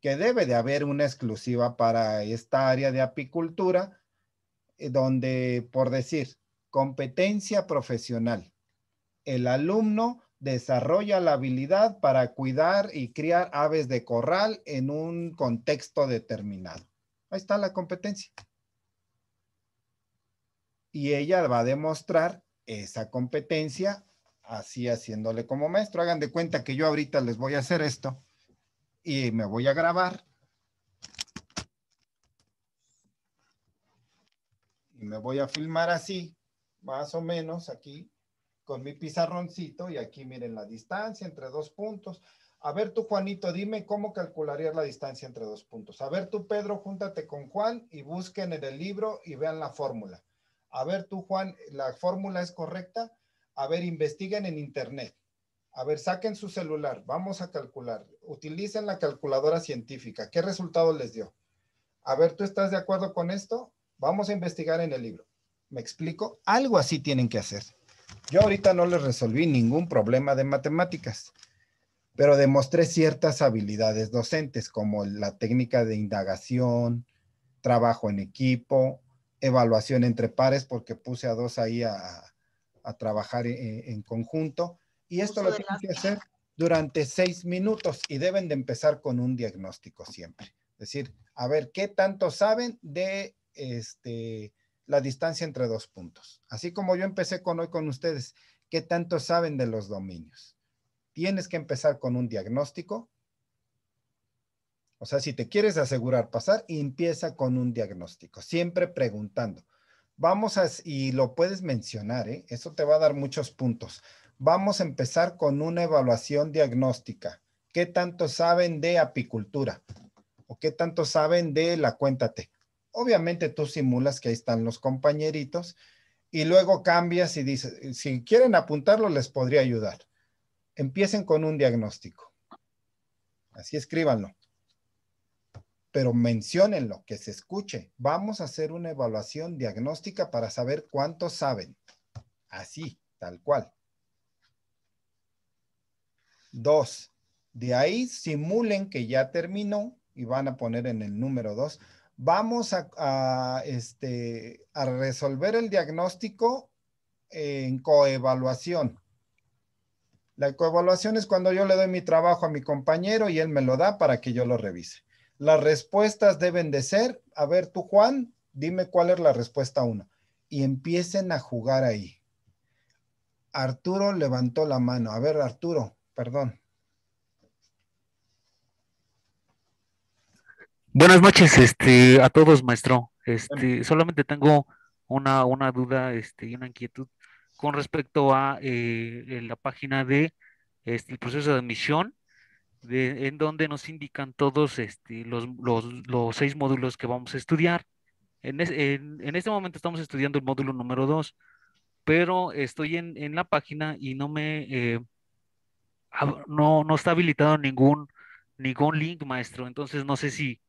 que debe de haber una exclusiva para esta área de apicultura, eh, donde, por decir, competencia profesional. El alumno desarrolla la habilidad para cuidar y criar aves de corral en un contexto determinado. Ahí está la competencia. Y ella va a demostrar esa competencia así haciéndole como maestro. Hagan de cuenta que yo ahorita les voy a hacer esto y me voy a grabar. Y me voy a filmar así, más o menos aquí, con mi pizarroncito y aquí miren la distancia entre dos puntos. A ver tú, Juanito, dime cómo calcularías la distancia entre dos puntos. A ver tú, Pedro, júntate con Juan y busquen en el libro y vean la fórmula. A ver tú, Juan, ¿la fórmula es correcta? A ver, investiguen en internet. A ver, saquen su celular, vamos a calcular. Utilicen la calculadora científica. ¿Qué resultado les dio? A ver, ¿tú estás de acuerdo con esto? Vamos a investigar en el libro. ¿Me explico? Algo así tienen que hacer. Yo ahorita no les resolví ningún problema de matemáticas, pero demostré ciertas habilidades docentes como la técnica de indagación, trabajo en equipo, evaluación entre pares, porque puse a dos ahí a, trabajar e, e, en conjunto y esto lo tienen que hacer durante seis minutos y deben de empezar con un diagnóstico siempre. Es decir, a ver qué tanto saben de este, la distancia entre dos puntos. Así como yo empecé con hoy con ustedes, qué tanto saben de los dominios. Tienes que empezar con un diagnóstico. O sea, si te quieres asegurar pasar, empieza con un diagnóstico, siempre preguntando. Vamos a, y lo puedes mencionar, ¿eh? eso te va a dar muchos puntos Vamos a empezar con una evaluación diagnóstica. ¿Qué tanto saben de apicultura? ¿O qué tanto saben de la cuéntate? Obviamente tú simulas que ahí están los compañeritos y luego cambias y dices, si quieren apuntarlo les podría ayudar. Empiecen con un diagnóstico. Así escríbanlo. Pero lo que se escuche. Vamos a hacer una evaluación diagnóstica para saber cuánto saben. Así, tal cual. 2. De ahí simulen que ya terminó y van a poner en el número 2. Vamos a, este, a resolver el diagnóstico en coevaluación. La coevaluación es cuando yo le doy mi trabajo a mi compañero y él me lo da para que yo lo revise. Las respuestas deben de ser, a ver tú Juan, dime cuál es la respuesta 1. Y empiecen a jugar ahí. Arturo levantó la mano. A ver, Arturo, perdón. Buenas noches, este, a todos, maestro. Este, solamente tengo una, duda este, y una inquietud con respecto a eh, la página de este, proceso de admisión, en donde nos indican todos este, los, seis módulos que vamos a estudiar. En, este momento estamos estudiando el módulo número dos, pero estoy en, la página y no me, eh, no, no está habilitado ningún, ningún link, maestro. Entonces no sé si,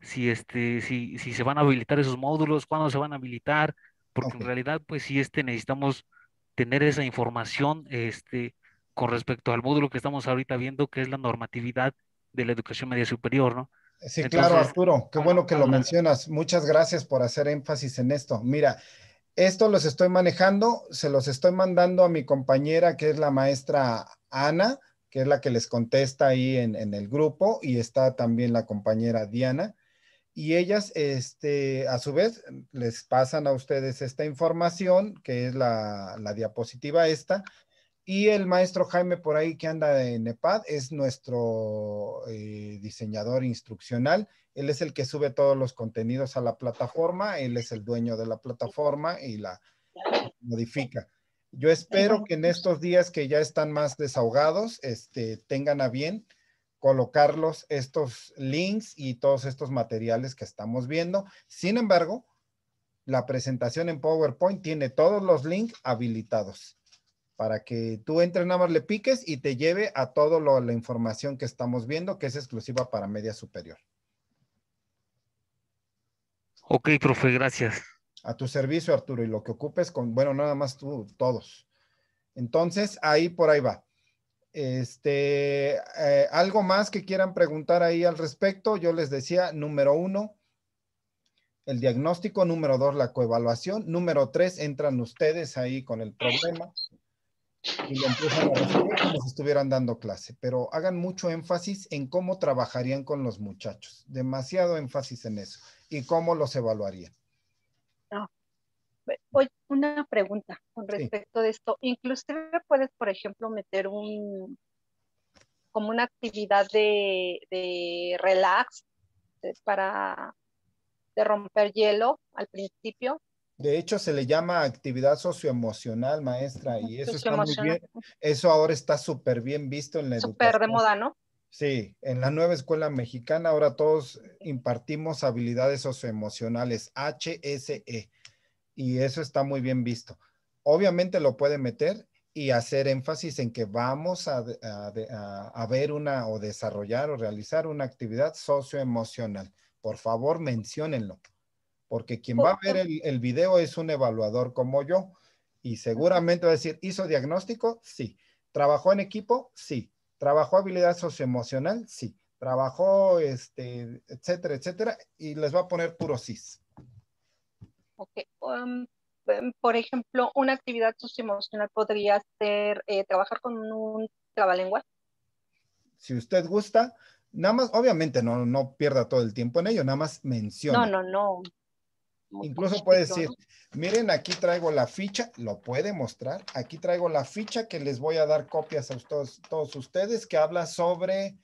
si, este, si, si se van a habilitar esos módulos, cuándo se van a habilitar, porque en realidad, pues sí, este, necesitamos tener esa información este, con respecto al módulo que estamos ahorita viendo, que es la normatividad de la educación media superior, ¿no? Sí, claro, Arturo, qué bueno que lo mencionas. Muchas gracias por hacer énfasis en esto. Mira, esto los estoy manejando, se los estoy mandando a mi compañera que es la maestra Ana, que es la que les contesta ahí en, el grupo y está también la compañera Diana. Y ellas, este, a su vez, les pasan a ustedes esta información, que es la, diapositiva esta, y el maestro Jaime por ahí que anda en EPAD es nuestro eh, diseñador instruccional él es el que sube todos los contenidos a la plataforma, él es el dueño de la plataforma y la modifica. Yo espero que en estos días que ya están más desahogados, este, tengan a bien colocarlos estos links y todos estos materiales que estamos viendo. Sin embargo, la presentación en PowerPoint tiene todos los links habilitados para que tú entren nada más le piques y te lleve a toda la información que estamos viendo que es exclusiva para media superior. Ok, profe, gracias. A tu servicio, Arturo, y lo que ocupes con, bueno, nada más tú, todos. Entonces, ahí por ahí va. Este, eh, algo más que quieran preguntar ahí al respecto, yo les decía, número uno, el diagnóstico, número dos, la coevaluación, número tres, entran ustedes ahí con el problema y lo empiezan a resolver como si estuvieran dando clase, pero hagan mucho énfasis en cómo trabajarían con los muchachos, demasiado énfasis en eso y cómo los evaluaría. Ah, una pregunta con respecto de esto. Inclusive puedes, por ejemplo, meter un como una actividad de, relax eh, para de romper hielo al principio. De hecho, se le llama actividad socioemocional, maestra, y eso está muy bien. Eso ahora está súper bien visto en la super educación. Súper de moda, ¿no? Sí, en la nueva escuela mexicana ahora todos eh, impartimos habilidades socioemocionales, HSE, y eso está muy bien visto. Obviamente lo puede meter y hacer énfasis en que vamos a, ver una o desarrollar o realizar una actividad socioemocional. Por favor, menciónenlo, porque quien va a ver el, el video es un evaluador como yo y seguramente va a decir, ¿hizo diagnóstico? Sí. ¿Trabajó en equipo? Sí. ¿Trabajó habilidad socioemocional? Sí. ¿Trabajó, este, etcétera, etcétera? Y les va a poner puro CIS. Ok. Um, em, por ejemplo, una actividad socioemocional podría ser eh, trabajar con un trabalengua. Si usted gusta, nada más, obviamente no, no pierda todo el tiempo en ello, nada más menciona. No, no, no. Incluso puede decir, miren, aquí traigo la ficha, lo puede mostrar, aquí traigo la ficha que les voy a dar copias a todos, ustedes que habla sobre,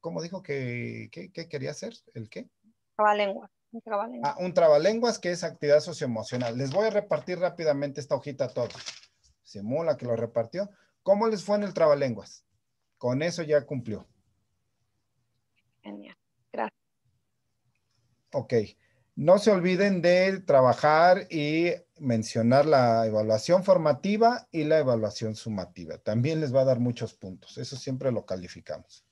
¿cómo dijo que, quería hacer? ¿El qué? Trabalenguas. Un trabalenguas. Ah, un trabalenguas que es actividad socioemocional. Les voy a repartir rápidamente esta hojita a todos. Simula que lo repartió. ¿Cómo les fue en el trabalenguas? Con eso ya cumplió. Genial. Gracias. Ok. No se olviden de trabajar y mencionar la evaluación formativa y la evaluación sumativa. También les va a dar muchos puntos. Eso siempre lo calificamos.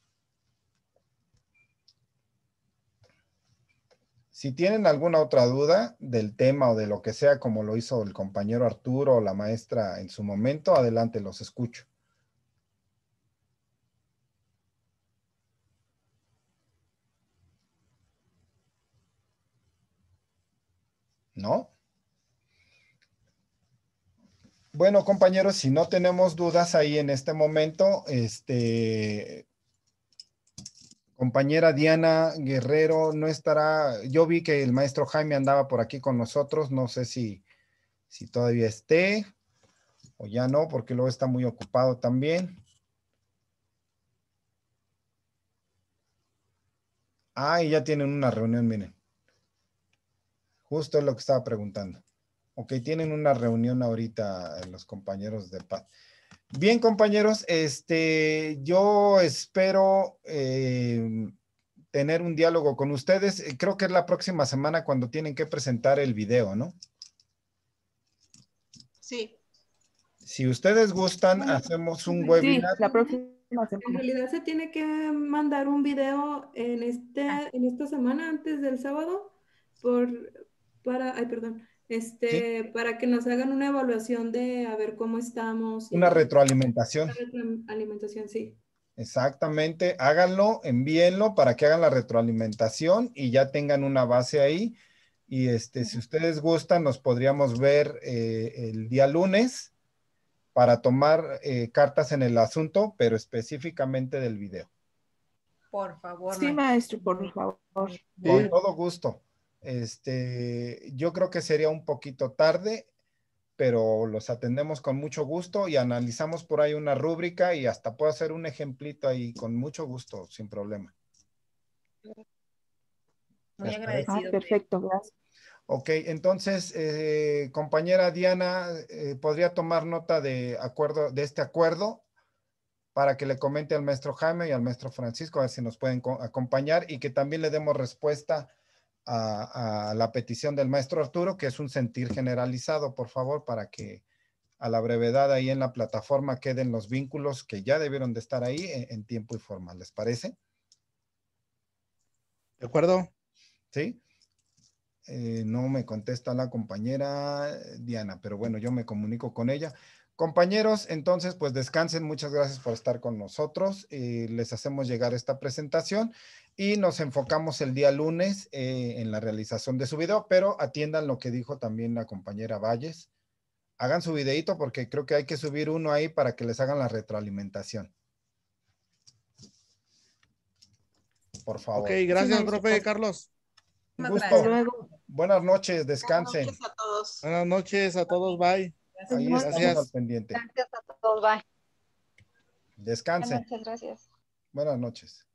Si tienen alguna otra duda del tema o de lo que sea, como lo hizo el compañero Arturo o la maestra en su momento, adelante, los escucho. ¿no? Bueno, compañeros, si no tenemos dudas ahí en este momento, este, compañera Diana Guerrero no estará, yo vi que el maestro Jaime andaba por aquí con nosotros, no sé si, si todavía esté o ya no, porque luego está muy ocupado también. Ah, y ya tienen una reunión, miren gusto lo que estaba preguntando. Ok, tienen una reunión ahorita eh, los compañeros de Paz. Bien, compañeros, este, yo espero eh, tener un diálogo con ustedes. Eh, creo que es la próxima semana cuando tienen que presentar el video, ¿no? Sí. Si ustedes gustan, hacemos un webinar. la próxima En realidad se tiene que mandar un video en, este, ah. en esta semana antes del sábado por, para, ay, perdón, este, para que nos hagan una evaluación de a ver cómo estamos. Una retroalimentación. Una retroalimentación, sí. Exactamente, háganlo, envíenlo para que hagan la retroalimentación y ya tengan una base ahí. Y este, si ustedes gustan, nos podríamos ver eh, el día lunes para tomar eh, cartas en el asunto, pero específicamente del video. Por favor. Sí, maestro, por favor. Con todo gusto. Este, yo creo que sería un poquito tarde, pero los atendemos con mucho gusto y analizamos por ahí una rúbrica y hasta puedo hacer un ejemplito ahí con mucho gusto, sin problema. Muy ah, agradecido. perfecto, gracias. Ok, entonces, eh, compañera Diana, eh, ¿podría tomar nota de, acuerdo, de este acuerdo para que le comente al maestro Jaime y al maestro Francisco a ver si nos pueden acompañar y que también le demos respuesta a, la petición del maestro Arturo, que es un sentir generalizado, por favor, para que a la brevedad ahí en la plataforma queden los vínculos que ya debieron de estar ahí en, tiempo y forma. ¿Les parece? ¿De acuerdo? Sí. Eh, no me contesta la compañera Diana, pero bueno, yo me comunico con ella. Compañeros, entonces pues descansen. Muchas gracias por estar con nosotros. y eh, les hacemos llegar esta presentación y nos enfocamos el día lunes eh, en la realización de su video, pero atiendan lo que dijo también la compañera Valles. Hagan su videito porque creo que hay que subir uno ahí para que les hagan la retroalimentación. Por favor. Ok, gracias, profe Carlos. gusto. Buenas noches, descansen. Buenas noches a todos. Buenas noches a todos, bye. Gracias. Ahí gracias. Al pendiente. Gracias a todos. Bye. Descansen. Muchas gracias. Buenas noches.